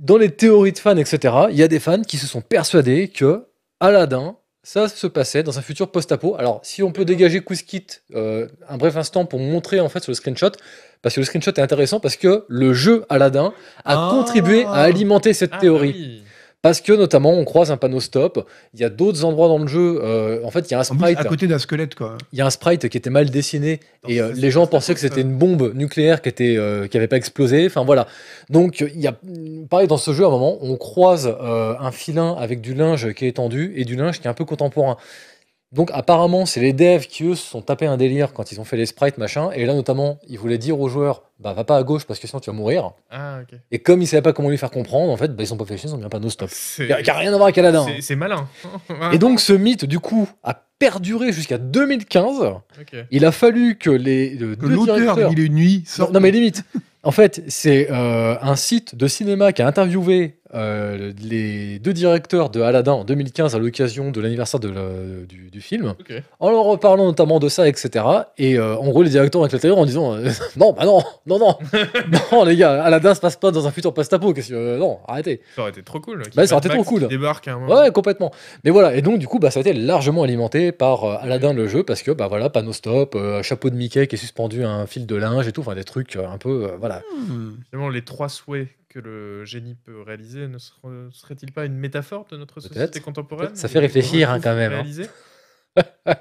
Dans les théories de fans, etc., il y a des fans qui se sont persuadés que Aladdin ça se passait dans un futur post-apo. Alors, si on peut dégager Couskit euh, un bref instant pour montrer en fait sur le screenshot, parce que le screenshot est intéressant parce que le jeu Aladdin a ah. contribué à alimenter cette ah, théorie. Bah parce que notamment on croise un panneau stop. Il y a d'autres endroits dans le jeu. Euh, en fait, il y a un sprite à côté d'un squelette quoi. Il y a un sprite qui était mal dessiné et euh, les gens pensaient que c'était une bombe nucléaire qui était euh, qui pas explosé. Enfin voilà. Donc il y a pareil dans ce jeu à un moment on croise un filin avec du linge qui est étendu et du linge qui est un peu contemporain. Donc apparemment, c'est les devs qui eux se sont tapés un délire quand ils ont fait les sprites machin. Et là notamment, ils voulaient dire aux joueurs, bah va pas à gauche parce que sinon tu vas mourir. Ah, et comme ils savaient pas comment lui faire comprendre, en fait, bah, ils sont pas fait chier, ils ont mis un panneau stop. Qui a rien à voir avec Aladdin. C'est, hein. malin. et donc ce mythe du coup a perduré jusqu'à 2015. Il a fallu que les l'auteur il est nuit. sort Non, mais limite. en fait, c'est euh, un site de cinéma qui a interviewé euh, les deux directeurs de Aladdin en 2015 à l'occasion de l'anniversaire de du, film, en leur reparlant notamment de ça, etc. Et euh, en gros, les directeurs avec l'intérieur en disant euh, Non, bah non, non, non, les gars, Aladdin se passe pas dans un futur post tapeau que. Euh, non, arrêtez. Ça aurait été trop cool. Bah, ça aurait été trop cool. Débarque Ouais, complètement. Mais voilà, et donc du coup, bah, ça a été largement alimenté par Aladdin le jeu parce que bah voilà, panneau stop, chapeau de Mickey qui est suspendu à un fil de linge et tout, enfin des trucs un peu voilà. Hmm. les trois souhaits que le génie peut réaliser ne serait-il pas une métaphore de notre société contemporaine Ça fait réfléchir hein, quand même. Hein.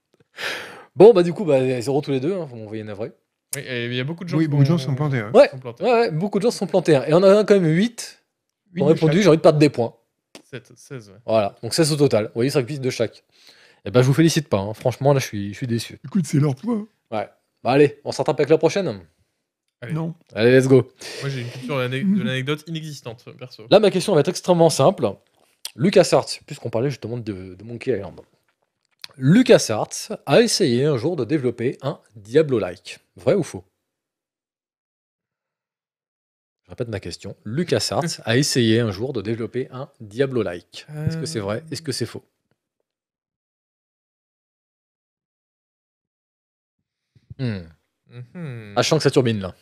bon, bah du coup, bah, ils seront tous les deux, hein, vous m'envoyez navré. Oui, il y a beaucoup de gens oui, qui beaucoup gens sont plantés. Ouais. beaucoup de gens sont plantés. Hein. Et on en a quand même 8 qui ont répondu, j'ai envie de perdre des points. 7, 16, Voilà, donc 16 au total. Vous voyez, 5 pistes de chaque. Et eh ben je vous félicite pas, franchement, là, je suis, je suis déçu. Écoute, c'est leur point. Ouais. Bah, allez, on s'attrape avec la prochaine. Non. Allez, let's go. Moi, j'ai une culture de mm. l'anecdote inexistante, perso. Là, ma question va être extrêmement simple. LucasArts, puisqu'on parlait justement de, de Monkey Island. LucasArts a essayé un jour de développer un Diablo-like. Vrai ou faux Je répète ma question. LucasArts a essayé un jour de développer un Diablo-like. Est-ce que c'est vrai Est-ce que c'est faux hmm. Mm -hmm. que ça turbine là.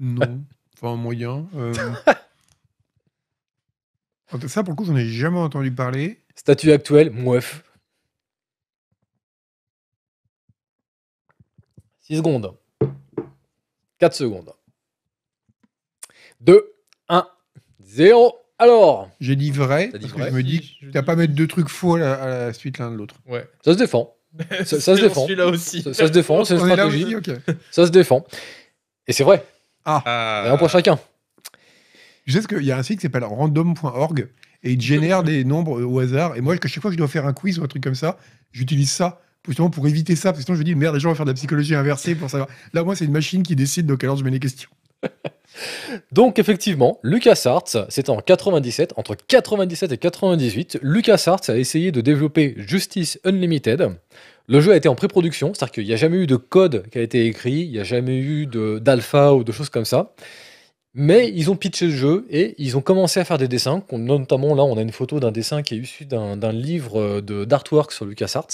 Non, enfin moyen. Euh. ça, pour le coup, j'en ai jamais entendu parler. Statut actuel, mouef. 6 secondes. 4 secondes. 2, 1, 0. Alors. J'ai dit vrai, parce que je me dis, t'as pas mettre deux trucs faux à la, à la suite l'un de l'autre. Ouais. Ça se défend. Ça, se défend. Ça, se défend, c'est une stratégie. Ça se défend. Et c'est vrai. Ah. Un pour euh. chacun. Je sais qu'il y a un site qui s'appelle random.org et il génère des nombres au hasard. Et moi, chaque fois que je dois faire un quiz ou un truc comme ça, j'utilise ça justement pour éviter ça. Parce que sinon, je me dis, merde, les gens vont faire de la psychologie inversée pour savoir. Là, moi, c'est une machine qui décide de quel ordre je mets les questions. Donc effectivement, LucasArts, c'était en 97, entre 97 et 98, LucasArts a essayé de développer Justice Unlimited. Le jeu a été en pré-production, c'est-à-dire qu'il n'y a jamais eu de code qui a été écrit, il n'y a jamais eu d'alpha ou de choses comme ça. Mais ils ont pitché le jeu et ils ont commencé à faire des dessins, notamment là on a une photo d'un dessin qui est issu d'un livre d'artwork sur LucasArts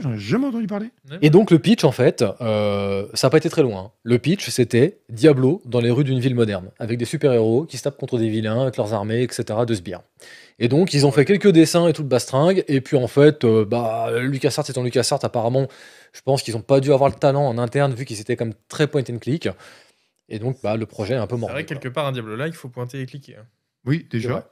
j'en ai jamais entendu parler. Et donc, le pitch, en fait, euh, ça n'a pas été très loin. Hein. Le pitch, c'était Diablo dans les rues d'une ville moderne, avec des super-héros qui se tapent contre des vilains, avec leurs armées, etc., de sbires. Et donc, ils ont fait quelques dessins et tout le bastringue. Et puis, en fait, euh, bah, LucasArts étant LucasArts, apparemment, je pense qu'ils n'ont pas dû avoir le talent en interne, vu qu'ils étaient comme très point and click. Et donc, bah, le projet est un peu mort. C'est vrai, quelque part, un Diablo-là, il faut pointer et cliquer. Hein. Oui, déjà.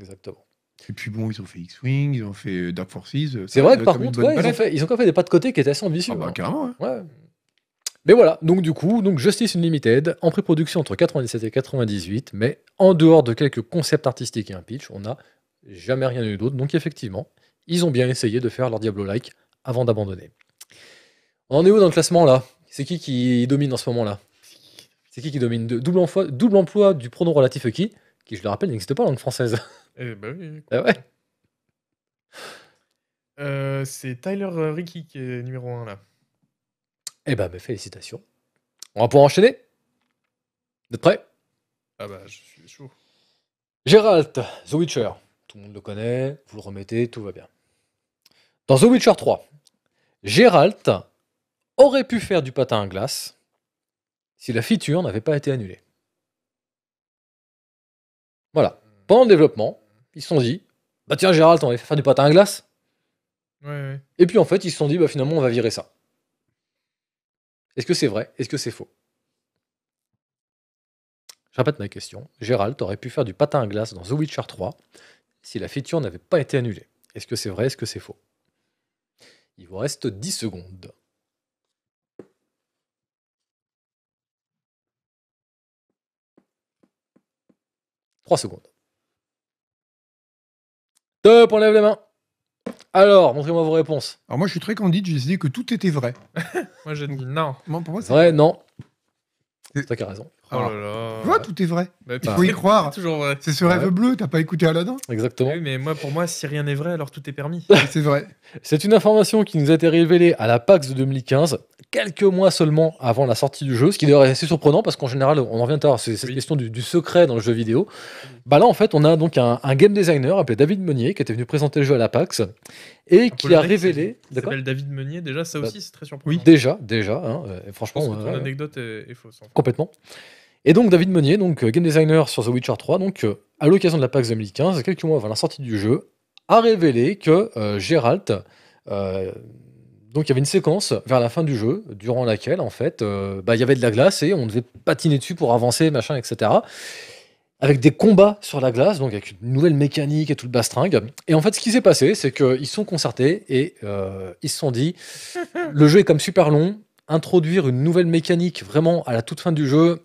Exactement. Et puis bon, ils ont fait X-Wing, ils ont fait euh, Dark Forces. Euh, C'est vrai que euh, par contre, ils, ont quand même fait des pas de côté qui étaient assez ambitieux. Ah bah, hein. carrément. Hein. Ouais. Mais voilà, donc du coup, donc Justice Unlimited, en pré-production entre 97 et 98, mais en dehors de quelques concepts artistiques et un pitch, on n'a jamais rien eu d'autre. Donc effectivement, ils ont bien essayé de faire leur Diablo-like avant d'abandonner. On en est où dans le classement là C'est qui qui domine en ce moment là C'est qui qui domine double emploi, double emploi du pronom relatif qui, qui je le rappelle n'existe pas en langue française. Eh ben oui. Ah ouais euh, C'est Tyler euh, Ricky qui est numéro 1 là. Eh ben, mes ben, félicitations. On va pouvoir enchaîner Vous êtes prêts Ah bah, je suis chaud. Gérald The Witcher. Tout le monde le connaît, vous le remettez, tout va bien. Dans The Witcher 3, Géralt aurait pu faire du patin à glace si la feature n'avait pas été annulée. Voilà. Pendant le développement, ils se sont dit, bah tiens Gérald, on va faire du patin à glace. Et puis en fait, ils se sont dit, bah finalement, on va virer ça. Est-ce que c'est vrai Est-ce que c'est faux Je répète ma question. Gérald aurait pu faire du patin à glace dans The Witcher 3 si la feature n'avait pas été annulée. Est-ce que c'est vrai Est-ce que c'est faux Il vous reste 10 secondes. 3 secondes. Top, on lève les mains. Alors, montrez-moi vos réponses. Alors moi, je suis très candide, j'ai décidé que tout était vrai. moi, je dis non. Moi, pour moi, Vrai, non. T'as toi raison. Oh là là. Tu vois, tout est vrai. Bah, Il faut y croire. C'est toujours vrai. C'est ce rêve bleu, t'as pas écouté Aladdin Exactement. Ah oui, mais moi, pour moi, si rien n'est vrai, alors tout est permis. C'est vrai. C'est une information qui nous a été révélée à la PAX de 2015, quelques mois seulement avant la sortie du jeu, ce qui devrait est assez surprenant parce qu'en général, on en vient tard, c'est cette question du secret dans le jeu vidéo. Bah là, en fait, on a donc un, game designer appelé David Meunier qui était venu présenter le jeu à la PAX et qui a révélé. Il s'appelle David Meunier, déjà, ça bah, aussi, c'est très surprenant. Oui, déjà, déjà. Hein, euh, franchement, euh, anecdote est, fausse. Complètement. Et donc David Meunier, donc euh, game designer sur The Witcher 3, donc à l'occasion de la PAX 2015, quelques mois avant la sortie du jeu, a révélé que Gérald donc il y avait une séquence vers la fin du jeu, durant laquelle en fait, bah, il y avait de la glace et on devait patiner dessus pour avancer, machin, etc avec des combats sur la glace, donc avec une nouvelle mécanique et tout le bastringue. Et en fait, ce qui s'est passé, c'est qu'ils sont concertés et euh, ils se sont dit le jeu est comme super long, introduire une nouvelle mécanique vraiment à la toute fin du jeu,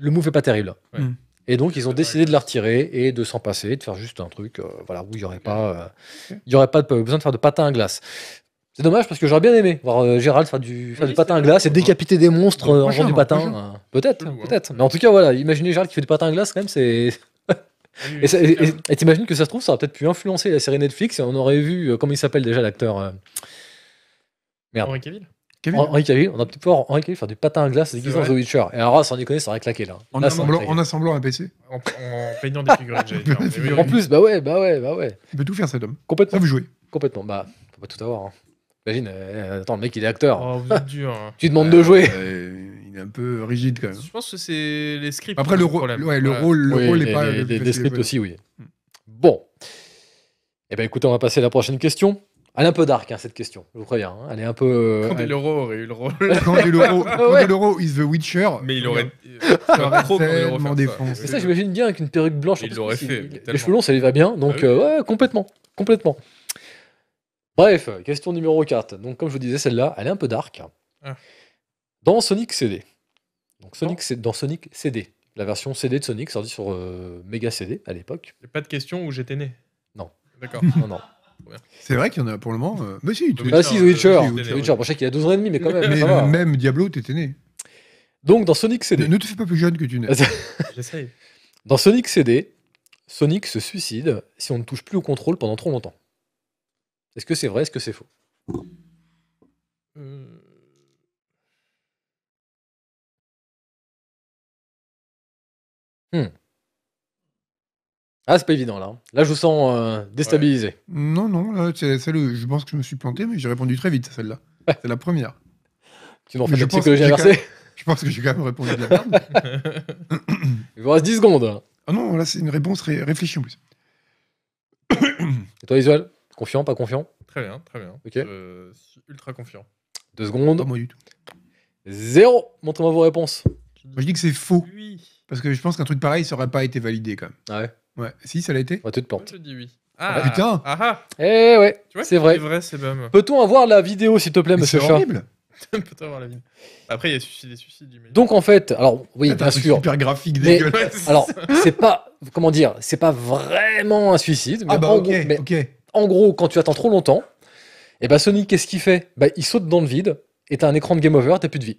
le move est pas terrible. Mm. Et donc, ils ont décidé de la retirer et de s'en passer, de faire juste un truc euh, voilà, où il n'y euh, aurait, pas, il aurait pas besoin de faire de patins à glace. C'est dommage parce que j'aurais bien aimé voir euh, Gérald faire du, faire du patin à glace et décapiter des monstres euh, en faisant du patin. Peut-être, peut-être. Mais en tout cas, voilà, imaginez Gérald qui fait du patin à glace quand même, c'est. et t'imagines que ça se trouve, ça aurait peut-être pu influencer la série Netflix et on aurait vu, euh, comment il s'appelle déjà l'acteur Merde. Henri Cavill Henri Cavill, on a peut-être voir Henri Cavill faire du patin à glace des de The Witcher. Et alors là, sans déconner, ça aurait claqué là. En, assemblant, un PC En, peignant des figurines, En plus, bah ouais, bah ouais, bah ouais. Il peut tout faire cet homme. Complètement. Ça vous jouez. Complètement, bah, faut pas tout avoir. Hein. Imagine, euh, attends, le mec, il est acteur. Oh, dur. Hein. Tu demandes de euh, jouer. il est un peu rigide quand même. Je pense que c'est les scripts. Après, le, problème. ouais, le rôle, le rôle pas. les- scripts aussi, oui. Hmm. Bon. Eh bien écoutez, on va passer à la prochaine question. Elle est un peu dark, hein, cette question, je vous préviens. Hein. Elle est un peu. Euh, quand aurait eu le rôle. Quand Deloro, is the Witcher. Mais il aurait. Ça aurait trop tellement défoncé. C'est ça, j'imagine bien avec une perruque blanche. Il fait, les cheveux longs, ça lui va bien. Donc, ah ouais, complètement. Complètement. Bref, question numéro 4. Donc, comme je vous disais, celle-là, elle est un peu dark. Ah. Dans Sonic CD. Donc, Sonic, dans Sonic CD. La version CD de Sonic sortie sur euh, Mega CD à l'époque. Pas de question où j'étais né. Non. D'accord. C'est vrai qu'il y en a pour le moment. Euh, mais ah, si, The Witcher. Euh, Witcher. je sais qu'il y a 12 ans et demi, mais quand même. Mais même Diablo, t'étais né. Donc, dans Sonic CD. Ne, te fais pas plus jeune que tu n'es. J'essaye. Dans Sonic CD, Sonic se suicide si on ne touche plus au contrôle pendant trop longtemps. Est-ce que c'est vrai Est-ce que c'est faux hmm. Ah, c'est pas évident là. Hein. Là, je vous sens euh, déstabilisé. Non, non, là, je pense que je me suis planté, mais j'ai répondu très vite à celle-là. C'est la première. Tu m'en fais la psychologie inversée Je pense que j'ai quand même répondu de la merde. il vous reste 10 secondes. Hein. Ah non, là, c'est une réponse réfléchie en plus. Et toi, Isuel Confiant, pas confiant Très bien, très bien. Ok. ultra confiant. Deux secondes. Pas moi du tout. Zéro Montrez-moi vos réponses. Moi, je dis que c'est faux. Oui. Parce que je pense qu'un truc pareil, ça serait pas été validé quand même. Ah ouais Ouais. Si, ça l'a été Ouais, tu te Moi, je dis oui. Ah. ah, putain Ah ah Eh ouais, c'est vrai. C'est vrai, c'est Peut-on avoir la vidéo, s'il te plaît, Mais C'est horrible peut on avoir la vidéo Après, il y a suicide et suicide, Donc en fait, alors oui, bien sûr. Super graphique, dégueulasse. Alors, c'est pas, comment dire, c'est pas vraiment un suicide. Ah mais Ah bah ok en gros, quand tu attends trop longtemps, et eh ben, qu'est-ce qu'il fait bah, Il saute dans le vide, et t'as un écran de game over, t'as plus de vie.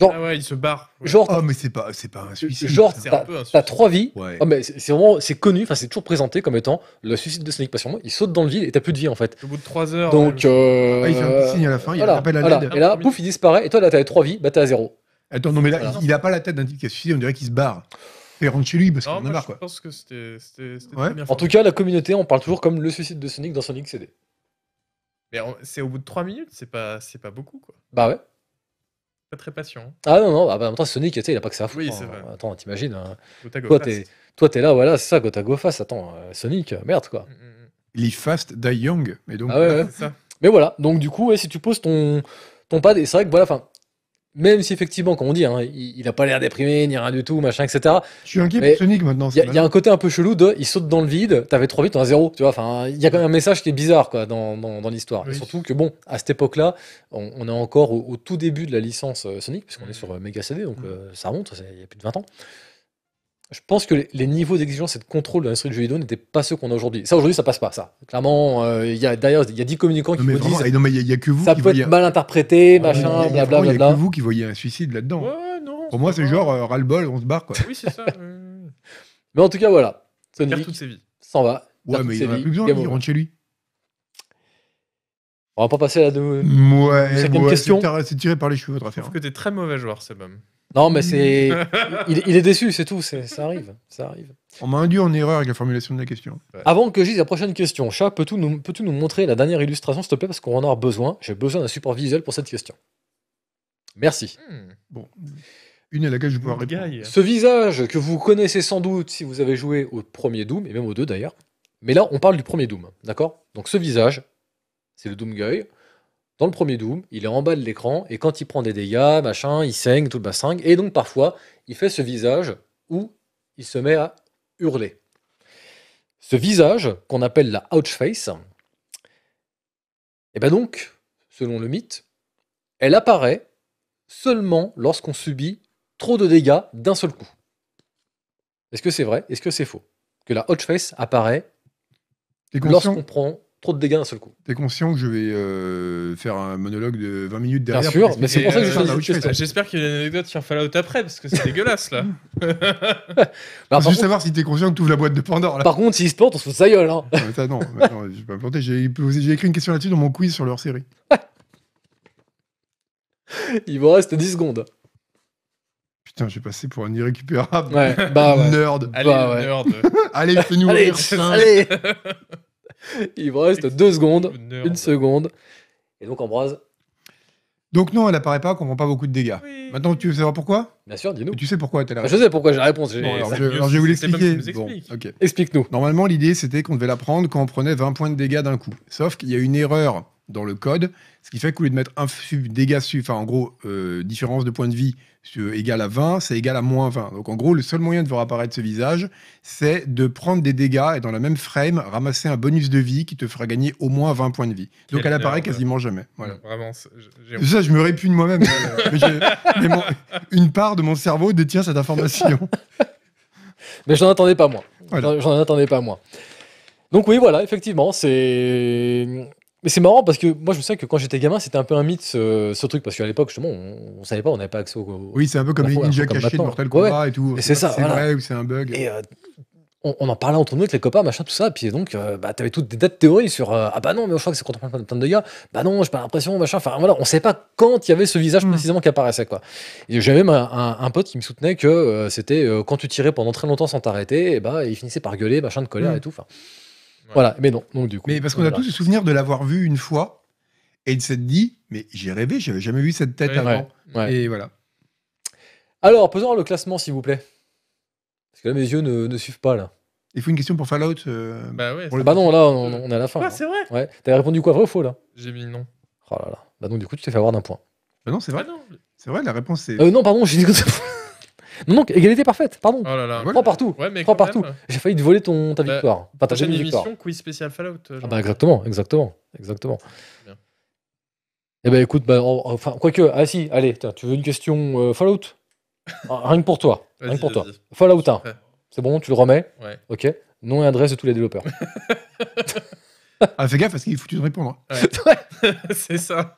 Genre, ah ouais, il se barre. Genre, oh, mais c'est pas, pas un suicide. Genre, t'as trois vies. Ah, c'est vraiment, c'est connu, c'est toujours présenté comme étant le suicide de Sonic moi, Il saute dans le vide et t'as plus de vie en fait. Au bout de trois heures. Donc, euh, euh, ah, il fait un petit signe à la fin, il appelle à voilà. Et là, pouf, il disparaît. Et toi, là, t'avais trois vies, bah t'es à zéro. Attends, non, mais là, il a pas la tête d'un type qui a suicidé, on dirait qu'il se barre. Et rentre chez lui parce qu'on en a marre. Quoi. pense que c'était. En tout cas, la communauté, on parle toujours comme le suicide de Sonic dans Sonic CD. Mais c'est au bout de 3 minutes, c'est pas, pas beaucoup quoi. Bah ouais. Pas très patient. Ah non, non, bah, bah, en même temps, Sonic, tu sais, il a pas que ça à foutre. Oui, c'est hein. vrai. Attends, t'imagines. Hein. Toi, t'es, là, voilà, c'est ça, Gotago Fast. Attends, euh, Sonic, merde quoi. Mm, mm, mm. Il fast, die young. Mais donc, ah ouais, Ça. Mais voilà, donc du coup, si tu poses ton, ton pad, et c'est vrai que voilà, enfin, même si effectivement, comme on dit, hein, il n'a pas l'air déprimé, ni rien du tout, machin, etc. Je suis inquiet pour Sonic maintenant. Il y, a un côté un peu chelou de, il saute dans le vide, t'avais trop vite, t'en as zéro, tu vois. Enfin, il y a quand même un message qui est bizarre, quoi, dans, l'histoire. Et surtout que, bon, à cette époque-là, on, est encore au, tout début de la licence euh, Sonic, puisqu'on est sur euh, Mega CD, donc euh, ça remonte, il y a plus de 20 ans je pense que les, niveaux d'exigence et de contrôle de l'industrie de jeu vidéo n'étaient pas ceux qu'on a aujourd'hui. Ça, aujourd'hui, ça passe pas, ça. Clairement, euh, il y a d'ailleurs, il y a 10 communicants qui non, vous disent. mais il y, a que vous. Ça qui peut être mal interprété, machin, blablabla. Il y a, que vous qui voyez un suicide là-dedans. non. Pour moi, c'est genre euh, ras-le-bol, on se barre, quoi. Oui, c'est ça. mais en tout cas, voilà. Sonic perd toutes ses vies. S'en va. Ouais, mais il a plus besoin, il rentre chez lui. On va pas passer à la deuxième ouais, ouais, question. C'est tiré par les cheveux, votre affaire. Je trouve que hein. t'es très mauvais joueur, Sebam. Non, mais c'est. il, est déçu, c'est tout. ça arrive. Ça arrive. On m'a induit en erreur avec la formulation de la question. Avant que je dise la prochaine question, Chat, peux-tu nous, nous montrer la dernière illustration, s'il te plaît, parce qu'on en aura besoin. J'ai besoin d'un support visuel pour cette question. Merci. Hmm. Bon. Une à laquelle je vais pouvoir Ce visage que vous connaissez sans doute si vous avez joué au premier Doom, et même au deux d'ailleurs. Mais là, on parle du premier Doom, d'accord Donc ce visage, c'est le Doomguy. Dans le premier Doom, il est en bas de l'écran et quand il prend des dégâts, machin, il saigne tout le bassin. Et donc parfois, il fait ce visage où il se met à hurler. Ce visage, qu'on appelle la ouch face, et eh ben donc, selon le mythe, elle apparaît seulement lorsqu'on subit trop de dégâts d'un seul coup. Est-ce que c'est vrai Est-ce que c'est faux Que la ouch face apparaît lorsqu'on prend trop de dégâts d'un seul coup. T'es conscient que je vais euh, faire un monologue de 20 minutes derrière Bien sûr, mais c'est pour ça que je suis J'espère qu'il y a une anecdote sur Fallout après, parce que c'est dégueulasse là. faut juste savoir si t'es conscient que tu ouvres la boîte de Pandore. Là. Par contre, s'il se plante, on se fout de sa gueule. Hein. non, bah, je vais pas planter. J'ai écrit une question là-dessus dans mon quiz sur leur série. Il vous reste 10 secondes. Putain, j'ai passé pour un irrécupérable. Ouais, bah ouais. Nerd. Allez, bah ouais. allez, fais-nous Allez, allez. Il me reste deux secondes, une seconde. Et donc Ambroise. Donc non, elle apparaît pas, qu'on prend pas beaucoup de dégâts. Maintenant, tu veux savoir pourquoi Bien sûr, dis-nous. Tu sais pourquoi Je sais pourquoi j'ai la réponse. je, vais vous l'expliquer. Explique-nous. Normalement, l'idée c'était qu'on devait la prendre quand on prenait 20 points de dégâts d'un coup. Sauf qu'il y a une erreur dans le code, ce qui fait qu'au lieu de mettre un sub dégâts enfin en gros, euh, différence de points de vie égale à 20, c'est égal à moins 20. Donc en gros, le seul moyen de voir apparaître ce visage, c'est de prendre des dégâts et dans la même frame, ramasser un bonus de vie qui te fera gagner au moins 20 points de vie. Donc elle apparaît quasiment jamais. Voilà. Vraiment. vraiment, ça, je me répugne moi-même. une part de mon cerveau détient cette information. mais n'en attendais pas moins. J'en attendais pas moins. Donc oui, voilà, effectivement, c'est mais c'est marrant parce que moi je me souviens que quand j'étais gamin, c'était un peu un mythe ce, truc parce qu'à l'époque justement, on, savait pas, on n'avait pas accès au. oui, c'est un peu comme les ninjas cachés de Mortal Kombat et tout. c'est ça. C'est vrai ou c'est un bug. Et euh, on, en parlait entre nous avec les copains, machin, tout ça. Puis donc, euh, bah, t'avais toutes des dates théories sur euh, ah bah non, mais je crois que c'est on de plein de gars. Bah non, j'ai pas l'impression, machin. Enfin voilà, on savait pas quand il y avait ce visage hmm. précisément qui apparaissait quoi. j'avais même un, pote qui me soutenait que euh, c'était quand tu tirais pendant très longtemps sans t'arrêter, et eh bah ben, il finissait par gueuler, machin de colère hmm. et tout. enfin voilà, mais non. Donc, du coup, mais parce qu'on a tous le souvenir de l'avoir vu une fois et de s'être dit, mais j'ai rêvé, j'avais jamais vu cette tête avant. Et voilà. Alors, posons le classement, s'il vous plaît. Parce que là, mes yeux ne, suivent pas, là. Il faut une question pour Fallout. Euh, bah, ouais, ah bah non, là, on, est à la fin. Ah, c'est vrai. Ouais. T'avais répondu quoi, vrai ou faux, là J'ai mis non. Oh là là. Bah, donc, du coup, tu t'es fait avoir d'un point. Bah, non, c'est ah vrai. non. C'est vrai, la réponse, c'est. Euh, non, pardon, j'ai dit non, donc égalité parfaite, pardon. Oh partout. Ouais, partout. J'ai failli te voler ton, ta bah, victoire. Enfin, ta prochaine émission, victoire. quiz spécial Fallout. Euh, ah bah exactement, exactement, exactement. Bien. Eh ben écoute, bah, enfin, quoique, ah si, allez, tu veux une question euh, Fallout ah, Rien que pour toi. Rien pour toi. Fallout 1. C'est bon, tu le remets Ok. Nom et adresse de tous les développeurs. ah, fais gaffe parce qu'il faut foutu tu répondre Ouais. C'est ça.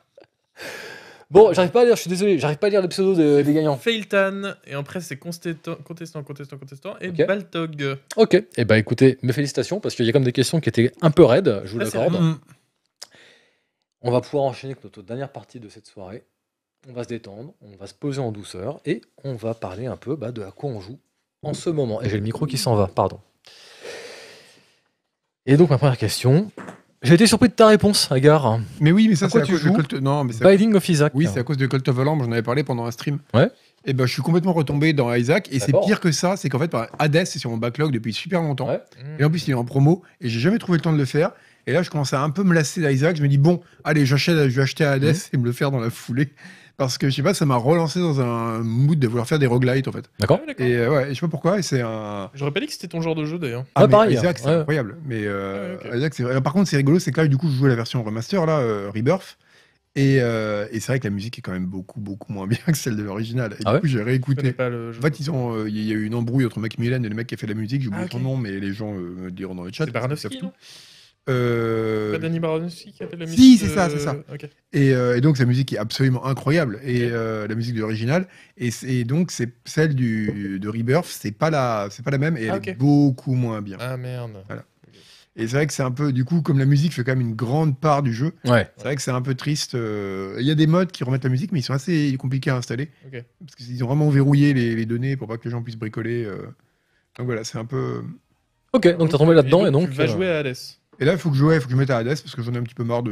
Bon, j'arrive pas à lire, je suis désolé, j'arrive pas à lire le pseudo des gagnants. Failtan, et après c'est contestant, contestant, contestant, et Baltog. Ok, et bah ben écoutez, mes félicitations, parce qu'il y a comme des questions qui étaient un peu raides, je vous l'accorde. On va pouvoir enchaîner avec notre dernière partie de cette soirée. On va se détendre, on va se poser en douceur et on va parler un peu bah, de à quoi on joue en ce moment. Et j'ai le micro qui s'en va, pardon. Et donc ma première question, j'ai été surpris de ta réponse, Agar. Mais oui, mais ça, c'est à, cause de Non, mais Binding of Isaac. Oui, c'est à cause de Cult of Alarm, j'en avais parlé pendant un stream. Ouais. Et eh ben, je suis complètement retombé dans Isaac. Et c'est pire que ça, c'est qu'en fait, ben, Hades, c'est sur mon backlog depuis super longtemps. Et en plus, il est en promo. Et j'ai jamais trouvé le temps de le faire. Et là, je commence à un peu me lasser d'Isaac. Je me dis, bon, allez, je vais acheter Hadès Hades mm. et me le faire dans la foulée parce que je sais pas, ça m'a relancé dans un mood de vouloir faire des roguelites en fait. D'accord. Ah, et euh, ouais, je sais pas pourquoi. Et c'est un. Je rappelais que c'était ton genre de jeu d'ailleurs. Ah, pareil. Hein. Isaac, c'est incroyable. Mais euh, ah, par contre, c'est rigolo, c'est que là, du coup, je joue la version remaster là, euh, Rebirth. Et, et c'est vrai que la musique est quand même beaucoup beaucoup moins bien que celle de l'original. Et ah du coup, j'ai réécouté. En fait, ont, il y a eu une embrouille entre Macmillan et le mec qui a fait la musique. J'ai oublié ah, son nom, mais les gens me diront dans le chat. C'est Baranowski. Euh, pas qui a fait la musique. Si, c'est ça, c'est ça. Euh, et, donc sa musique est absolument incroyable et euh, la musique de l'original et, c'est donc c'est celle du de Rebirth, c'est pas la c'est pas la même et elle ah, est beaucoup moins bien. Ah merde. Et c'est vrai que c'est un peu, du coup, comme la musique fait quand même une grande part du jeu, ouais. c'est vrai que c'est un peu triste. Il y a des modes qui remettent la musique, mais ils sont assez compliqués à installer. Parce qu'ils ont vraiment verrouillé les, données pour pas que les gens puissent bricoler. Donc voilà, c'est un peu. Ok, donc t'as tombé là-dedans et, donc. Tu vas jouer à Hades. Et là, il faut que je, faut que je mette à Hades parce que j'en ai un petit peu marre de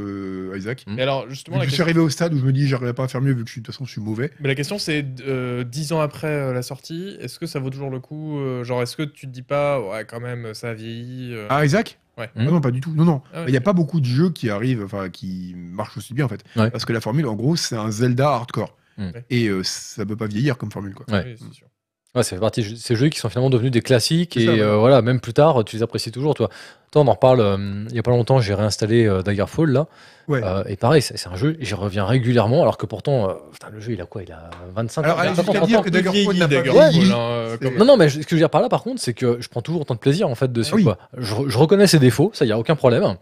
euh, Isaac. Mm. alors, justement, je suis arrivé au stade où je me dis, j'arrive pas à faire mieux vu que je suis- de toute façon, je suis mauvais. Mais la question c'est euh, dix 10 ans après euh, la sortie, est-ce que ça vaut toujours le coup Genre est-ce que tu te dis pas ouais quand même ça vieillit vieilli. Ah, Isaac Ouais. Ah non, pas du tout. Non, non. Ah il n'y a pas beaucoup de jeux qui arrivent, enfin, qui marchent aussi bien, en fait. Parce que la formule, en gros, c'est un Zelda hardcore. Mm. Et ça ça peut pas vieillir comme formule, quoi. oui, c'est mm. sûr. Ouais, c'est ces jeux qui sont finalement devenus des classiques et euh, voilà, même plus tard, tu les apprécies toujours, toi. on en reparle. Euh, il y a pas longtemps, j'ai réinstallé euh, Daggerfall là. Ouais. et pareil, c'est un jeu, j'y reviens régulièrement, alors que pourtant, le jeu, il a quoi Il a 25 ans. Alors, dire que Daggerfall n'a Daggerfall, hein, comme... Non, non, mais ce que je veux dire par là, par contre, c'est que je prends toujours autant de plaisir en fait dessus. Ah quoi. Je, je, reconnais ses défauts, ça, il y a aucun problème,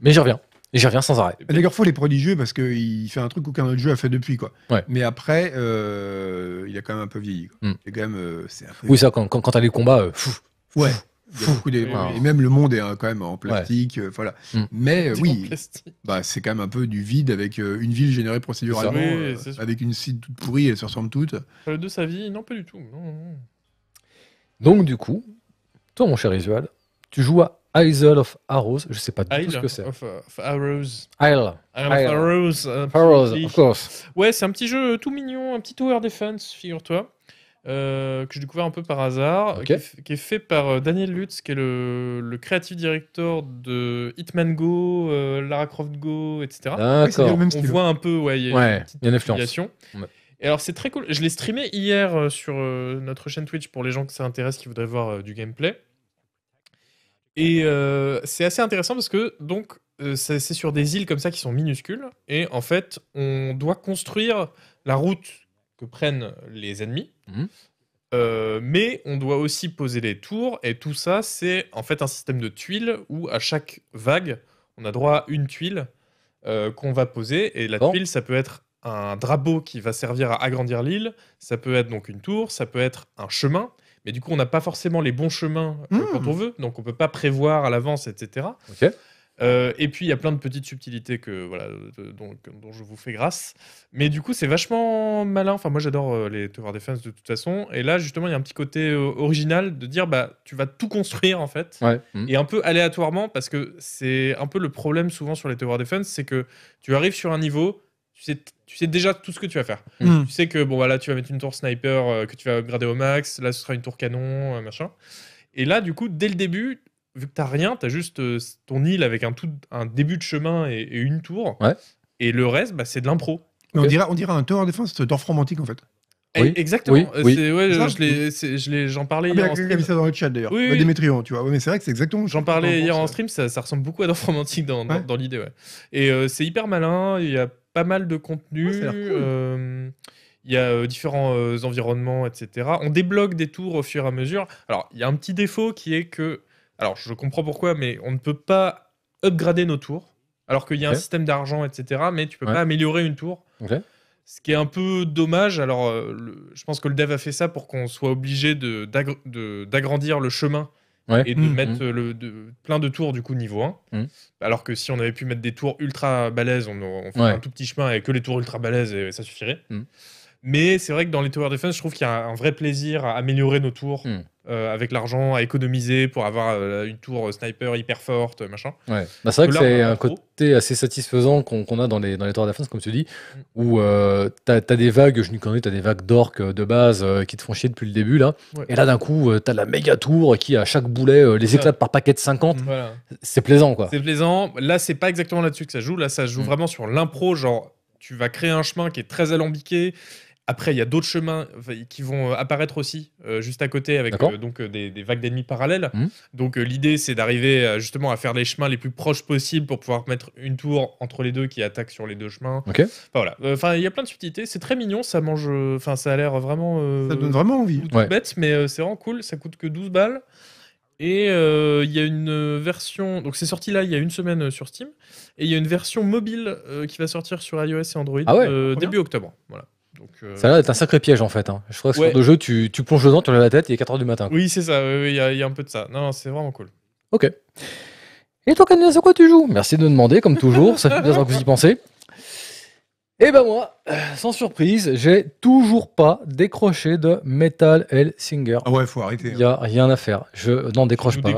mais j'y reviens. Et j'y reviens sans arrêt. Daggerfall est prodigieux parce qu'il fait un truc qu'aucun autre jeu a fait depuis. quoi. Ouais. Mais après, euh, il a quand même un peu vieilli. Hmm. quand même, euh, Oui, ça, quand, quand, t'as les combats, euh, fou, ouais. des... Et même le monde est hein, quand même en plastique. voilà. Hmm. Mais oui, bah, c'est quand même un peu du vide avec une ville générée procéduralement, avec une site toute pourrie, elles se ressemblent toutes. De sa vie, non, pas du tout. Non, Donc, du coup, toi, mon cher Isual, tu joues à Isle of Arrows, je sais pas du tout ce que c'est. Isle of, Arrows. Isle. of Arrows. of course. Ouais, c'est un petit jeu tout mignon, un petit tower defense, figure-toi. Euh, que j'ai découvert un peu par hasard, qui, est, fait par euh, Daniel Lutz, qui est le, le creative director de Hitman Go, euh, Lara Croft Go, etc. Ah, d'accord. on voit un peu, ouais, il y a une, influence Et alors c'est très cool. Je l'ai streamé hier sur notre chaîne Twitch pour les gens que ça intéresse, qui voudraient voir du gameplay. Et euh, c'est assez intéressant parce que donc euh, c'est sur des îles comme ça qui sont minuscules et en fait on doit construire la route que prennent les ennemis. Mhm. Euh, mais on doit aussi poser les tours et tout ça c'est en fait un système de tuiles où à chaque vague on a droit à une tuile qu'on va poser et la tuile ça peut être un drapeau qui va servir à agrandir l'île, ça peut être donc une tour, ça peut être un chemin mais du coup, on n'a pas forcément les bons chemins euh, hmm. quand on veut, donc on peut pas prévoir à l'avance, etc. Euh, et puis il y a plein de petites subtilités que voilà donc dont, je vous fais grâce. Mais du coup c'est vachement malin. Enfin moi j'adore euh, les Tower Defense de toute façon. Et là justement il y a un petit côté original de dire bah tu vas tout construire en fait hmm. et un peu aléatoirement parce que c'est un peu le problème souvent sur les Tower Defense c'est que tu arrives sur un niveau tu sais, tu sais déjà tout ce que tu vas faire. Mm. Tu sais que bon, voilà, tu vas mettre une tour sniper euh, que tu vas upgrader au max, là ce sera une tour canon, euh, machin. Et là, du coup, dès le début, vu que t'as rien, as juste euh, ton île avec un, tout, un début de chemin et, une tour. Et le reste, bah, c'est de l'impro. Mais on, dirait, on dira un défense d'or romantique en fait. Eh, exactement. Oui. je j'en parlais ah, hier. Il y a mis ça dans le chat d'ailleurs. Bah, tu vois. mais c'est vrai que c'est exactement. J'en parlais hier en stream, ça, ressemble beaucoup à Dorf Romantique dans, dans, l'idée. Ouais. Et c'est hyper malin. Il y a pas mal de contenu. Euh, il y a euh, différents euh, environnements, etc. On débloque des tours au fur et à mesure. Alors, il y a un petit défaut qui est que, alors je comprends pourquoi, mais on ne peut pas upgrader nos tours, alors qu'il y a un système d'argent, etc. Mais tu ne peux pas améliorer une tour. Ce qui est un peu dommage, alors je pense que le dev a fait ça pour qu'on soit obligé d'agrandir de, le chemin et de mmh. mettre euh, Le, plein de tours du coup niveau 1. Mmh. Alors que si on avait pu mettre des tours ultra balèzes, on, on ferait un tout petit chemin avec que les tours ultra balèzes et ça suffirait. Mmh. Mais c'est vrai que dans les Tower Defense, je trouve qu'il y a un vrai plaisir à améliorer nos tours hmm. euh, avec l'argent, à économiser pour avoir euh, une tour euh, sniper hyper forte, machin. Ouais. Bah, c'est vrai que, c'est un côté assez satisfaisant qu'on a dans les, dans les Tower Defense, comme tu dis, hmm. où tu as, des vagues, je n'y connais, tu as des vagues d'orques de base qui te font chier depuis le début. là. Et là, d'un coup, tu as la méga tour qui, à chaque boulet, les éclate par paquet de 50. C'est plaisant, quoi. C'est plaisant. Là, c'est pas exactement là-dessus que ça joue. Là, ça joue hmm. vraiment sur l'impro, genre tu vas créer un chemin qui est très alambiqué après, il y a d'autres chemins qui vont euh, apparaître aussi euh, juste à côté avec euh, donc des, vagues d'ennemis parallèles. Mmh. Donc l'idée, c'est d'arriver justement à faire les chemins les plus proches possibles pour pouvoir mettre une tour entre les deux qui attaque sur les deux chemins. Enfin, voilà. il y a plein de subtilités. C'est très mignon. Ça mange. Enfin, ça a l'air vraiment. ça donne vraiment envie. Bête, mais c'est vraiment cool. Ça coûte que 12 balles. Et il y a une version, donc c'est sorti là il y a une semaine sur Steam, et il y a une version mobile qui va sortir sur iOS et Android ah début octobre. Voilà. Euh, ça a l'air un sacré piège en fait. Hein. Je crois que ce genre de jeu, tu, plonges dedans, tu lèves la tête, il est 4h du matin. Oui, c'est ça, il oui, y, a un peu de ça. Non, non c'est vraiment cool. Ok. Et toi, Canyon, à quoi tu joues Merci de me demander, comme toujours, ça fait plaisir que vous y pensez. Et eh ben moi, sans surprise, j'ai toujours pas décroché de Metal Singer. Ah ouais, faut arrêter. Il hein. y a rien à faire. Je n'en décroche pas.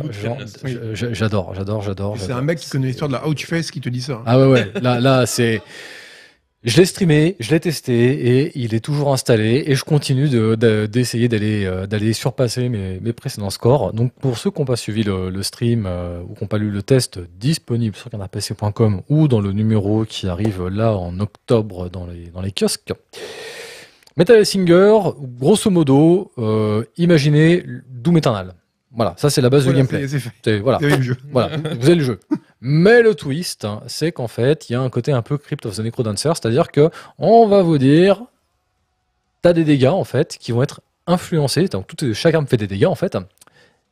J'adore, j'adore, j'adore. C'est un mec qui connaît l'histoire de la Outface qui te dit ça. Ah ouais, ouais. là, là c'est. Je l'ai streamé, je l'ai testé et il est toujours installé et je continue d'essayer d'aller euh, surpasser mes, précédents scores. Donc pour ceux qui n'ont pas suivi le, stream euh, ou qui n'ont pas lu le test disponible sur canardpc.com ou dans le numéro qui arrive là en octobre dans les, dans les kiosques. Metal Singer, grosso modo, euh, imaginez Doom Eternal. Voilà, ça c'est la base du gameplay. Vous avez le jeu. Mais le twist, hein, c'est qu'en fait, il y a un côté un peu Crypt of the Necrodancer, c'est-à-dire que on va vous dire, tu as des dégâts en fait qui vont être influencés. Donc tout, chaque arme fait des dégâts en fait.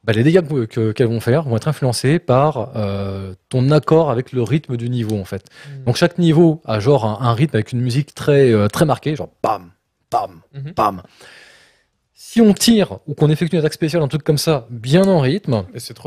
Bah, les dégâts qu'elles vont faire vont être influencés par euh, ton accord avec le rythme du niveau en fait. Hmm. Donc chaque niveau a genre un, rythme avec une musique très euh, très marquée, genre bam, bam, pam mhm. ». bam si on tire ou qu'on effectue une attaque spéciale, un truc comme ça, bien en rythme,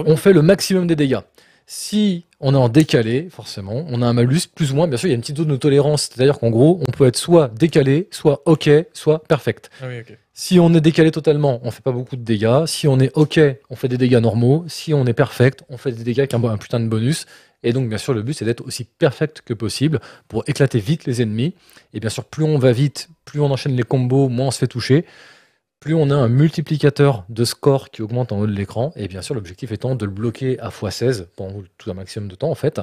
on fait le maximum des dégâts. Si on est en décalé, forcément, on a un malus plus ou moins. Bien sûr, il y a une petite zone de tolérance. C'est-à-dire qu'en gros, on peut être soit décalé, soit OK, soit perfect. Ah si on est décalé totalement, on fait pas beaucoup de dégâts. Si on est OK, on fait des dégâts normaux. Si on est perfect, on fait des dégâts avec un, un putain de bonus. Et donc, bien sûr, le but, c'est d'être aussi perfect que possible pour éclater vite les ennemis. Et bien sûr, plus on va vite, plus on enchaîne les combos, moins on se fait toucher plus on a un multiplicateur de score qui augmente en haut de l'écran, et bien sûr l'objectif étant de le bloquer à x16 pendant tout un maximum de temps en fait,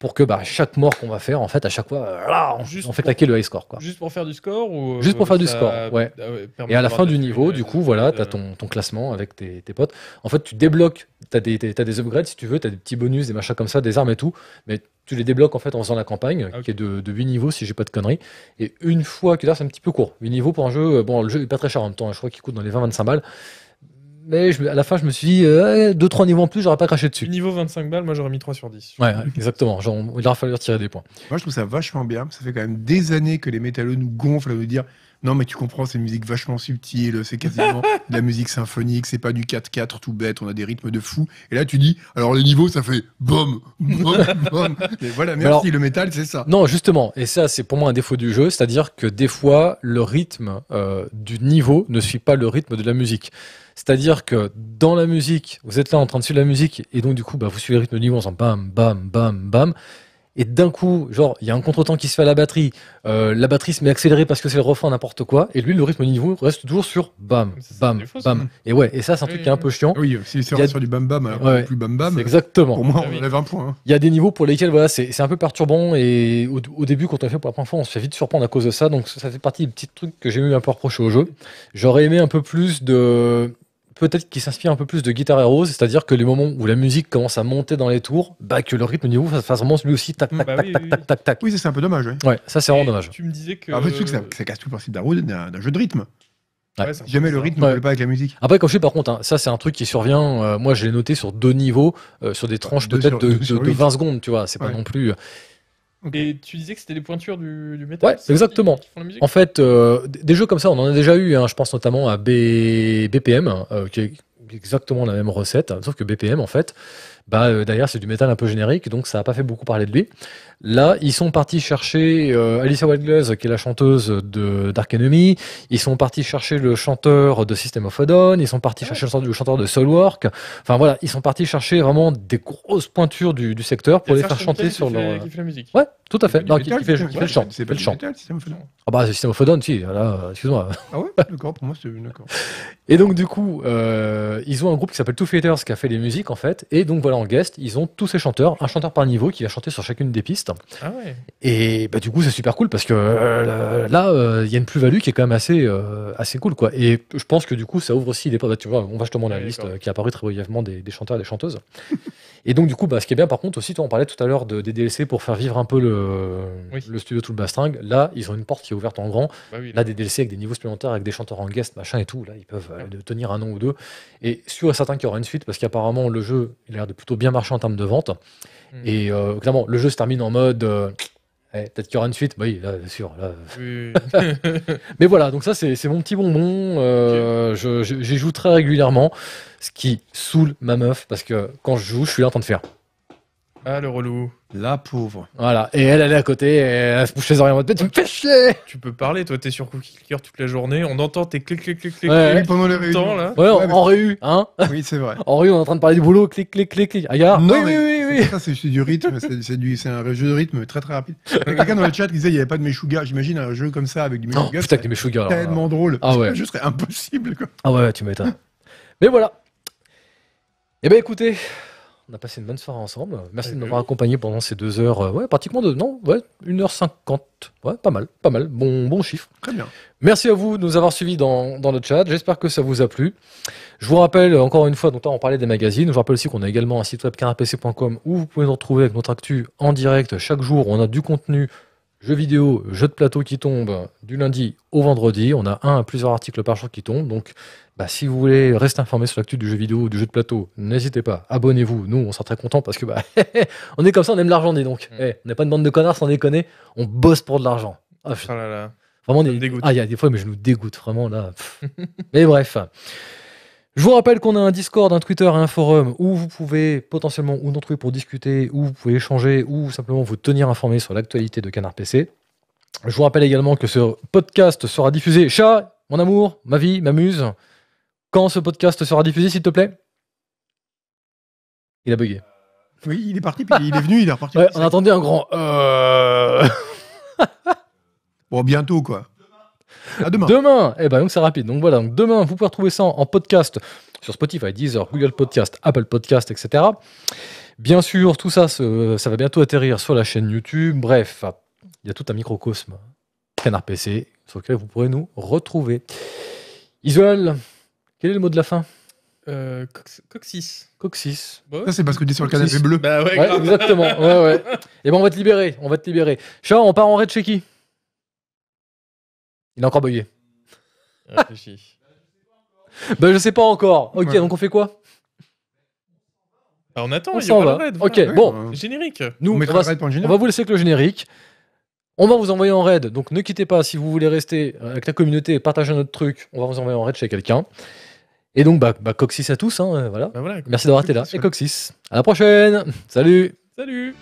pour que bah, chaque mort qu'on va faire, en fait à chaque fois, on, fait claquer le high score. Quoi. Juste pour faire du score ou euh, Juste pour faire du score, ouais. Ah et à la fin du niveau, du coup, voilà, tu as ton, classement avec tes, potes. En fait, tu débloques, tu as, des upgrades si tu veux, tu as des petits bonus, des machins comme ça, des armes et tout, mais tu les débloques en fait en faisant la campagne, ah, qui est de, de, 8 niveaux si j'ai pas de conneries. Et une fois que là, c'est un petit peu court. 8 niveaux pour un jeu, euh, bon, le jeu est pas très cher en même temps, hein, je crois qu'il coûte dans les 20-25 balles. Mais je, à la fin, je me suis dit, 2-3 euh, niveaux en plus, j'aurais pas craché dessus. Niveau 25 balles, moi j'aurais mis 3 sur 10. Ouais, exactement. Genre, il aura fallu retirer des points. Moi, je trouve ça vachement bien. Ça fait quand même des années que les métallos nous gonflent à nous dire non, mais tu comprends, c'est une musique vachement subtile, c'est quasiment de la musique symphonique, c'est pas du 4-4 tout bête, on a des rythmes de fou. Et là, tu dis, alors le niveau, ça fait BOM BOM BOM !» voilà, merci, le métal, c'est ça. Non, justement, et ça, c'est pour moi un défaut du jeu, c'est-à-dire que des fois, le rythme euh, du niveau ne suit pas le rythme de la musique. C'est-à-dire que dans la musique, vous êtes là en train de suivre la musique, et donc du coup, bah, vous suivez le rythme du niveau, en faisant bam, bam, bam, bam et d'un coup, genre, il y a un contretemps qui se fait à la batterie, euh, la batterie se met accélérée parce que c'est le refrain, n'importe quoi, et lui, le rythme niveau reste toujours sur bam, bam, bam. Et ouais, et ça, c'est un truc qui est un peu chiant. Oui, c'est a... sur du bam bam, plus bam bam. Exactement. Pour moi, ah on enlève un point. Hein. Il y a des niveaux pour lesquels, voilà, c'est un peu perturbant, et au, début, quand on fait pour la première fois, on se fait vite surprendre à cause de ça, donc ça fait partie des petits trucs que j'ai eu un peu reproché au jeu. J'aurais aimé un peu plus de peut-être qu'il s'inspire un peu plus de Guitar Hero, c'est-à-dire que les moments où la musique commence à monter dans les tours, bah, que le rythme du niveau fasse vraiment lui aussi tac, tac, bah tac, tac, tac, tac, Oui, c'est un peu dommage. Ouais, ouais ça c'est vraiment dommage. Tu me disais que. ça, casse tout le principe d'un jeu de rythme. jamais le rythme ne va pas avec la musique. Après, quand je suis par contre, hein, ça c'est un truc qui survient. Euh, moi, je l'ai noté sur deux niveaux, euh, sur des ah, tranches peut-être de, de, 20 secondes, tu vois. C'est pas non plus. Euh, et tu disais que c'était les pointures du, métal Ouais, exactement. en fait, euh, des jeux comme ça, on en a déjà eu. Hein, je pense notamment à B... BPM, hein, euh, qui est exactement la même recette, sauf que BPM, en fait, bah, d'ailleurs, c'est du métal un peu générique, donc ça n'a pas fait beaucoup parler de lui. Là, ils sont partis chercher euh, Alicia qui est la chanteuse de Dark Enemy. Ils sont partis chercher le chanteur de System of a Ils sont partis ah chercher le chanteur de Soulwork. Enfin voilà, ils sont partis chercher vraiment des grosses pointures du, secteur pour les faire chanter sur leur. la musique. Ouais, tout à fait. Non, qui, fait, le chant. C'est le chant. Ah bah, System of a si. excuse-moi. Ah ouais, d'accord. Pour moi, c'est d'accord. Et donc du coup, euh, ils ont un groupe qui s'appelle Two Fighters qui a fait les musiques en fait. Et donc voilà, en guest, ils ont tous ces chanteurs, un chanteur par niveau qui va chanter sur chacune des pistes. Ah et bah, du coup, c'est super cool parce que euh, là, euh, il y a une plus-value qui est quand même assez, euh, assez cool. Quoi. Et je pense que du coup, ça ouvre aussi des portes. Bah, tu vois, on va justement la liste qui est apparue très brièvement des, chanteurs et des chanteuses. et donc, du coup, bah, ce qui est bien, par contre, aussi, toi, on parlait tout à l'heure de, des DLC pour faire vivre un peu le, studio tout le bastringue. Là, ils ont une porte qui est ouverte en grand. Bah là, des DLC avec des niveaux supplémentaires, avec des chanteurs en guest, machin et tout. Là, ils peuvent tenir un nom ou deux. Et sur certains qui qu'il y aura une suite parce qu'apparemment, le jeu, il a l'air de plutôt bien marcher en termes de vente. Mm. Et euh, clairement, le jeu se termine en mode. Euh, eh, peut-être qu'il y aura une suite, bah oui, bien sûr. Mais voilà, donc ça, c'est mon petit bonbon. Euh, J'y joue très régulièrement, ce qui saoule ma meuf, parce que quand je joue, je suis là en train de faire. Ah, le relou. La pauvre. Voilà. Et elle, elle est à côté, et elle se bouche les oreilles en mode, tu me fais chier Tu peux parler, toi, t'es sur Cookie Clicker toute la journée, on entend tes clics, clics, clics, clics, ouais, pendant les Temps, là. Ouais, en réu, hein Oui, c'est vrai. en réu, on est en train de parler du boulot, clic, clic, clic, clic. Regarde. Non, oui, oui, oui, oui. Ça, c'est du rythme, c'est un jeu de rythme très, très rapide. Quelqu'un dans le chat disait, il n'y avait pas de Meshuga. J'imagine un jeu comme ça avec du Meshuga. putain, Tellement drôle. Ah ouais. impossible, Ah ouais, tu m'étonnes. Mais voilà. Eh ben, écoutez. On a passé une bonne soirée ensemble. Merci ah, de bah m'avoir accompagné pendant ces deux heures. Euh, ouais, pratiquement deux. Non, ouais, 1h50. Ouais, pas mal, pas mal. Bon, bon chiffre. Très bien. Merci à vous de nous avoir suivis dans, dans le chat. J'espère que ça vous a plu. Je vous rappelle encore une fois, donc on parlait des magazines. Je vous rappelle aussi qu'on a également un site web carapc.com où vous pouvez nous retrouver avec notre actu en direct chaque jour. On a du contenu jeux vidéo, jeux de plateau qui tombent du lundi au vendredi. On a un à plusieurs articles par jour qui tombent. Donc, bah, si vous voulez rester informé sur l'actu du jeu vidéo ou du jeu de plateau, n'hésitez pas, abonnez-vous. Nous, on sera très contents parce que bah, on est comme ça, on aime l'argent, donc. Mm. Eh, on n'est pas une bande de connards sans déconner. On bosse pour de l'argent. Ah, oh là là. Vraiment, dégoûte. Ah, il y a des fois, mais je nous dégoûte vraiment là. mais bref. Je vous rappelle qu'on a un Discord, un Twitter et un forum où vous pouvez potentiellement ou nous trouver pour discuter, où vous pouvez échanger, ou simplement vous tenir informé sur l'actualité de Canard PC. Je vous rappelle également que ce podcast sera diffusé. Chat, mon amour, ma vie, m'amuse. Quand ce podcast sera diffusé, s'il te plaît Il a bugué. Oui, il est parti, puis il est venu, il est reparti. on attendait un grand. Euh... bon, bientôt, quoi demain. Demain, eh ben donc c'est rapide. Donc voilà, donc demain vous pouvez retrouver ça en podcast sur Spotify, Deezer, Google Podcast, Apple Podcast, etc. Bien sûr, tout ça, ça va bientôt atterrir sur la chaîne YouTube. Bref, il y a tout un microcosme Canard PC sur lequel vous pourrez nous retrouver. Isol, quel est le mot de la fin euh, Coxis. Bah ça, c'est parce que tu sur le canapé bleu. Bah exactement. Et eh ben, on va te libérer. On va te libérer. Chat, on part en raid chez qui il a encore bugué. Bah, je sais pas encore. Ok, donc on fait quoi bah, on attend, va. Ok, bon. Générique. Nous, on, va, vous laisser avec le générique. On va vous envoyer en raid, donc ne quittez pas si vous voulez rester euh, avec la communauté et partager notre truc. On va vous envoyer en raid chez quelqu'un. Et donc, bah, bah, Coxis à tous, hein, euh, bah voilà. Merci d'avoir été là. Et Coxis, à la prochaine. Salut. Salut.